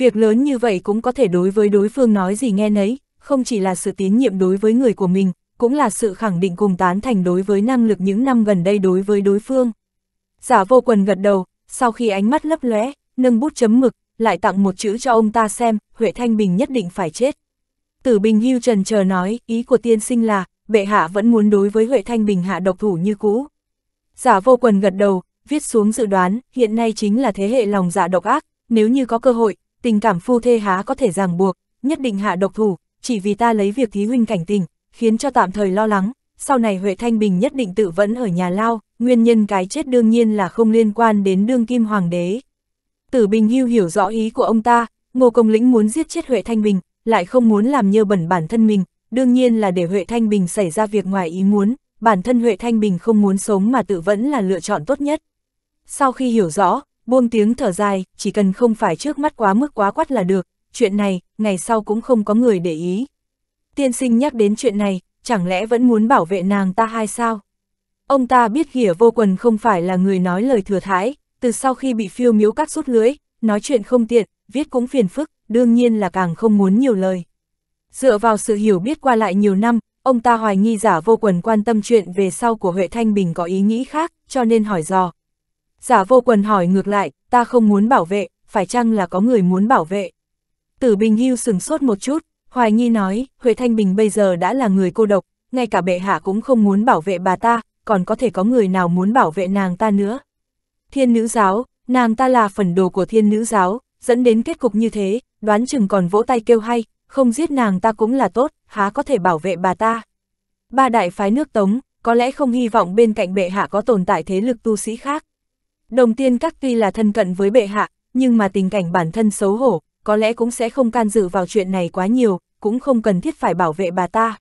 Việc lớn như vậy cũng có thể đối với đối phương nói gì nghe nấy, không chỉ là sự tín nhiệm đối với người của mình, cũng là sự khẳng định cùng tán thành đối với năng lực những năm gần đây đối với đối phương. Giả vô quần gật đầu, sau khi ánh mắt lấp lóe, nâng bút chấm mực, lại tặng một chữ cho ông ta xem, Huệ Thanh Bình nhất định phải chết. Tử Bình Hưu Trần chờ nói, ý của tiên sinh là, bệ hạ vẫn muốn đối với Huệ Thanh Bình hạ độc thủ như cũ. Giả vô quần gật đầu, viết xuống dự đoán, hiện nay chính là thế hệ lòng dạ độc ác, nếu như có cơ hội, tình cảm phu thê há có thể ràng buộc, nhất định hạ độc thủ, chỉ vì ta lấy việc thí huynh cảnh tình, khiến cho tạm thời lo lắng, sau này Huệ Thanh Bình nhất định tự vẫn ở nhà lao, nguyên nhân cái chết đương nhiên là không liên quan đến đương kim hoàng đế. Tử Bình Hưu hiểu rõ ý của ông ta, Ngô Công Lĩnh muốn giết chết Huệ Thanh Bình, lại không muốn làm nhơ bẩn bản thân mình, đương nhiên là để Huệ Thanh Bình xảy ra việc ngoài ý muốn, bản thân Huệ Thanh Bình không muốn sống mà tự vẫn là lựa chọn tốt nhất. Sau khi hiểu rõ, Buông tiếng thở dài, chỉ cần không phải trước mắt quá mức quá quát là được, chuyện này, ngày sau cũng không có người để ý. Tiên sinh nhắc đến chuyện này, chẳng lẽ vẫn muốn bảo vệ nàng ta hay sao? Ông ta biết ghỉa vô quần không phải là người nói lời thừa thãi, từ sau khi bị phiêu miếu cắt rút lưỡi nói chuyện không tiện, viết cũng phiền phức, đương nhiên là càng không muốn nhiều lời. Dựa vào sự hiểu biết qua lại nhiều năm, ông ta hoài nghi giả vô quần quan tâm chuyện về sau của Huệ Thanh Bình có ý nghĩ khác, cho nên hỏi dò, Giả vô quần hỏi ngược lại, ta không muốn bảo vệ, phải chăng là có người muốn bảo vệ? Tử Bình Hưu sừng sốt một chút, hoài nghi nói, Huệ Thanh Bình bây giờ đã là người cô độc, ngay cả bệ hạ cũng không muốn bảo vệ bà ta, còn có thể có người nào muốn bảo vệ nàng ta nữa. Thiên nữ giáo, nàng ta là phần đồ của thiên nữ giáo, dẫn đến kết cục như thế, đoán chừng còn vỗ tay kêu hay, không giết nàng ta cũng là tốt, há có thể bảo vệ bà ta. Ba đại phái nước Tống, có lẽ không hy vọng bên cạnh bệ hạ có tồn tại thế lực tu sĩ khác. Đồng tiên các tuy là thân cận với bệ hạ, nhưng mà tình cảnh bản thân xấu hổ, có lẽ cũng sẽ không can dự vào chuyện này quá nhiều, cũng không cần thiết phải bảo vệ bà ta.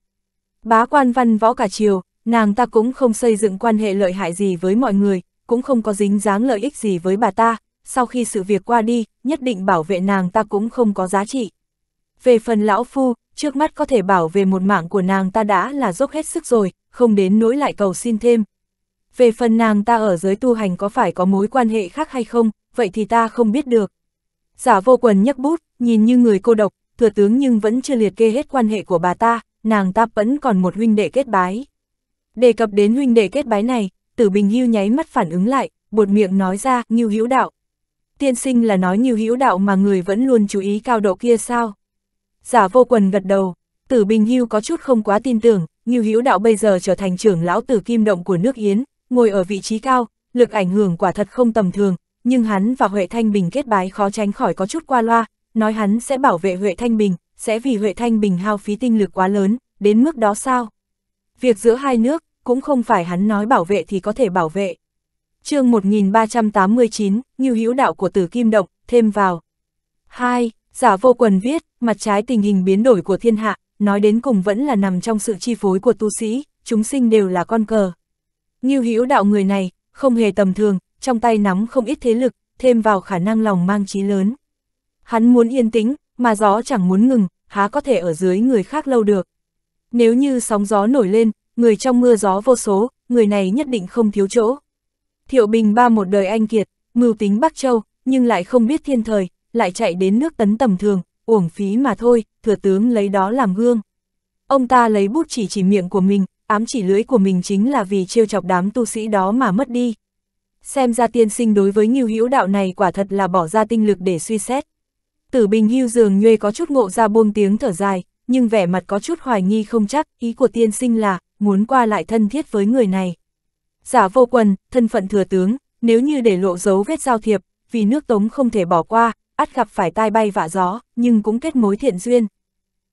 Bá quan văn võ cả triều, nàng ta cũng không xây dựng quan hệ lợi hại gì với mọi người, cũng không có dính dáng lợi ích gì với bà ta, sau khi sự việc qua đi, nhất định bảo vệ nàng ta cũng không có giá trị. Về phần lão phu, trước mắt có thể bảo vệ một mạng của nàng ta đã là dốc hết sức rồi, không đến nỗi lại cầu xin thêm, về phần nàng ta ở giới tu hành có phải có mối quan hệ khác hay không, vậy thì ta không biết được. Giả vô quần nhấc bút, nhìn như người cô độc, thừa tướng nhưng vẫn chưa liệt kê hết quan hệ của bà ta, nàng ta vẫn còn một huynh đệ kết bái. Đề cập đến huynh đệ kết bái này, tử bình hưu nháy mắt phản ứng lại, buột miệng nói ra, nghiêu hữu đạo. Tiên sinh là nói nghiêu hữu đạo mà người vẫn luôn chú ý cao độ kia sao? Giả vô quần gật đầu, tử bình hưu có chút không quá tin tưởng, nghiêu hữu đạo bây giờ trở thành trưởng lão tử kim động của nước Yến, ngồi ở vị trí cao, lực ảnh hưởng quả thật không tầm thường, nhưng hắn và Huệ Thanh Bình kết bái khó tránh khỏi có chút qua loa, nói hắn sẽ bảo vệ Huệ Thanh Bình, sẽ vì Huệ Thanh Bình hao phí tinh lực quá lớn, đến mức đó sao? Việc giữa hai nước, cũng không phải hắn nói bảo vệ thì có thể bảo vệ. chương 1389, như hữu đạo của tử kim động, thêm vào. 2. Giả vô quần viết, mặt trái tình hình biến đổi của thiên hạ, nói đến cùng vẫn là nằm trong sự chi phối của tu sĩ, chúng sinh đều là con cờ. Ngưu Hữu đạo người này, không hề tầm thường, trong tay nắm không ít thế lực, thêm vào khả năng lòng mang trí lớn. Hắn muốn yên tĩnh, mà gió chẳng muốn ngừng, há có thể ở dưới người khác lâu được. Nếu như sóng gió nổi lên, người trong mưa gió vô số, người này nhất định không thiếu chỗ. Thiệu Bình ba một đời anh kiệt, mưu tính Bắc Châu, nhưng lại không biết thiên thời, lại chạy đến nước tấn tầm thường, uổng phí mà thôi, thừa tướng lấy đó làm gương. Ông ta lấy bút chỉ chỉ miệng của mình, ám chỉ lưỡi của mình chính là vì trêu chọc đám tu sĩ đó mà mất đi. Xem ra tiên sinh đối với nghiêu hữu đạo này quả thật là bỏ ra tinh lực để suy xét. Tử Bình hưu dường nhuê có chút ngộ ra buông tiếng thở dài, nhưng vẻ mặt có chút hoài nghi không chắc, ý của tiên sinh là, muốn qua lại thân thiết với người này. Giả vô quần, thân phận thừa tướng, nếu như để lộ dấu vết giao thiệp, vì nước tống không thể bỏ qua, ắt gặp phải tai bay vạ gió, nhưng cũng kết mối thiện duyên.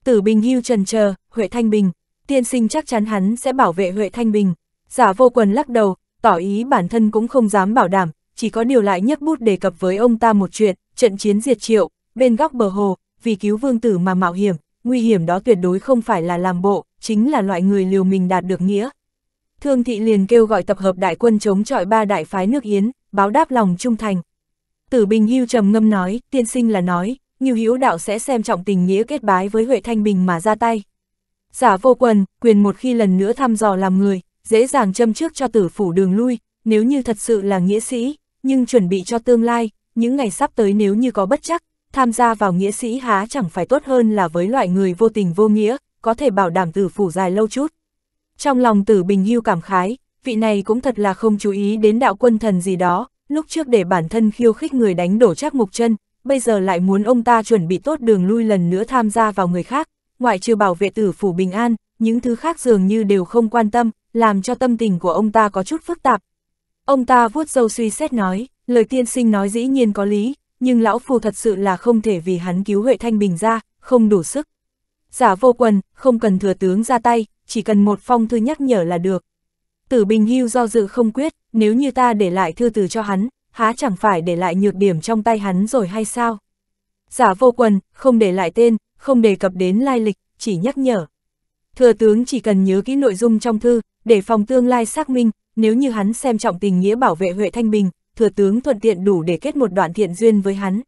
Tử Bình hưu trần chờ Huệ Thanh Bình, tiên sinh chắc chắn hắn sẽ bảo vệ Huệ Thanh Bình. Giả vô quần lắc đầu, tỏ ý bản thân cũng không dám bảo đảm, chỉ có điều lại nhấc bút đề cập với ông ta một chuyện, trận chiến diệt triệu, bên góc bờ hồ, vì cứu vương tử mà mạo hiểm, nguy hiểm đó tuyệt đối không phải là làm bộ, chính là loại người liều mình đạt được nghĩa. Thương thị liền kêu gọi tập hợp đại quân chống chọi ba đại phái nước Yến, báo đáp lòng trung thành. Tử Bình Hưu trầm ngâm nói, tiên sinh là nói, Ngưu Hiếu Đạo sẽ xem trọng tình nghĩa kết bái với Huệ Thanh Bình mà ra tay, Giả vô quần, quyền một khi lần nữa thăm dò làm người, dễ dàng châm trước cho tử phủ đường lui, nếu như thật sự là nghĩa sĩ, nhưng chuẩn bị cho tương lai, những ngày sắp tới nếu như có bất chắc, tham gia vào nghĩa sĩ há chẳng phải tốt hơn là với loại người vô tình vô nghĩa, có thể bảo đảm tử phủ dài lâu chút. Trong lòng tử bình hưu cảm khái, vị này cũng thật là không chú ý đến đạo quân thần gì đó, lúc trước để bản thân khiêu khích người đánh đổ chắc mục chân, bây giờ lại muốn ông ta chuẩn bị tốt đường lui lần nữa tham gia vào người khác, ngoại trừ bảo vệ tử phủ bình an, những thứ khác dường như đều không quan tâm, làm cho tâm tình của ông ta có chút phức tạp. Ông ta vuốt râu suy xét nói, lời tiên sinh nói dĩ nhiên có lý, nhưng lão phù thật sự là không thể vì hắn cứu Huệ Thanh Bình ra, không đủ sức. Giả vô quần, không cần thừa tướng ra tay, chỉ cần một phong thư nhắc nhở là được. Tử Bình Hưu do dự không quyết, nếu như ta để lại thư từ cho hắn, há chẳng phải để lại nhược điểm trong tay hắn rồi hay sao? Giả vô quần, không để lại tên, không đề cập đến lai lịch, chỉ nhắc nhở. Thừa tướng chỉ cần nhớ kỹ nội dung trong thư, để phòng tương lai xác minh, nếu như hắn xem trọng tình nghĩa bảo vệ Huệ Thanh Bình, thừa tướng thuận tiện đủ để kết một đoạn thiện duyên với hắn.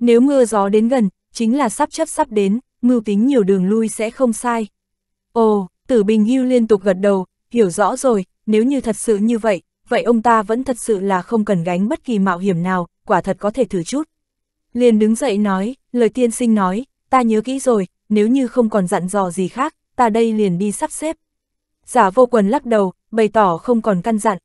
Nếu mưa gió đến gần, chính là sắp chấp sắp đến, mưu tính nhiều đường lui sẽ không sai. Ồ, tử bình hưu liên tục gật đầu, hiểu rõ rồi, nếu như thật sự như vậy, vậy ông ta vẫn thật sự là không cần gánh bất kỳ mạo hiểm nào, quả thật có thể thử chút. Liền đứng dậy nói, lời tiên sinh nói, ta nhớ kỹ rồi, nếu như không còn dặn dò gì khác, ta đây liền đi sắp xếp. Giả vô quần lắc đầu, bày tỏ không còn căn dặn.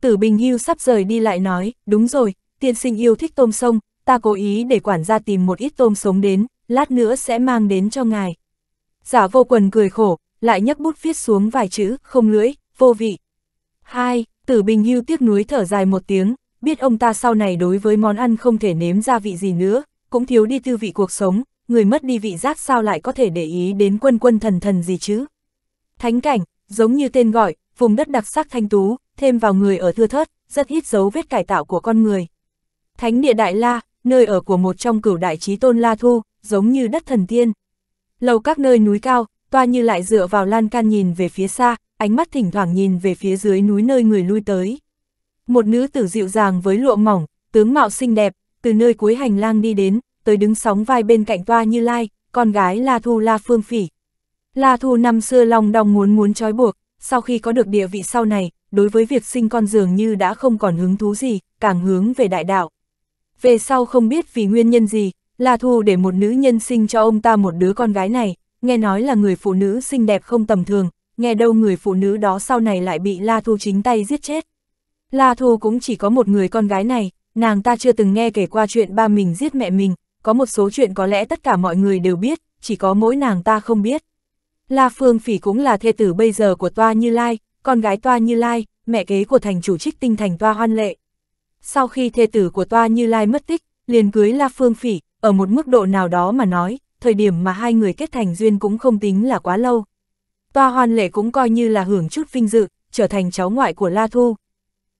Tử Bình Hưu sắp rời đi lại nói, đúng rồi, tiên sinh yêu thích tôm sông, ta cố ý để quản gia tìm một ít tôm sống đến, lát nữa sẽ mang đến cho ngài. Giả vô quần cười khổ, lại nhấc bút viết xuống vài chữ, không lưỡi, vô vị. Hai, Tử Bình Hưu tiếc nuối thở dài một tiếng, biết ông ta sau này đối với món ăn không thể nếm gia vị gì nữa, cũng thiếu đi tư vị cuộc sống, người mất đi vị giác sao lại có thể để ý đến quân quân thần thần gì chứ? Thánh cảnh, giống như tên gọi, vùng đất đặc sắc thanh tú, thêm vào người ở thưa thớt, rất ít dấu vết cải tạo của con người. Thánh địa Đại La, nơi ở của một trong cửu đại trí tôn La Thu, giống như đất thần tiên. Lầu các nơi núi cao, toa như lại dựa vào lan can nhìn về phía xa, ánh mắt thỉnh thoảng nhìn về phía dưới núi nơi người lui tới. Một nữ tử dịu dàng với lụa mỏng, tướng mạo xinh đẹp, từ nơi cuối hành lang đi đến, tới đứng sóng vai bên cạnh toa như lai, con gái La Thu La Phương Phỉ. La Thu năm xưa lòng đong muốn muốn trói buộc, sau khi có được địa vị sau này, đối với việc sinh con dường như đã không còn hứng thú gì, càng hướng về đại đạo. Về sau không biết vì nguyên nhân gì, La Thu để một nữ nhân sinh cho ông ta một đứa con gái này, nghe nói là người phụ nữ xinh đẹp không tầm thường, nghe đâu người phụ nữ đó sau này lại bị La Thu chính tay giết chết. La Thu cũng chỉ có một người con gái này, nàng ta chưa từng nghe kể qua chuyện ba mình giết mẹ mình, có một số chuyện có lẽ tất cả mọi người đều biết, chỉ có mỗi nàng ta không biết. La Phương Phỉ cũng là thê tử bây giờ của Toa Như Lai, con gái Toa Như Lai, mẹ kế của thành chủ trích tinh thành Toa Hoan Lệ. Sau khi thê tử của Toa Như Lai mất tích, liền cưới La Phương Phỉ, ở một mức độ nào đó mà nói, thời điểm mà hai người kết thành duyên cũng không tính là quá lâu. Toa Hoan Lệ cũng coi như là hưởng chút vinh dự, trở thành cháu ngoại của La Thu.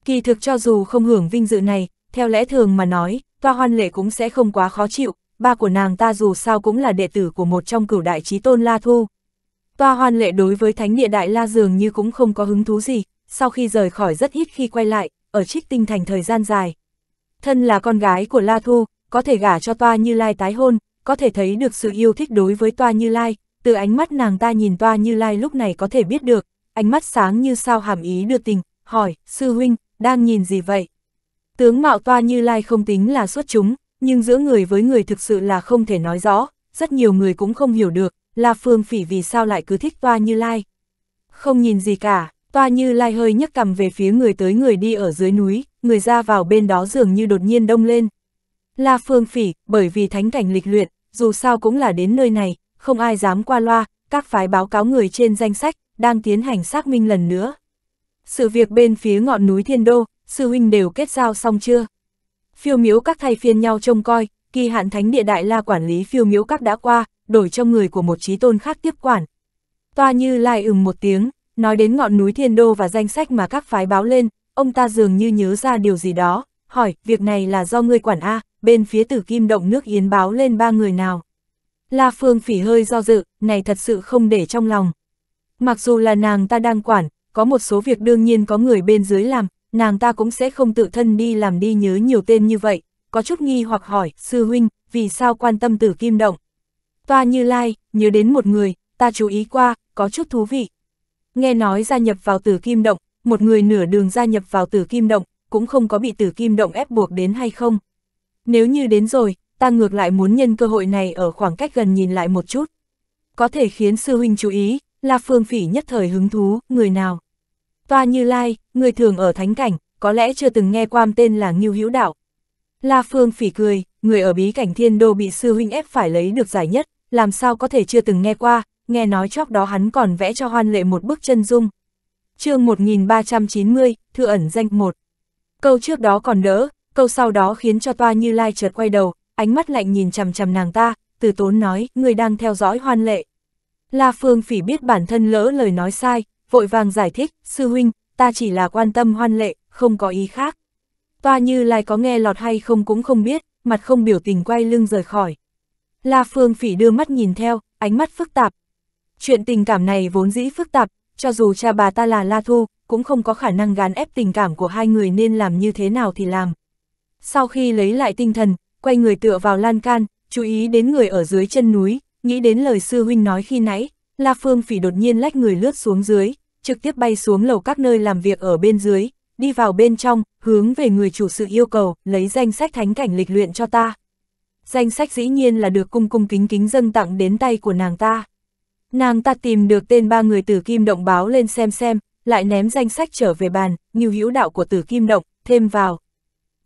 Kỳ thực cho dù không hưởng vinh dự này, theo lẽ thường mà nói, toa hoan lệ cũng sẽ không quá khó chịu, ba của nàng ta dù sao cũng là đệ tử của một trong cửu đại trí tôn La Thu. Toa hoan lệ đối với thánh địa đại La dường như cũng không có hứng thú gì, sau khi rời khỏi rất ít khi quay lại, ở trích tinh thành thời gian dài. Thân là con gái của La Thu, có thể gả cho Toa Như Lai tái hôn, có thể thấy được sự yêu thích đối với Toa Như Lai, từ ánh mắt nàng ta nhìn Toa Như Lai lúc này có thể biết được, ánh mắt sáng như sao hàm ý đưa tình, hỏi, sư huynh, đang nhìn gì vậy? Tướng mạo toa như lai không tính là xuất chúng, nhưng giữa người với người thực sự là không thể nói rõ, rất nhiều người cũng không hiểu được, La phương phỉ vì sao lại cứ thích toa như lai. Không nhìn gì cả, toa như lai hơi nhấc cầm về phía người tới người đi ở dưới núi, người ra vào bên đó dường như đột nhiên đông lên. La phương phỉ, bởi vì thánh cảnh lịch luyện, dù sao cũng là đến nơi này, không ai dám qua loa, các phái báo cáo người trên danh sách, đang tiến hành xác minh lần nữa. Sự việc bên phía ngọn núi Thiên Đô, sư huynh đều kết giao xong chưa? Phiêu miếu các thay phiên nhau trông coi, kỳ hạn thánh địa đại la quản lý phiêu miếu các đã qua, đổi cho người của một trí tôn khác tiếp quản. Toa như lai ừm một tiếng, nói đến ngọn núi thiên đô và danh sách mà các phái báo lên, ông ta dường như nhớ ra điều gì đó, hỏi, việc này là do ngươi quản A, bên phía tử kim động nước yến báo lên ba người nào. La Phương phỉ hơi do dự, này thật sự không để trong lòng. Mặc dù là nàng ta đang quản, có một số việc đương nhiên có người bên dưới làm, nàng ta cũng sẽ không tự thân đi làm đi nhớ nhiều tên như vậy, có chút nghi hoặc hỏi, sư huynh, vì sao quan tâm tử kim động? Toa như lai, nhớ đến một người, ta chú ý qua, có chút thú vị. Nghe nói gia nhập vào tử kim động, một người nửa đường gia nhập vào tử kim động, cũng không có bị tử kim động ép buộc đến hay không. Nếu như đến rồi, ta ngược lại muốn nhân cơ hội này ở khoảng cách gần nhìn lại một chút. Có thể khiến sư huynh chú ý, là phương phỉ nhất thời hứng thú, người nào. Toa Như Lai, người thường ở thánh cảnh, có lẽ chưa từng nghe quam tên là Ngưu Hữu Đạo. La Phương phỉ cười, người ở bí cảnh thiên đô bị sư huynh ép phải lấy được giải nhất, làm sao có thể chưa từng nghe qua, nghe nói chóc đó hắn còn vẽ cho hoan lệ một bức chân dung. chương 1390, thư ẩn danh 1. Câu trước đó còn đỡ, câu sau đó khiến cho Toa Như Lai chợt quay đầu, ánh mắt lạnh nhìn chằm chằm nàng ta, từ tốn nói, người đang theo dõi hoan lệ. La Phương phỉ biết bản thân lỡ lời nói sai, vội vàng giải thích, sư huynh, ta chỉ là quan tâm hoan lệ, không có ý khác. Toa như lai có nghe lọt hay không cũng không biết, mặt không biểu tình quay lưng rời khỏi. La Phương Phỉ đưa mắt nhìn theo, ánh mắt phức tạp. Chuyện tình cảm này vốn dĩ phức tạp, cho dù cha bà ta là La Thu, cũng không có khả năng gán ép tình cảm của hai người nên làm như thế nào thì làm. Sau khi lấy lại tinh thần, quay người tựa vào lan can, chú ý đến người ở dưới chân núi, nghĩ đến lời sư huynh nói khi nãy, La Phương Phỉ đột nhiên lách người lướt xuống dưới, trực tiếp bay xuống lầu các nơi làm việc ở bên dưới, đi vào bên trong, hướng về người chủ sự yêu cầu, lấy danh sách thánh cảnh lịch luyện cho ta. Danh sách dĩ nhiên là được cung cung kính kính dâng tặng đến tay của nàng ta. Nàng ta tìm được tên ba người tử kim động báo lên xem xem, lại ném danh sách trở về bàn, như hữu đạo của tử kim động, thêm vào.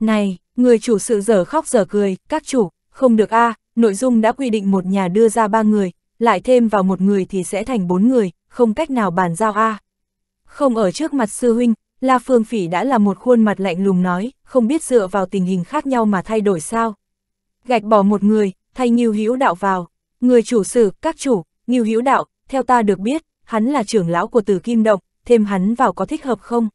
Này, người chủ sự dở khóc dở cười, các chủ, không được a à, nội dung đã quy định một nhà đưa ra ba người, lại thêm vào một người thì sẽ thành bốn người, không cách nào bàn giao a. À. Không ở trước mặt sư huynh, La Phương Phỉ đã là một khuôn mặt lạnh lùng nói, không biết dựa vào tình hình khác nhau mà thay đổi sao. Gạch bỏ một người, thay Nghiêu Hữu Đạo vào, người chủ sử, các chủ, Nghiêu Hữu Đạo, theo ta được biết, hắn là trưởng lão của Tử Kim Động, thêm hắn vào có thích hợp không?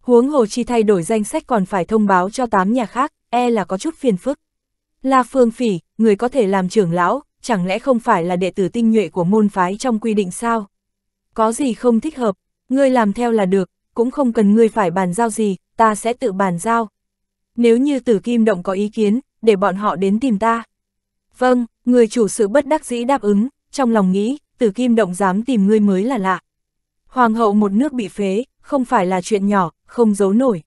Huống hồ chi thay đổi danh sách còn phải thông báo cho tám nhà khác, e là có chút phiền phức. La Phương Phỉ, người có thể làm trưởng lão, chẳng lẽ không phải là đệ tử tinh nhuệ của môn phái trong quy định sao? Có gì không thích hợp, ngươi làm theo là được, cũng không cần ngươi phải bàn giao gì, ta sẽ tự bàn giao. Nếu như tử kim động có ý kiến, để bọn họ đến tìm ta. Vâng, người chủ sự bất đắc dĩ đáp ứng, trong lòng nghĩ, tử kim động dám tìm ngươi mới là lạ. Hoàng hậu một nước bị phế, không phải là chuyện nhỏ, không giấu nổi.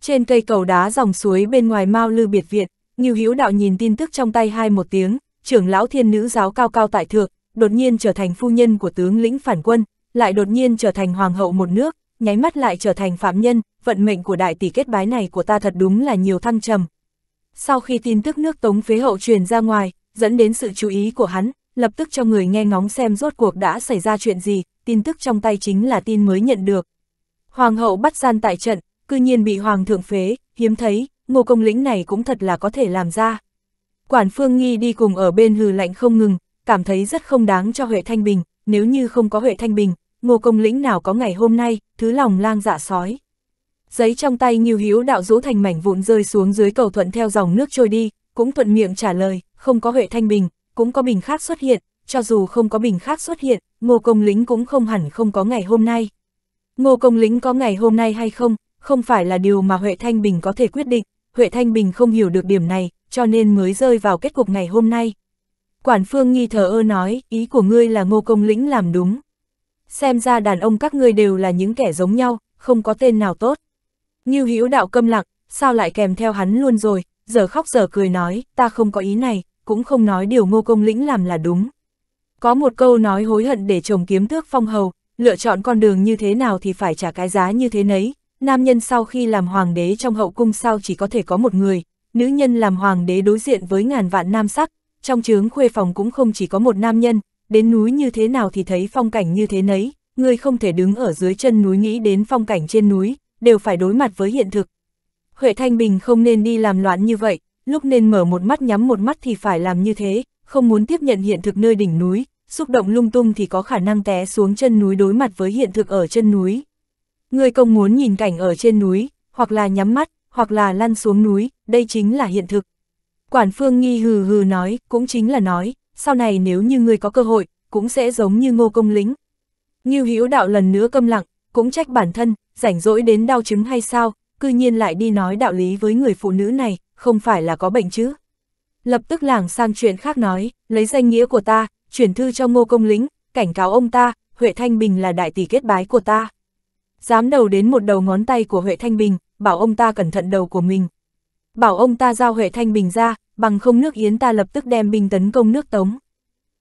Trên cây cầu đá dòng suối bên ngoài Mao Lư Biệt Viện, Nghiêu Hữu Đạo nhìn tin tức trong tay hai một tiếng, trưởng lão thiên nữ giáo cao cao tại thượng, đột nhiên trở thành phu nhân của tướng lĩnh phản quân, lại đột nhiên trở thành hoàng hậu một nước, nháy mắt lại trở thành phạm nhân, vận mệnh của đại tỷ kết bái này của ta thật đúng là nhiều thăng trầm. Sau khi tin tức nước Tống phế hậu truyền ra ngoài, dẫn đến sự chú ý của hắn, lập tức cho người nghe ngóng xem rốt cuộc đã xảy ra chuyện gì, tin tức trong tay chính là tin mới nhận được. Hoàng hậu bắt gian tại trận, cư nhiên bị hoàng thượng phế, hiếm thấy, ngô công lĩnh này cũng thật là có thể làm ra. Quản Phương Nghi đi cùng ở bên hừ lạnh không ngừng, cảm thấy rất không đáng cho Huệ Thanh Bình, nếu như không có Huệ Thanh Bình, ngô công lĩnh nào có ngày hôm nay, thứ lòng lang dạ sói. Giấy trong tay Nghiêu Hiếu đạo rũ thành mảnh vụn rơi xuống dưới cầu thuận theo dòng nước trôi đi, cũng thuận miệng trả lời, không có Huệ Thanh Bình, cũng có bình khác xuất hiện, cho dù không có bình khác xuất hiện, ngô công lĩnh cũng không hẳn không có ngày hôm nay. Ngô công lĩnh có ngày hôm nay hay không, không phải là điều mà Huệ Thanh Bình có thể quyết định, Huệ Thanh Bình không hiểu được điểm này, cho nên mới rơi vào kết cục ngày hôm nay. Quản phương nghi thờ ơ nói, ý của ngươi là ngô công lĩnh làm đúng. Xem ra đàn ông các ngươi đều là những kẻ giống nhau, không có tên nào tốt. Như hữu đạo câm lặng, sao lại kèm theo hắn luôn rồi, giờ khóc giờ cười nói, ta không có ý này, cũng không nói điều ngô công lĩnh làm là đúng. Có một câu nói hối hận để chồng kiếm tước phong hầu, lựa chọn con đường như thế nào thì phải trả cái giá như thế nấy, nam nhân sau khi làm hoàng đế trong hậu cung sao chỉ có thể có một người, nữ nhân làm hoàng đế đối diện với ngàn vạn nam sắc, trong chướng khuê phòng cũng không chỉ có một nam nhân, đến núi như thế nào thì thấy phong cảnh như thế nấy, người không thể đứng ở dưới chân núi nghĩ đến phong cảnh trên núi, đều phải đối mặt với hiện thực. Huệ Thanh Bình không nên đi làm loạn như vậy, lúc nên mở một mắt nhắm một mắt thì phải làm như thế, không muốn tiếp nhận hiện thực nơi đỉnh núi, xúc động lung tung thì có khả năng té xuống chân núi đối mặt với hiện thực ở chân núi. Người công muốn nhìn cảnh ở trên núi, hoặc là nhắm mắt, hoặc là lăn xuống núi, đây chính là hiện thực. Quản Phương Nghi hừ hừ nói, cũng chính là nói, sau này nếu như ngươi có cơ hội, cũng sẽ giống như ngô công lính. Ngưu Hữu đạo lần nữa câm lặng, cũng trách bản thân, rảnh rỗi đến đau chứng hay sao, cư nhiên lại đi nói đạo lý với người phụ nữ này, không phải là có bệnh chứ. Lập tức lảng sang chuyện khác nói, lấy danh nghĩa của ta, chuyển thư cho ngô công lính, cảnh cáo ông ta, Huệ Thanh Bình là đại tỷ kết bái của ta. Dám đầu đến một đầu ngón tay của Huệ Thanh Bình, bảo ông ta cẩn thận đầu của mình bảo ông ta giao Huệ Thanh Bình ra, bằng không nước Yến ta lập tức đem binh tấn công nước Tống.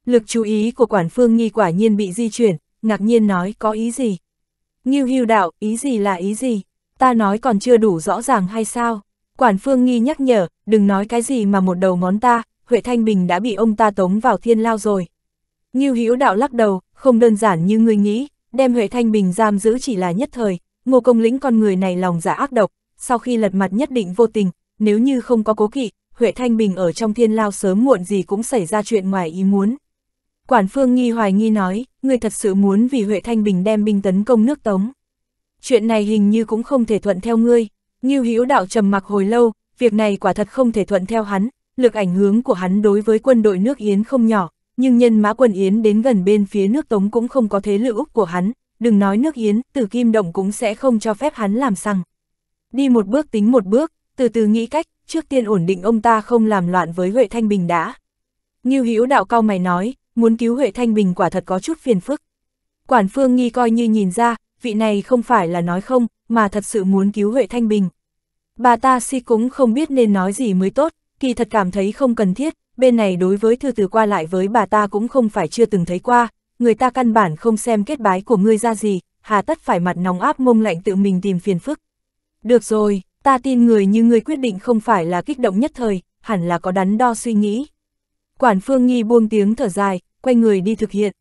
Lực chú ý của quản phương nghi quả nhiên bị di chuyển, ngạc nhiên nói có ý gì? Nghiêu hưu đạo, ý gì là ý gì? Ta nói còn chưa đủ rõ ràng hay sao? Quản phương nghi nhắc nhở, đừng nói cái gì mà một đầu ngón ta, Huệ Thanh Bình đã bị ông ta tống vào thiên lao rồi. Nghiêu hữu đạo lắc đầu, không đơn giản như người nghĩ, đem Huệ Thanh Bình giam giữ chỉ là nhất thời, ngô công lĩnh con người này lòng giả dạ ác độc, sau khi lật mặt nhất định vô tình, nếu như không có cố kỵ, Huệ Thanh Bình ở trong thiên lao sớm muộn gì cũng xảy ra chuyện ngoài ý muốn. Quản Phương nghi hoài nghi nói, người thật sự muốn vì Huệ Thanh Bình đem binh tấn công nước Tống. Chuyện này hình như cũng không thể thuận theo ngươi, Ngưu Hữu Đạo trầm mặc hồi lâu, việc này quả thật không thể thuận theo hắn, lực ảnh hưởng của hắn đối với quân đội nước Yến không nhỏ, nhưng nhân mã quân Yến đến gần bên phía nước Tống cũng không có thế lực úc của hắn, đừng nói nước Yến, từ kim động cũng sẽ không cho phép hắn làm sằng. Đi một bước tính một bước, từ từ nghĩ cách, trước tiên ổn định ông ta không làm loạn với Huệ Thanh Bình đã. như Hữu đạo cao mày nói, muốn cứu Huệ Thanh Bình quả thật có chút phiền phức. Quản Phương Nghi coi như nhìn ra, vị này không phải là nói không, mà thật sự muốn cứu Huệ Thanh Bình. Bà ta si cũng không biết nên nói gì mới tốt, kỳ thật cảm thấy không cần thiết, bên này đối với thư từ qua lại với bà ta cũng không phải chưa từng thấy qua, người ta căn bản không xem kết bái của ngươi ra gì, hà tất phải mặt nóng áp mông lạnh tự mình tìm phiền phức. Được rồi, Ta tin người như người quyết định không phải là kích động nhất thời, hẳn là có đắn đo suy nghĩ. Quản Phương Nghi buông tiếng thở dài, quay người đi thực hiện.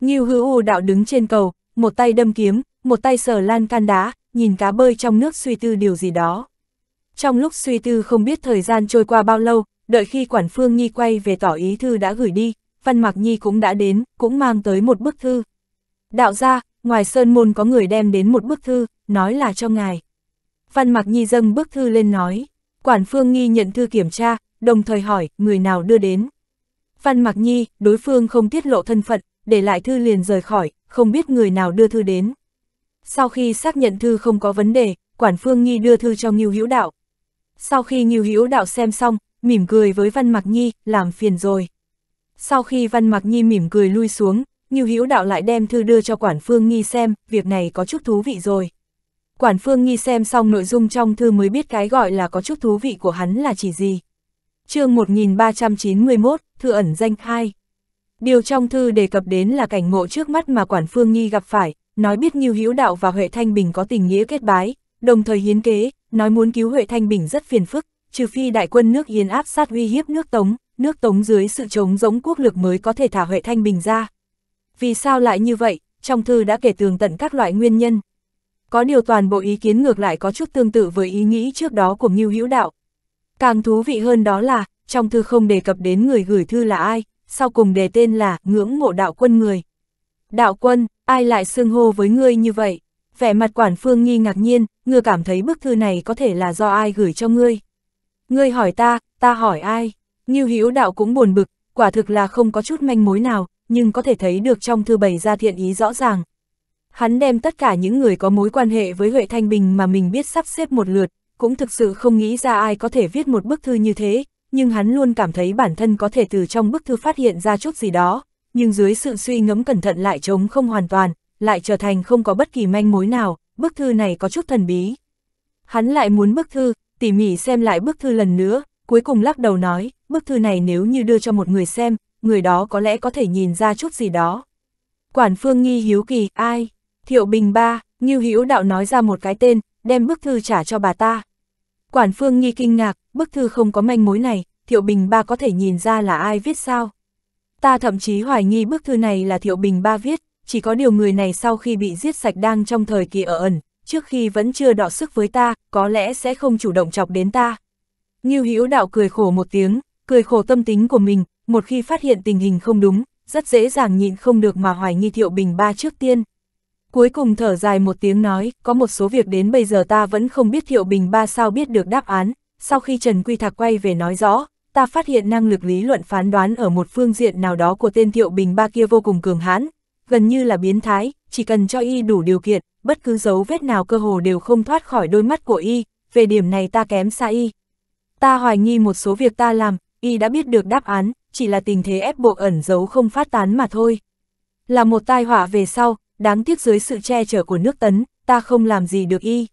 Ngưu Hữu U đạo đứng trên cầu, một tay đâm kiếm, một tay sờ lan can đá, nhìn cá bơi trong nước suy tư điều gì đó. Trong lúc suy tư không biết thời gian trôi qua bao lâu, đợi khi Quản Phương Nhi quay về tỏ ý thư đã gửi đi, Văn Mạc Nhi cũng đã đến, cũng mang tới một bức thư. Đạo ra, ngoài sơn môn có người đem đến một bức thư, nói là cho ngài. Văn Mạc Nhi dâng bức thư lên nói, quản phương nghi nhận thư kiểm tra, đồng thời hỏi, người nào đưa đến. Văn Mạc Nhi, đối phương không tiết lộ thân phận, để lại thư liền rời khỏi, không biết người nào đưa thư đến. Sau khi xác nhận thư không có vấn đề, quản phương nghi đưa thư cho Ngưu Hữu Đạo. Sau khi Ngưu Hữu Đạo xem xong, mỉm cười với Văn Mạc Nhi, làm phiền rồi. Sau khi Văn Mạc Nhi mỉm cười lui xuống, Ngưu Hữu Đạo lại đem thư đưa cho quản phương nghi xem, việc này có chút thú vị rồi. Quản Phương Nghi xem xong nội dung trong thư mới biết cái gọi là có chút thú vị của hắn là chỉ gì. chương 1391, Thư ẩn danh 2 Điều trong thư đề cập đến là cảnh ngộ trước mắt mà Quản Phương Nghi gặp phải, nói biết Nghiêu Hữu Đạo và Huệ Thanh Bình có tình nghĩa kết bái, đồng thời hiến kế, nói muốn cứu Huệ Thanh Bình rất phiền phức, trừ phi đại quân nước Yên áp sát uy hiếp nước Tống, nước Tống dưới sự chống giống quốc lực mới có thể thả Huệ Thanh Bình ra. Vì sao lại như vậy, trong thư đã kể tường tận các loại nguyên nhân, có điều toàn bộ ý kiến ngược lại có chút tương tự với ý nghĩ trước đó của Ngưu Hữu Đạo. Càng thú vị hơn đó là, trong thư không đề cập đến người gửi thư là ai, sau cùng đề tên là ngưỡng mộ đạo quân người. Đạo quân, ai lại xưng hô với ngươi như vậy? Vẻ mặt quản phương nghi ngạc nhiên, ngươi cảm thấy bức thư này có thể là do ai gửi cho ngươi. Ngươi hỏi ta, ta hỏi ai? Ngưu Hữu Đạo cũng buồn bực, quả thực là không có chút manh mối nào, nhưng có thể thấy được trong thư bày ra thiện ý rõ ràng, Hắn đem tất cả những người có mối quan hệ với Huệ Thanh Bình mà mình biết sắp xếp một lượt, cũng thực sự không nghĩ ra ai có thể viết một bức thư như thế, nhưng hắn luôn cảm thấy bản thân có thể từ trong bức thư phát hiện ra chút gì đó, nhưng dưới sự suy ngẫm cẩn thận lại trống không hoàn toàn, lại trở thành không có bất kỳ manh mối nào, bức thư này có chút thần bí. Hắn lại muốn bức thư, tỉ mỉ xem lại bức thư lần nữa, cuối cùng lắc đầu nói, bức thư này nếu như đưa cho một người xem, người đó có lẽ có thể nhìn ra chút gì đó. Quản phương nghi hiếu kỳ, ai? Thiệu Bình ba, Ngưu Hữu Đạo nói ra một cái tên, đem bức thư trả cho bà ta. Quản Phương Nhi kinh ngạc, bức thư không có manh mối này, Thiệu Bình ba có thể nhìn ra là ai viết sao? Ta thậm chí hoài nghi bức thư này là Thiệu Bình ba viết, chỉ có điều người này sau khi bị giết sạch đang trong thời kỳ ở ẩn, trước khi vẫn chưa đọ sức với ta, có lẽ sẽ không chủ động chọc đến ta. Ngưu Hữu Đạo cười khổ một tiếng, cười khổ tâm tính của mình, một khi phát hiện tình hình không đúng, rất dễ dàng nhịn không được mà hoài nghi Thiệu Bình ba trước tiên cuối cùng thở dài một tiếng nói, có một số việc đến bây giờ ta vẫn không biết Thiệu Bình ba sao biết được đáp án, sau khi Trần Quy Thạc quay về nói rõ, ta phát hiện năng lực lý luận phán đoán ở một phương diện nào đó của tên Thiệu Bình ba kia vô cùng cường hãn, gần như là biến thái, chỉ cần cho y đủ điều kiện, bất cứ dấu vết nào cơ hồ đều không thoát khỏi đôi mắt của y, về điểm này ta kém xa y. Ta hoài nghi một số việc ta làm, y đã biết được đáp án, chỉ là tình thế ép buộc ẩn giấu không phát tán mà thôi. Là một tai họa về sau, đáng tiếc dưới sự che chở của nước tấn, ta không làm gì được y.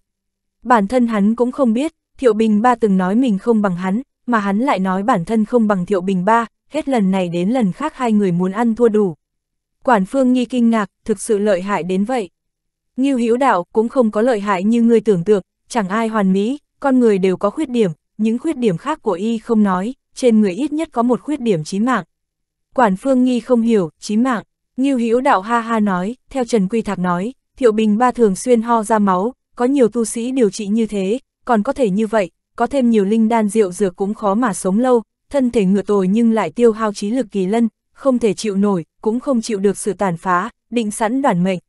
Bản thân hắn cũng không biết, Thiệu Bình Ba từng nói mình không bằng hắn, mà hắn lại nói bản thân không bằng Thiệu Bình Ba, hết lần này đến lần khác hai người muốn ăn thua đủ. Quản Phương nghi kinh ngạc, thực sự lợi hại đến vậy. Ngưu Hữu Đạo cũng không có lợi hại như người tưởng tượng, chẳng ai hoàn mỹ, con người đều có khuyết điểm, những khuyết điểm khác của y không nói, trên người ít nhất có một khuyết điểm chí mạng. Quản Phương Nghi không hiểu, chí mạng. Ngưu Hữu Đạo ha ha nói, theo Trần Quy Thạc nói, Thiệu Bình Ba thường xuyên ho ra máu, có nhiều tu sĩ điều trị như thế, còn có thể như vậy, có thêm nhiều linh đan rượu dược cũng khó mà sống lâu, thân thể ngựa tồi nhưng lại tiêu hao trí lực kỳ lân, không thể chịu nổi, cũng không chịu được sự tàn phá, định sẵn đoàn mệnh.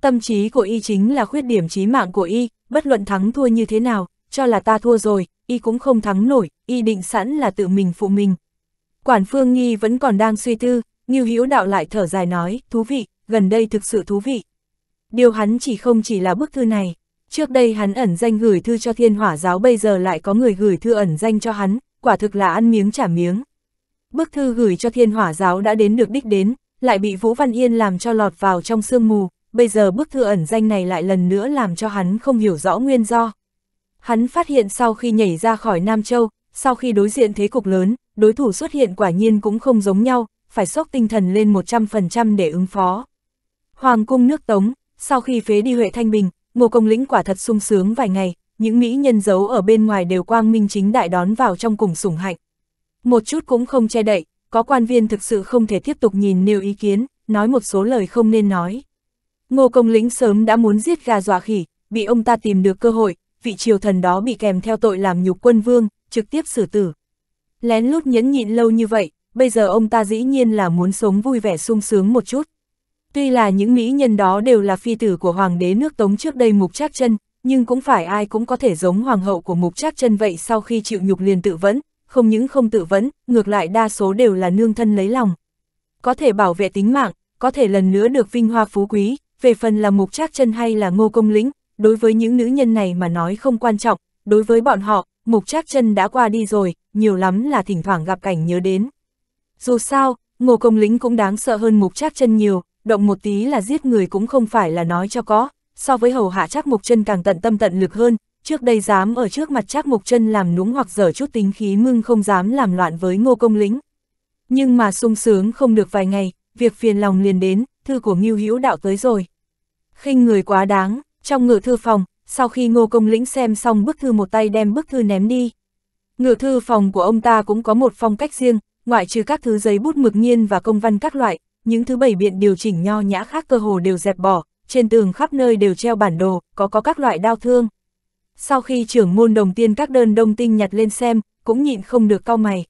Tâm trí của y chính là khuyết điểm trí mạng của y, bất luận thắng thua như thế nào, cho là ta thua rồi, y cũng không thắng nổi, y định sẵn là tự mình phụ mình. Quản Phương Nghi vẫn còn đang suy tư, Ngưu Hữu Đạo lại thở dài nói, thú vị, gần đây thực sự thú vị. Điều hắn chỉ không chỉ là bức thư này. Trước đây hắn ẩn danh gửi thư cho thiên hỏa giáo bây giờ lại có người gửi thư ẩn danh cho hắn, quả thực là ăn miếng trả miếng. Bức thư gửi cho thiên hỏa giáo đã đến được đích đến, lại bị Vũ Văn Yên làm cho lọt vào trong sương mù, bây giờ bức thư ẩn danh này lại lần nữa làm cho hắn không hiểu rõ nguyên do. Hắn phát hiện sau khi nhảy ra khỏi Nam Châu, sau khi đối diện thế cục lớn, đối thủ xuất hiện quả nhiên cũng không giống nhau, phải sốc tinh thần lên 100% để ứng phó. Hoàng cung nước Tống, sau khi phế đi Huệ Thanh Bình, Ngô Công Lĩnh quả thật sung sướng vài ngày, những mỹ nhân giấu ở bên ngoài đều quang minh chính đại đón vào trong cùng sủng hạnh. Một chút cũng không che đậy, có quan viên thực sự không thể tiếp tục nhìn nêu ý kiến, nói một số lời không nên nói. Ngô Công Lĩnh sớm đã muốn giết gà dọa khỉ, bị ông ta tìm được cơ hội, vị triều thần đó bị kèm theo tội làm nhục quân vương, trực tiếp xử tử. Lén lút nhẫn nhịn lâu như vậy, bây giờ ông ta dĩ nhiên là muốn sống vui vẻ sung sướng một chút. Tuy là những mỹ nhân đó đều là phi tử của hoàng đế nước Tống trước đây Mục Trác Chân, nhưng cũng phải ai cũng có thể giống hoàng hậu của Mục Trác Chân vậy sau khi chịu nhục liền tự vẫn, không những không tự vẫn, ngược lại đa số đều là nương thân lấy lòng. Có thể bảo vệ tính mạng, có thể lần nữa được vinh hoa phú quý, về phần là Mục Trác Chân hay là Ngô Công Lĩnh, đối với những nữ nhân này mà nói không quan trọng, đối với bọn họ, Mục Trác Chân đã qua đi rồi, nhiều lắm là thỉnh thoảng gặp cảnh nhớ đến. Dù sao, ngô công lính cũng đáng sợ hơn mục trác chân nhiều, động một tí là giết người cũng không phải là nói cho có, so với hầu hạ trác mục chân càng tận tâm tận lực hơn, trước đây dám ở trước mặt trác mục chân làm núng hoặc dở chút tính khí mưng không dám làm loạn với ngô công lính. Nhưng mà sung sướng không được vài ngày, việc phiền lòng liền đến, thư của Ngưu Hữu Đạo tới rồi. khinh người quá đáng, trong ngựa thư phòng, sau khi Ngô Công Lĩnh xem xong bức thư một tay đem bức thư ném đi. ngựa thư phòng của ông ta cũng có một phong cách riêng, ngoại trừ các thứ giấy bút mực nghiên và công văn các loại, những thứ bảy biện điều chỉnh nho nhã khác cơ hồ đều dẹp bỏ, trên tường khắp nơi đều treo bản đồ, có có các loại đao thương. Sau khi trưởng môn đồng tiên các đơn đông tinh nhặt lên xem, cũng nhịn không được cau mày.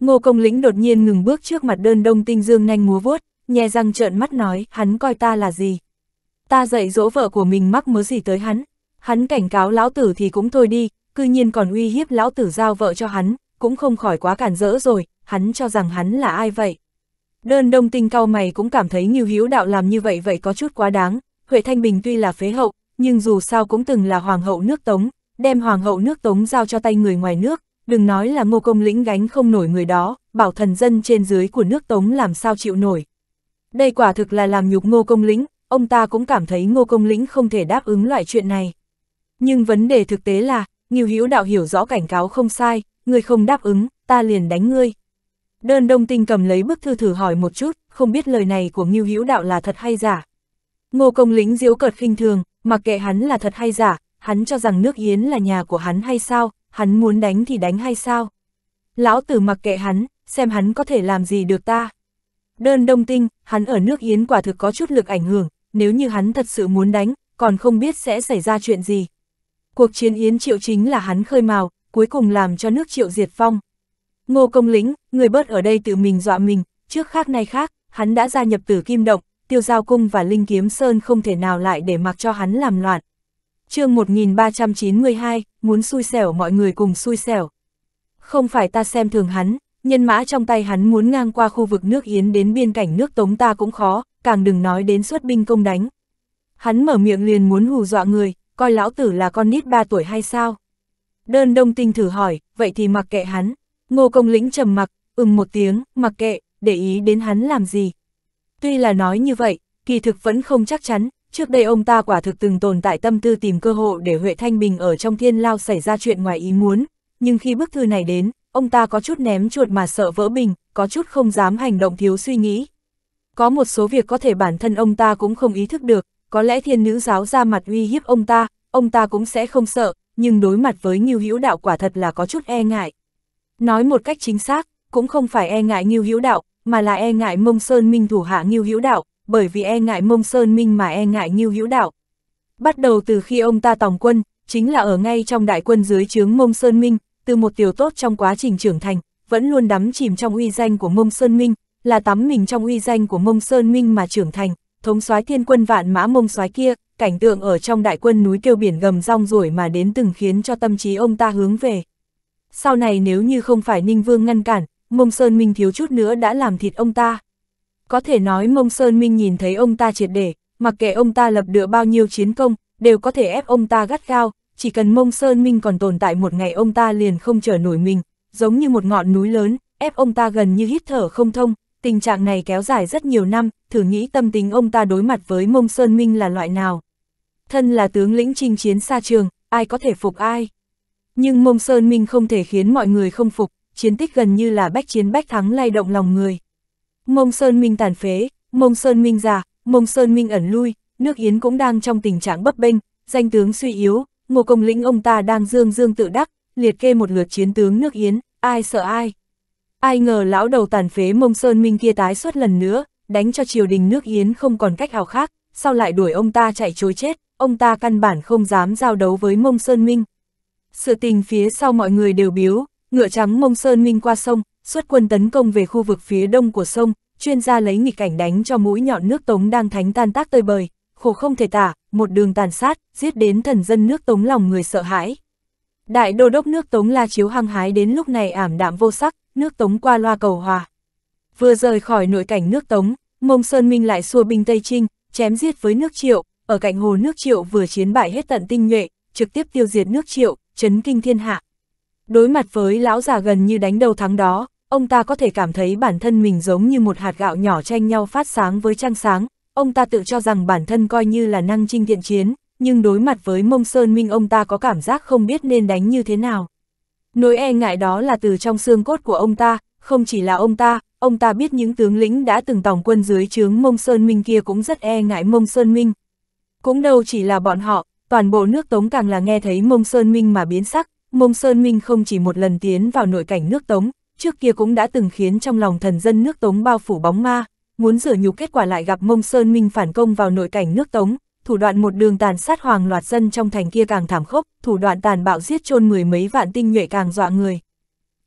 Ngô Công Lĩnh đột nhiên ngừng bước trước mặt đơn đông tinh dương nhanh múa vuốt, nhè răng trợn mắt nói, hắn coi ta là gì? Ta dạy dỗ vợ của mình mắc mớ gì tới hắn? Hắn cảnh cáo lão tử thì cũng thôi đi, cư nhiên còn uy hiếp lão tử giao vợ cho hắn, cũng không khỏi quá cản rỡ rồi, hắn cho rằng hắn là ai vậy? Đơn đông tinh cao mày cũng cảm thấy Ngưu Hiếu Đạo làm như vậy vậy có chút quá đáng, Huệ Thanh Bình tuy là phế hậu, nhưng dù sao cũng từng là hoàng hậu nước Tống, đem hoàng hậu nước Tống giao cho tay người ngoài nước, đừng nói là ngô công lĩnh gánh không nổi người đó, bảo thần dân trên dưới của nước Tống làm sao chịu nổi. Đây quả thực là làm nhục ngô công lĩnh, ông ta cũng cảm thấy ngô công lĩnh không thể đáp ứng loại chuyện này. Nhưng vấn đề thực tế là, Ngưu Hiếu Đạo hiểu rõ cảnh cáo không sai, người không đáp ứng, ta liền đánh ngươi, Đơn đông tinh cầm lấy bức thư thử hỏi một chút, không biết lời này của Ngưu Hữu Đạo là thật hay giả. Ngô Công Lĩnh diếu cợt khinh thường, mặc kệ hắn là thật hay giả, hắn cho rằng nước Yến là nhà của hắn hay sao, hắn muốn đánh thì đánh hay sao. Lão tử mặc kệ hắn, xem hắn có thể làm gì được ta. Đơn đông tinh, hắn ở nước Yến quả thực có chút lực ảnh hưởng, nếu như hắn thật sự muốn đánh, còn không biết sẽ xảy ra chuyện gì. Cuộc chiến Yến triệu chính là hắn khơi mào, cuối cùng làm cho nước triệu diệt phong. Ngô Công Lĩnh, người bớt ở đây tự mình dọa mình, trước khác nay khác, hắn đã gia nhập tử kim động, tiêu giao cung và linh kiếm sơn không thể nào lại để mặc cho hắn làm loạn. chương 1392, muốn xui xẻo mọi người cùng xui xẻo. Không phải ta xem thường hắn, nhân mã trong tay hắn muốn ngang qua khu vực nước Yến đến biên cảnh nước Tống ta cũng khó, càng đừng nói đến xuất binh công đánh. Hắn mở miệng liền muốn hù dọa người, coi lão tử là con nít 3 tuổi hay sao? Đơn đông tinh thử hỏi, vậy thì mặc kệ hắn. Ngô Công Lĩnh trầm mặc, ừm một tiếng, mặc kệ, để ý đến hắn làm gì. Tuy là nói như vậy, kỳ thực vẫn không chắc chắn, trước đây ông ta quả thực từng tồn tại tâm tư tìm cơ hội để Huệ Thanh Bình ở trong thiên lao xảy ra chuyện ngoài ý muốn, nhưng khi bức thư này đến, ông ta có chút ném chuột mà sợ vỡ bình, có chút không dám hành động thiếu suy nghĩ. Có một số việc có thể bản thân ông ta cũng không ý thức được, có lẽ thiên nữ giáo ra mặt uy hiếp ông ta, ông ta cũng sẽ không sợ, nhưng đối mặt với Ngưu Hữu Đạo quả thật là có chút e ngại. Nói một cách chính xác, cũng không phải e ngại Ngưu Hữu Đạo, mà là e ngại Mông Sơn Minh thủ hạ Ngưu Hữu Đạo, bởi vì e ngại Mông Sơn Minh mà e ngại Ngưu Hữu Đạo. Bắt đầu từ khi ông ta tòng quân, chính là ở ngay trong đại quân dưới chướng Mông Sơn Minh, từ một tiểu tốt trong quá trình trưởng thành, vẫn luôn đắm chìm trong uy danh của Mông Sơn Minh, là tắm mình trong uy danh của Mông Sơn Minh mà trưởng thành, thống soái thiên quân vạn mã Mông soái kia, cảnh tượng ở trong đại quân núi kêu biển gầm rong ruổi mà đến từng khiến cho tâm trí ông ta hướng về sau này nếu như không phải Ninh Vương ngăn cản, Mông Sơn Minh thiếu chút nữa đã làm thịt ông ta. Có thể nói Mông Sơn Minh nhìn thấy ông ta triệt để, mặc kệ ông ta lập được bao nhiêu chiến công, đều có thể ép ông ta gắt gao, chỉ cần Mông Sơn Minh còn tồn tại một ngày ông ta liền không trở nổi mình, giống như một ngọn núi lớn, ép ông ta gần như hít thở không thông, tình trạng này kéo dài rất nhiều năm, thử nghĩ tâm tính ông ta đối mặt với Mông Sơn Minh là loại nào. Thân là tướng lĩnh chinh chiến xa trường, ai có thể phục ai? Nhưng Mông Sơn Minh không thể khiến mọi người không phục, chiến tích gần như là bách chiến bách thắng lay động lòng người. Mông Sơn Minh tàn phế, Mông Sơn Minh già, Mông Sơn Minh ẩn lui, nước Yến cũng đang trong tình trạng bấp bênh, danh tướng suy yếu, Ngô Công lĩnh ông ta đang dương dương tự đắc, liệt kê một lượt chiến tướng nước Yến, ai sợ ai. Ai ngờ lão đầu tàn phế Mông Sơn Minh kia tái xuất lần nữa, đánh cho triều đình nước Yến không còn cách nào khác, sau lại đuổi ông ta chạy trối chết, ông ta căn bản không dám giao đấu với Mông Sơn Minh. Sự tình phía sau mọi người đều biếu, ngựa trắng mông sơn minh qua sông, xuất quân tấn công về khu vực phía đông của sông, chuyên gia lấy nghịch cảnh đánh cho mũi nhọn nước Tống đang thánh tan tác tơi bời, khổ không thể tả, một đường tàn sát, giết đến thần dân nước Tống lòng người sợ hãi. Đại đô đốc nước Tống La Chiếu hăng hái đến lúc này ảm đạm vô sắc, nước Tống qua loa cầu hòa. Vừa rời khỏi nội cảnh nước Tống, Mông Sơn Minh lại xua binh Tây Trinh, chém giết với nước Triệu, ở cạnh hồ nước Triệu vừa chiến bại hết tận tinh nhuệ, trực tiếp tiêu diệt nước Triệu, chấn kinh thiên hạ. Đối mặt với lão già gần như đánh đầu thắng đó, ông ta có thể cảm thấy bản thân mình giống như một hạt gạo nhỏ tranh nhau phát sáng với trăng sáng, ông ta tự cho rằng bản thân coi như là năng trinh thiện chiến, nhưng đối mặt với mông sơn minh ông ta có cảm giác không biết nên đánh như thế nào. Nỗi e ngại đó là từ trong xương cốt của ông ta, không chỉ là ông ta, ông ta biết những tướng lĩnh đã từng tòng quân dưới chướng mông sơn minh kia cũng rất e ngại mông sơn minh. Cũng đâu chỉ là bọn họ, toàn bộ nước Tống càng là nghe thấy Mông Sơn Minh mà biến sắc, Mông Sơn Minh không chỉ một lần tiến vào nội cảnh nước Tống, trước kia cũng đã từng khiến trong lòng thần dân nước Tống bao phủ bóng ma, muốn rửa nhục kết quả lại gặp Mông Sơn Minh phản công vào nội cảnh nước Tống, thủ đoạn một đường tàn sát hoàng loạt dân trong thành kia càng thảm khốc, thủ đoạn tàn bạo giết chôn mười mấy vạn tinh nhuệ càng dọa người.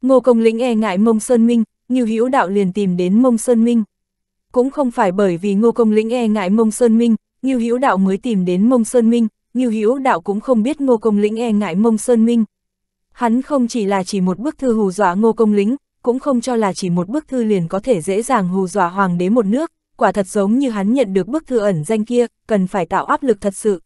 Ngô Công Lĩnh e ngại Mông Sơn Minh, như hữu đạo liền tìm đến Mông Sơn Minh. Cũng không phải bởi vì Ngô Công Lĩnh e ngại Mông Sơn Minh, như hữu đạo mới tìm đến Mông Sơn Minh, Ngưu Hữu Đạo cũng không biết Ngô Công Lĩnh e ngại Mông Sơn Minh. Hắn không chỉ là chỉ một bức thư hù dọa Ngô Công Lĩnh, cũng không cho là chỉ một bức thư liền có thể dễ dàng hù dọa hoàng đế một nước, quả thật giống như hắn nhận được bức thư ẩn danh kia, cần phải tạo áp lực thật sự.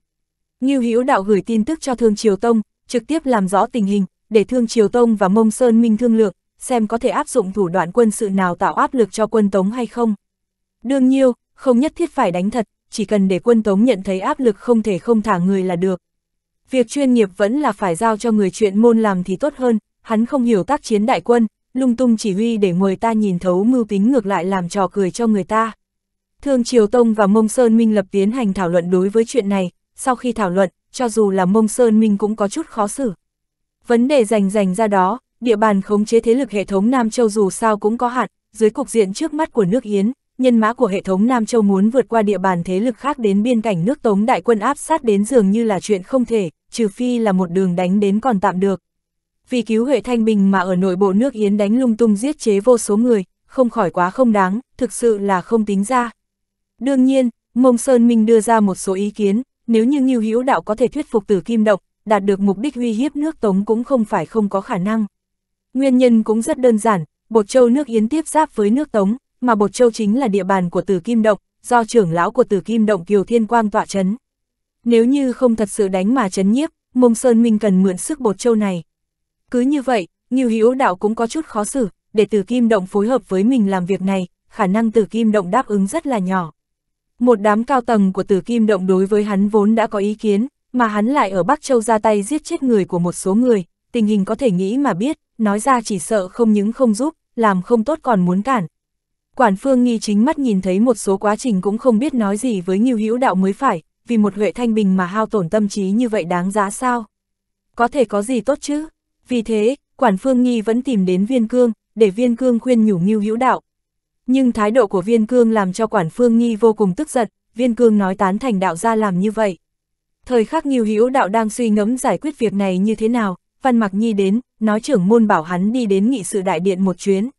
Ngưu Hữu Đạo gửi tin tức cho Thương Triều Tông, trực tiếp làm rõ tình hình, để Thương Triều Tông và Mông Sơn Minh thương lượng, xem có thể áp dụng thủ đoạn quân sự nào tạo áp lực cho quân Tống hay không. Đương nhiêu, không nhất thiết phải đánh thật, chỉ cần để quân Tống nhận thấy áp lực không thể không thả người là được. Việc chuyên nghiệp vẫn là phải giao cho người chuyện môn làm thì tốt hơn, hắn không hiểu tác chiến đại quân, lung tung chỉ huy để người ta nhìn thấu mưu tính ngược lại làm trò cười cho người ta. Thương Triều Tông và Mông Sơn Minh lập tiến hành thảo luận đối với chuyện này, sau khi thảo luận, cho dù là Mông Sơn Minh cũng có chút khó xử. Vấn đề rành rành ra đó, địa bàn khống chế thế lực hệ thống Nam Châu dù sao cũng có hạn, dưới cục diện trước mắt của nước Yến, nhân mã của hệ thống Nam Châu muốn vượt qua địa bàn thế lực khác đến biên cảnh nước Tống đại quân áp sát đến dường như là chuyện không thể, trừ phi là một đường đánh đến còn tạm được. Vì cứu hệ Thanh Bình mà ở nội bộ nước Yến đánh lung tung giết chế vô số người, không khỏi quá không đáng, thực sự là không tính ra. Đương nhiên, Mông Sơn Minh đưa ra một số ý kiến, nếu như Ngưu Hữu Đạo có thể thuyết phục Tử Kim động đạt được mục đích uy hiếp nước Tống cũng không phải không có khả năng. Nguyên nhân cũng rất đơn giản, Bột Châu nước Yến tiếp giáp với nước Tống, mà Bột Châu chính là địa bàn của Từ Kim Động, do trưởng lão của Từ Kim Động Kiều Thiên Quang tọa chấn. Nếu như không thật sự đánh mà chấn nhiếp, Mông Sơn Minh cần mượn sức Bột Châu này. Cứ như vậy, Ngưu Hữu Đạo cũng có chút khó xử, để Từ Kim Động phối hợp với mình làm việc này, khả năng Từ Kim Động đáp ứng rất là nhỏ. Một đám cao tầng của Từ Kim Động đối với hắn vốn đã có ý kiến, mà hắn lại ở Bắc Châu ra tay giết chết người của một số người, tình hình có thể nghĩ mà biết, nói ra chỉ sợ không những không giúp, làm không tốt còn muốn cản, Quản phương nghi chính mắt nhìn thấy một số quá trình cũng không biết nói gì với nghiêu hữu đạo mới phải, vì một Huệ Thanh Bình mà hao tổn tâm trí như vậy đáng giá sao? Có thể có gì tốt chứ? Vì thế, quản phương nghi vẫn tìm đến viên cương, để viên cương khuyên nhủ nghiêu hữu đạo. Nhưng thái độ của viên cương làm cho quản phương nghi vô cùng tức giận, viên cương nói tán thành đạo ra làm như vậy. Thời khắc nghiêu hữu đạo đang suy ngẫm giải quyết việc này như thế nào, Văn Mặc Nhi đến, nói trưởng môn bảo hắn đi đến nghị sự đại điện một chuyến.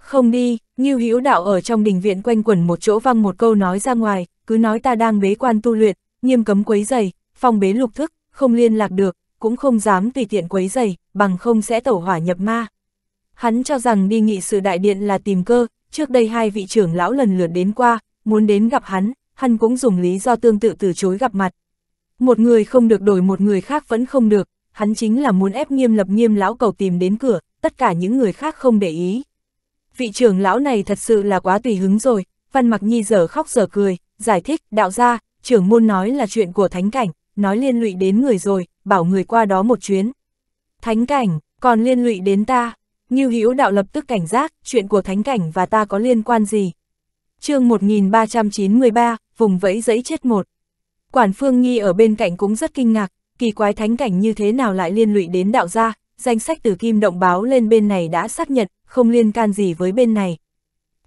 Không đi, Ngưu Hữu Đạo ở trong đình viện quanh quẩn một chỗ văng một câu nói ra ngoài, cứ nói ta đang bế quan tu luyện, nghiêm cấm quấy giày, phong bế lục thức, không liên lạc được, cũng không dám tùy tiện quấy giày, bằng không sẽ tẩu hỏa nhập ma. Hắn cho rằng đi nghị sự đại điện là tìm cơ, trước đây hai vị trưởng lão lần lượt đến qua, muốn đến gặp hắn, hắn cũng dùng lý do tương tự từ chối gặp mặt. Một người không được đổi một người khác vẫn không được, hắn chính là muốn ép nghiêm lập nghiêm lão cầu tìm đến cửa, tất cả những người khác không để ý vị trưởng lão này thật sự là quá tùy hứng rồi, Văn Mặc Nhi giờ khóc giờ cười, giải thích, đạo gia, trưởng môn nói là chuyện của thánh cảnh, nói liên lụy đến người rồi, bảo người qua đó một chuyến. Thánh cảnh, còn liên lụy đến ta, Ngưu Hữu đạo lập tức cảnh giác, chuyện của thánh cảnh và ta có liên quan gì? chương 1393, vùng vẫy giấy chết một. Quản Phương Nhi ở bên cạnh cũng rất kinh ngạc, kỳ quái thánh cảnh như thế nào lại liên lụy đến đạo gia, danh sách từ kim động báo lên bên này đã xác nhận, không liên can gì với bên này.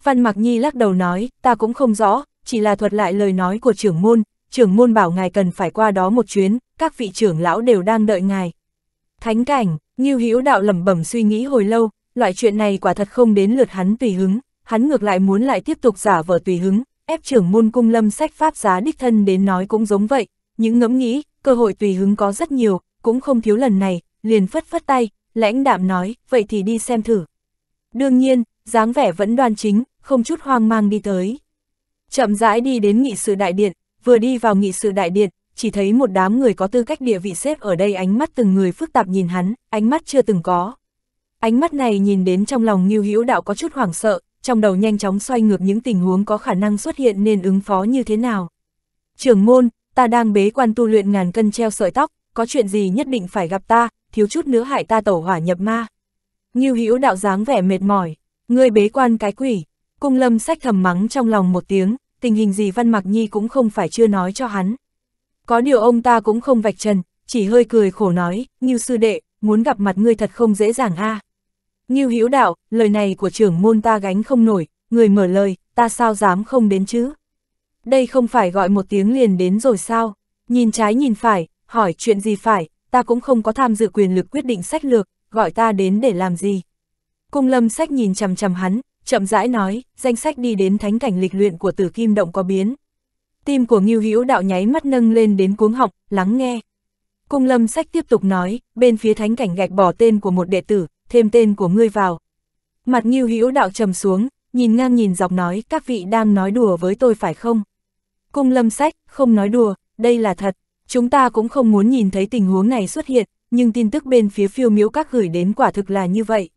Văn Mạc Nhi lắc đầu nói, ta cũng không rõ, chỉ là thuật lại lời nói của trưởng môn, trưởng môn bảo ngài cần phải qua đó một chuyến, các vị trưởng lão đều đang đợi ngài. Thánh cảnh, Ngưu Hữu Đạo lẩm bẩm suy nghĩ hồi lâu, loại chuyện này quả thật không đến lượt hắn tùy hứng, hắn ngược lại muốn lại tiếp tục giả vờ tùy hứng, ép trưởng môn cung lâm sách pháp giá đích thân đến nói cũng giống vậy, những ngẫm nghĩ, cơ hội tùy hứng có rất nhiều, cũng không thiếu lần này, liền phất phất tay, lãnh đạm nói, vậy thì đi xem thử. Đương nhiên, dáng vẻ vẫn đoan chính, không chút hoang mang đi tới. Chậm rãi đi đến nghị sự đại điện, vừa đi vào nghị sự đại điện, chỉ thấy một đám người có tư cách địa vị xếp ở đây ánh mắt từng người phức tạp nhìn hắn, ánh mắt chưa từng có. Ánh mắt này nhìn đến trong lòng Ngưu Hữu Đạo có chút hoảng sợ, trong đầu nhanh chóng xoay ngược những tình huống có khả năng xuất hiện nên ứng phó như thế nào. Trưởng môn, ta đang bế quan tu luyện ngàn cân treo sợi tóc, có chuyện gì nhất định phải gặp ta, thiếu chút nữa hại ta tẩu hỏa nhập ma. Như Hữu đạo dáng vẻ mệt mỏi, ngươi bế quan cái quỷ, cung lâm sách thầm mắng trong lòng một tiếng, tình hình gì Văn Mạc Nhi cũng không phải chưa nói cho hắn. Có điều ông ta cũng không vạch trần, chỉ hơi cười khổ nói, như sư đệ, muốn gặp mặt ngươi thật không dễ dàng a. Như Hữu đạo, lời này của trưởng môn ta gánh không nổi, người mở lời, ta sao dám không đến chứ? Đây không phải gọi một tiếng liền đến rồi sao? Nhìn trái nhìn phải, hỏi chuyện gì phải, ta cũng không có tham dự quyền lực quyết định sách lược, gọi ta đến để làm gì. Cung lâm sách nhìn chầm chầm hắn, chậm rãi nói, danh sách đi đến thánh cảnh lịch luyện của tử kim động có biến. Tim của Ngưu Hữu đạo nháy mắt nâng lên đến cuống học, lắng nghe. Cung lâm sách tiếp tục nói, bên phía thánh cảnh gạch bỏ tên của một đệ tử, thêm tên của ngươi vào. Mặt Ngưu Hữu đạo trầm xuống, nhìn ngang nhìn dọc nói, các vị đang nói đùa với tôi phải không? Cung lâm sách, không nói đùa, đây là thật. Chúng ta cũng không muốn nhìn thấy tình huống này xuất hiện, nhưng tin tức bên phía phiêu miếu các gửi đến quả thực là như vậy.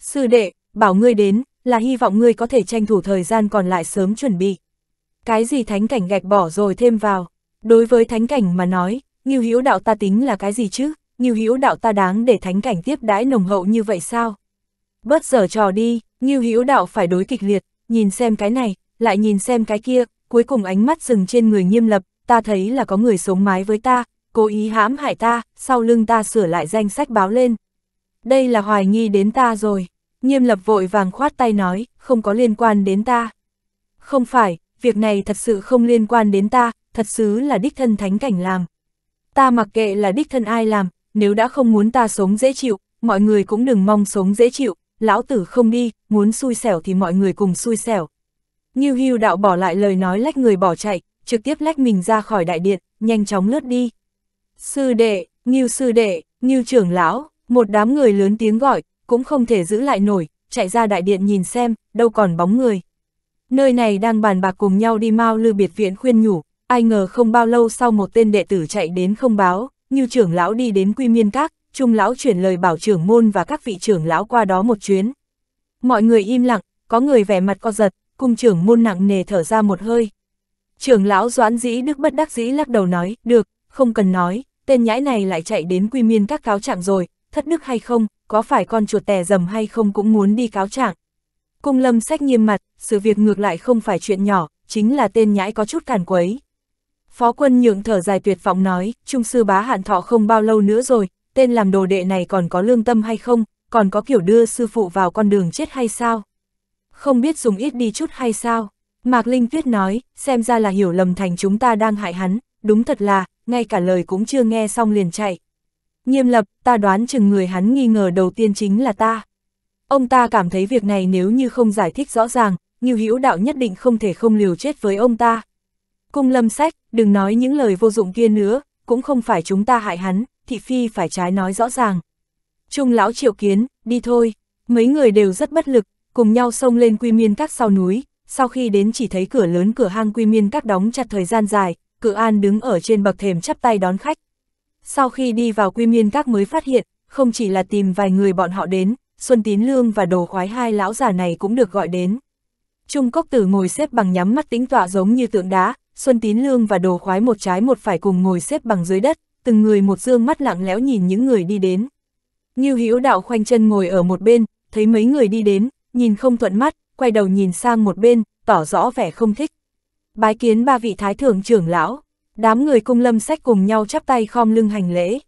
Sư đệ, bảo ngươi đến, là hy vọng ngươi có thể tranh thủ thời gian còn lại sớm chuẩn bị. Cái gì thánh cảnh gạch bỏ rồi thêm vào. Đối với thánh cảnh mà nói, nghiêu hữu đạo ta tính là cái gì chứ, nghiêu hữu đạo ta đáng để thánh cảnh tiếp đãi nồng hậu như vậy sao? Bớt giờ trò đi, nghiêu hữu đạo phải đối kịch liệt, nhìn xem cái này, lại nhìn xem cái kia, cuối cùng ánh mắt dừng trên người nghiêm lập, ta thấy là có người sống mái với ta, cố ý hãm hại ta, sau lưng ta sửa lại danh sách báo lên. Đây là hoài nghi đến ta rồi. Nghiêm lập vội vàng khoát tay nói, không có liên quan đến ta. Không phải, việc này thật sự không liên quan đến ta, thật sự là đích thân thánh cảnh làm. Ta mặc kệ là đích thân ai làm, nếu đã không muốn ta sống dễ chịu, mọi người cũng đừng mong sống dễ chịu, lão tử không đi, muốn xui xẻo thì mọi người cùng xui xẻo. Nghiêu hưu đạo bỏ lại lời nói lách người bỏ chạy, trực tiếp lách mình ra khỏi đại điện, nhanh chóng lướt đi. Sư đệ, nghiêu sư đệ, nghiêu trưởng lão, một đám người lớn tiếng gọi, cũng không thể giữ lại nổi, chạy ra đại điện nhìn xem, đâu còn bóng người. Nơi này đang bàn bạc cùng nhau đi mau lư biệt viện khuyên nhủ, ai ngờ không bao lâu sau một tên đệ tử chạy đến không báo, như trưởng lão đi đến quy miên các, trung lão chuyển lời bảo trưởng môn và các vị trưởng lão qua đó một chuyến. Mọi người im lặng, có người vẻ mặt co giật, cung trưởng môn nặng nề thở ra một hơi. Trưởng lão doãn dĩ đức bất đắc dĩ lắc đầu nói, được, không cần nói, tên nhãi này lại chạy đến quy miên các cáo trạng rồi, thất đức hay không, có phải con chuột tè dầm hay không cũng muốn đi cáo trạng. Cung lâm sách nghiêm mặt, sự việc ngược lại không phải chuyện nhỏ, chính là tên nhãi có chút càn quấy. Phó quân nhượng thở dài tuyệt vọng nói, trung sư bá hạn thọ không bao lâu nữa rồi, tên làm đồ đệ này còn có lương tâm hay không, còn có kiểu đưa sư phụ vào con đường chết hay sao? Không biết dùng ít đi chút hay sao? Mạc Linh Tuyết nói, xem ra là hiểu lầm thành chúng ta đang hại hắn, đúng thật là, ngay cả lời cũng chưa nghe xong liền chạy. Nghiêm lập, ta đoán chừng người hắn nghi ngờ đầu tiên chính là ta. Ông ta cảm thấy việc này nếu như không giải thích rõ ràng, như hữu đạo nhất định không thể không liều chết với ông ta. Cung lâm sách, đừng nói những lời vô dụng kia nữa, cũng không phải chúng ta hại hắn, thị phi phải trái nói rõ ràng. Trung lão triệu kiến, đi thôi, mấy người đều rất bất lực, cùng nhau xông lên quy miên các sau núi, sau khi đến chỉ thấy cửa lớn cửa hang quy miên các đóng chặt thời gian dài, cự an đứng ở trên bậc thềm chắp tay đón khách. Sau khi đi vào quy miên các mới phát hiện, không chỉ là tìm vài người bọn họ đến, Xuân Tín Lương và đồ khoái hai lão già này cũng được gọi đến. Trung Cốc Tử ngồi xếp bằng nhắm mắt tĩnh tọa giống như tượng đá, Xuân Tín Lương và đồ khoái một trái một phải cùng ngồi xếp bằng dưới đất, từng người một dương mắt lặng lẽo nhìn những người đi đến. như Hữu Đạo khoanh chân ngồi ở một bên, thấy mấy người đi đến, nhìn không thuận mắt, quay đầu nhìn sang một bên, tỏ rõ vẻ không thích. Bái kiến ba vị thái thượng trưởng lão, đám người cung lâm sách cùng nhau chắp tay khom lưng hành lễ.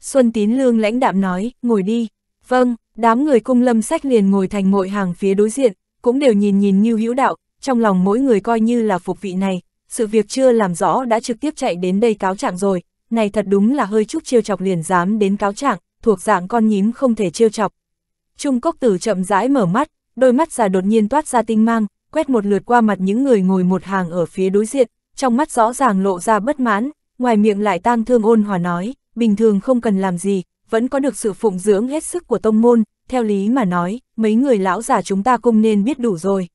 Xuân Tín Lương lãnh đạm nói, ngồi đi. Vâng, đám người cung lâm sách liền ngồi thành mội hàng phía đối diện, cũng đều nhìn nhìn như hữu đạo, trong lòng mỗi người coi như là phục vị này, sự việc chưa làm rõ đã trực tiếp chạy đến đây cáo trạng rồi, này thật đúng là hơi chút trêu chọc liền dám đến cáo trạng, thuộc dạng con nhím không thể trêu chọc. Trung Cốc Tử chậm rãi mở mắt, đôi mắt già đột nhiên toát ra tinh mang, quét một lượt qua mặt những người ngồi một hàng ở phía đối diện, trong mắt rõ ràng lộ ra bất mãn, ngoài miệng lại tang thương ôn hòa nói, bình thường không cần làm gì, vẫn có được sự phụng dưỡng hết sức của tông môn, theo lý mà nói, mấy người lão già chúng ta cũng nên biết đủ rồi.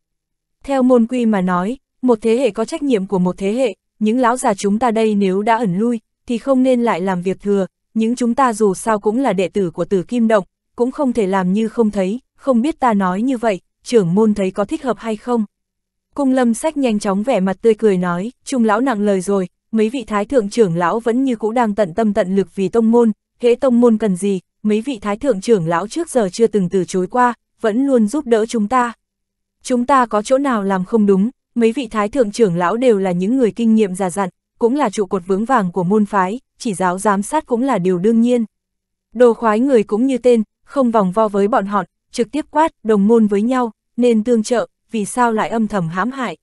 Theo môn quy mà nói, một thế hệ có trách nhiệm của một thế hệ, những lão già chúng ta đây nếu đã ẩn lui, thì không nên lại làm việc thừa, những chúng ta dù sao cũng là đệ tử của tử kim động, cũng không thể làm như không thấy, không biết ta nói như vậy, trưởng môn thấy có thích hợp hay không. Cung lâm sách nhanh chóng vẻ mặt tươi cười nói, trung lão nặng lời rồi, mấy vị thái thượng trưởng lão vẫn như cũ đang tận tâm tận lực vì tông môn, hễ tông môn cần gì, mấy vị thái thượng trưởng lão trước giờ chưa từng từ chối qua, vẫn luôn giúp đỡ chúng ta. Chúng ta có chỗ nào làm không đúng, mấy vị thái thượng trưởng lão đều là những người kinh nghiệm già dặn, cũng là trụ cột vướng vàng của môn phái, chỉ giáo giám sát cũng là điều đương nhiên. Đồ khoái người cũng như tên, không vòng vo với bọn họ, trực tiếp quát, đồng môn với nhau, nên tương trợ, vì sao lại âm thầm hãm hại.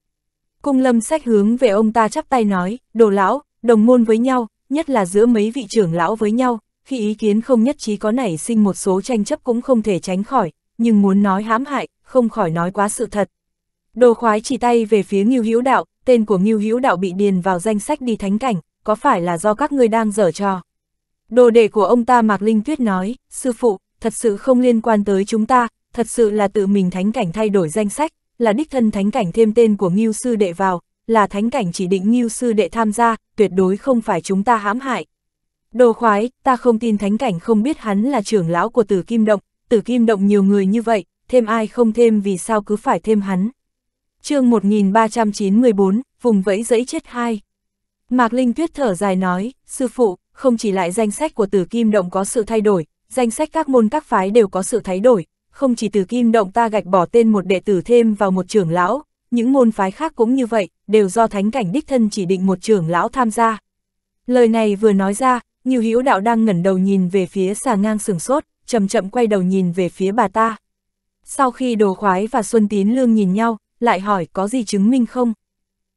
Cung lâm sách hướng về ông ta chắp tay nói, đồ lão, đồng môn với nhau, nhất là giữa mấy vị trưởng lão với nhau, khi ý kiến không nhất trí có nảy sinh một số tranh chấp cũng không thể tránh khỏi, nhưng muốn nói hãm hại, không khỏi nói quá sự thật. Đồ khoái chỉ tay về phía Ngưu Hữu Đạo, tên của Ngưu Hữu Đạo bị điền vào danh sách đi thánh cảnh, có phải là do các ngươi đang dở trò? Đồ đệ của ông ta Mạc Linh Tuyết nói, sư phụ, thật sự không liên quan tới chúng ta, thật sự là tự mình thánh cảnh thay đổi danh sách, là đích thân thánh cảnh thêm tên của Ngưu sư đệ vào, là thánh cảnh chỉ định Ngưu sư đệ tham gia, tuyệt đối không phải chúng ta hãm hại. Đồ khoái, ta không tin thánh cảnh không biết hắn là trưởng lão của Tử Kim Động, Tử Kim Động nhiều người như vậy, thêm ai không thêm vì sao cứ phải thêm hắn. chương 1394, vùng vẫy dẫy chết hai. Mạc Linh Tuyết thở dài nói, sư phụ, không chỉ lại danh sách của Tử Kim Động có sự thay đổi, danh sách các môn các phái đều có sự thay đổi, không chỉ từ kim động ta gạch bỏ tên một đệ tử thêm vào một trưởng lão, những môn phái khác cũng như vậy, đều do thánh cảnh đích thân chỉ định một trưởng lão tham gia. Lời này vừa nói ra, nhiều hữu đạo đang ngẩn đầu nhìn về phía xà ngang sừng sốt, chậm chậm quay đầu nhìn về phía bà ta. Sau khi đồ khoái và Xuân Tín Lương nhìn nhau, lại hỏi có gì chứng minh không?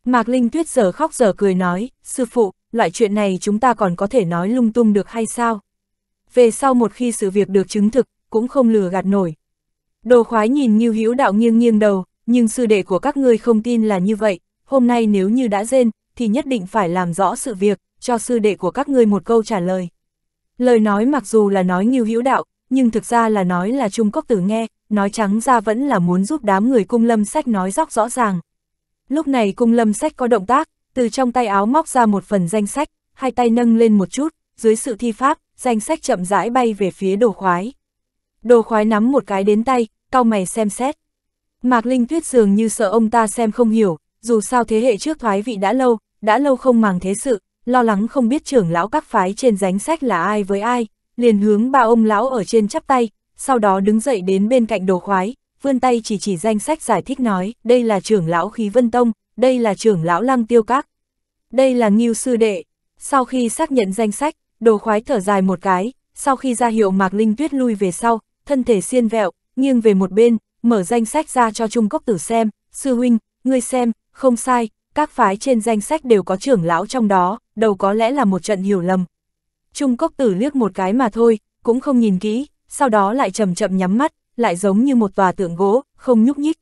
Mạc Linh Tuyết giờ khóc giờ cười nói, sư phụ, loại chuyện này chúng ta còn có thể nói lung tung được hay sao? về sau một khi sự việc được chứng thực, cũng không lừa gạt nổi. Đồ khoái nhìn như Hữu Đạo nghiêng nghiêng đầu, nhưng sư đệ của các ngươi không tin là như vậy, hôm nay nếu như đã rên, thì nhất định phải làm rõ sự việc, cho sư đệ của các ngươi một câu trả lời. Lời nói mặc dù là nói Ngưu Hữu Đạo, nhưng thực ra là nói là Trung Cốc Tử nghe, nói trắng ra vẫn là muốn giúp đám người cung lâm sách nói róc rõ ràng. Lúc này cung lâm sách có động tác, từ trong tay áo móc ra một phần danh sách, hai tay nâng lên một chút, dưới sự thi pháp, danh sách chậm rãi bay về phía đồ khoái. Đồ khoái nắm một cái đến tay, cau mày xem xét. Mạc Linh Tuyết dường như sợ ông ta xem không hiểu, dù sao thế hệ trước thoái vị đã lâu, đã lâu không màng thế sự, lo lắng không biết trưởng lão các phái trên danh sách là ai với ai, liền hướng ba ông lão ở trên chắp tay, sau đó đứng dậy đến bên cạnh đồ khoái, vươn tay chỉ chỉ danh sách giải thích nói, đây là trưởng lão khí vân tông, đây là trưởng lão lăng tiêu các, đây là nghiêu sư đệ. Sau khi xác nhận danh sách, đồ khoái thở dài một cái, sau khi ra hiệu Mạc Linh Tuyết lui về sau, thân thể xiên vẹo, nghiêng về một bên, mở danh sách ra cho Trung Cốc Tử xem, sư huynh, ngươi xem, không sai, các phái trên danh sách đều có trưởng lão trong đó, đầu có lẽ là một trận hiểu lầm. Trung Cốc Tử liếc một cái mà thôi, cũng không nhìn kỹ, sau đó lại chậm chậm nhắm mắt, lại giống như một tòa tượng gỗ, không nhúc nhích.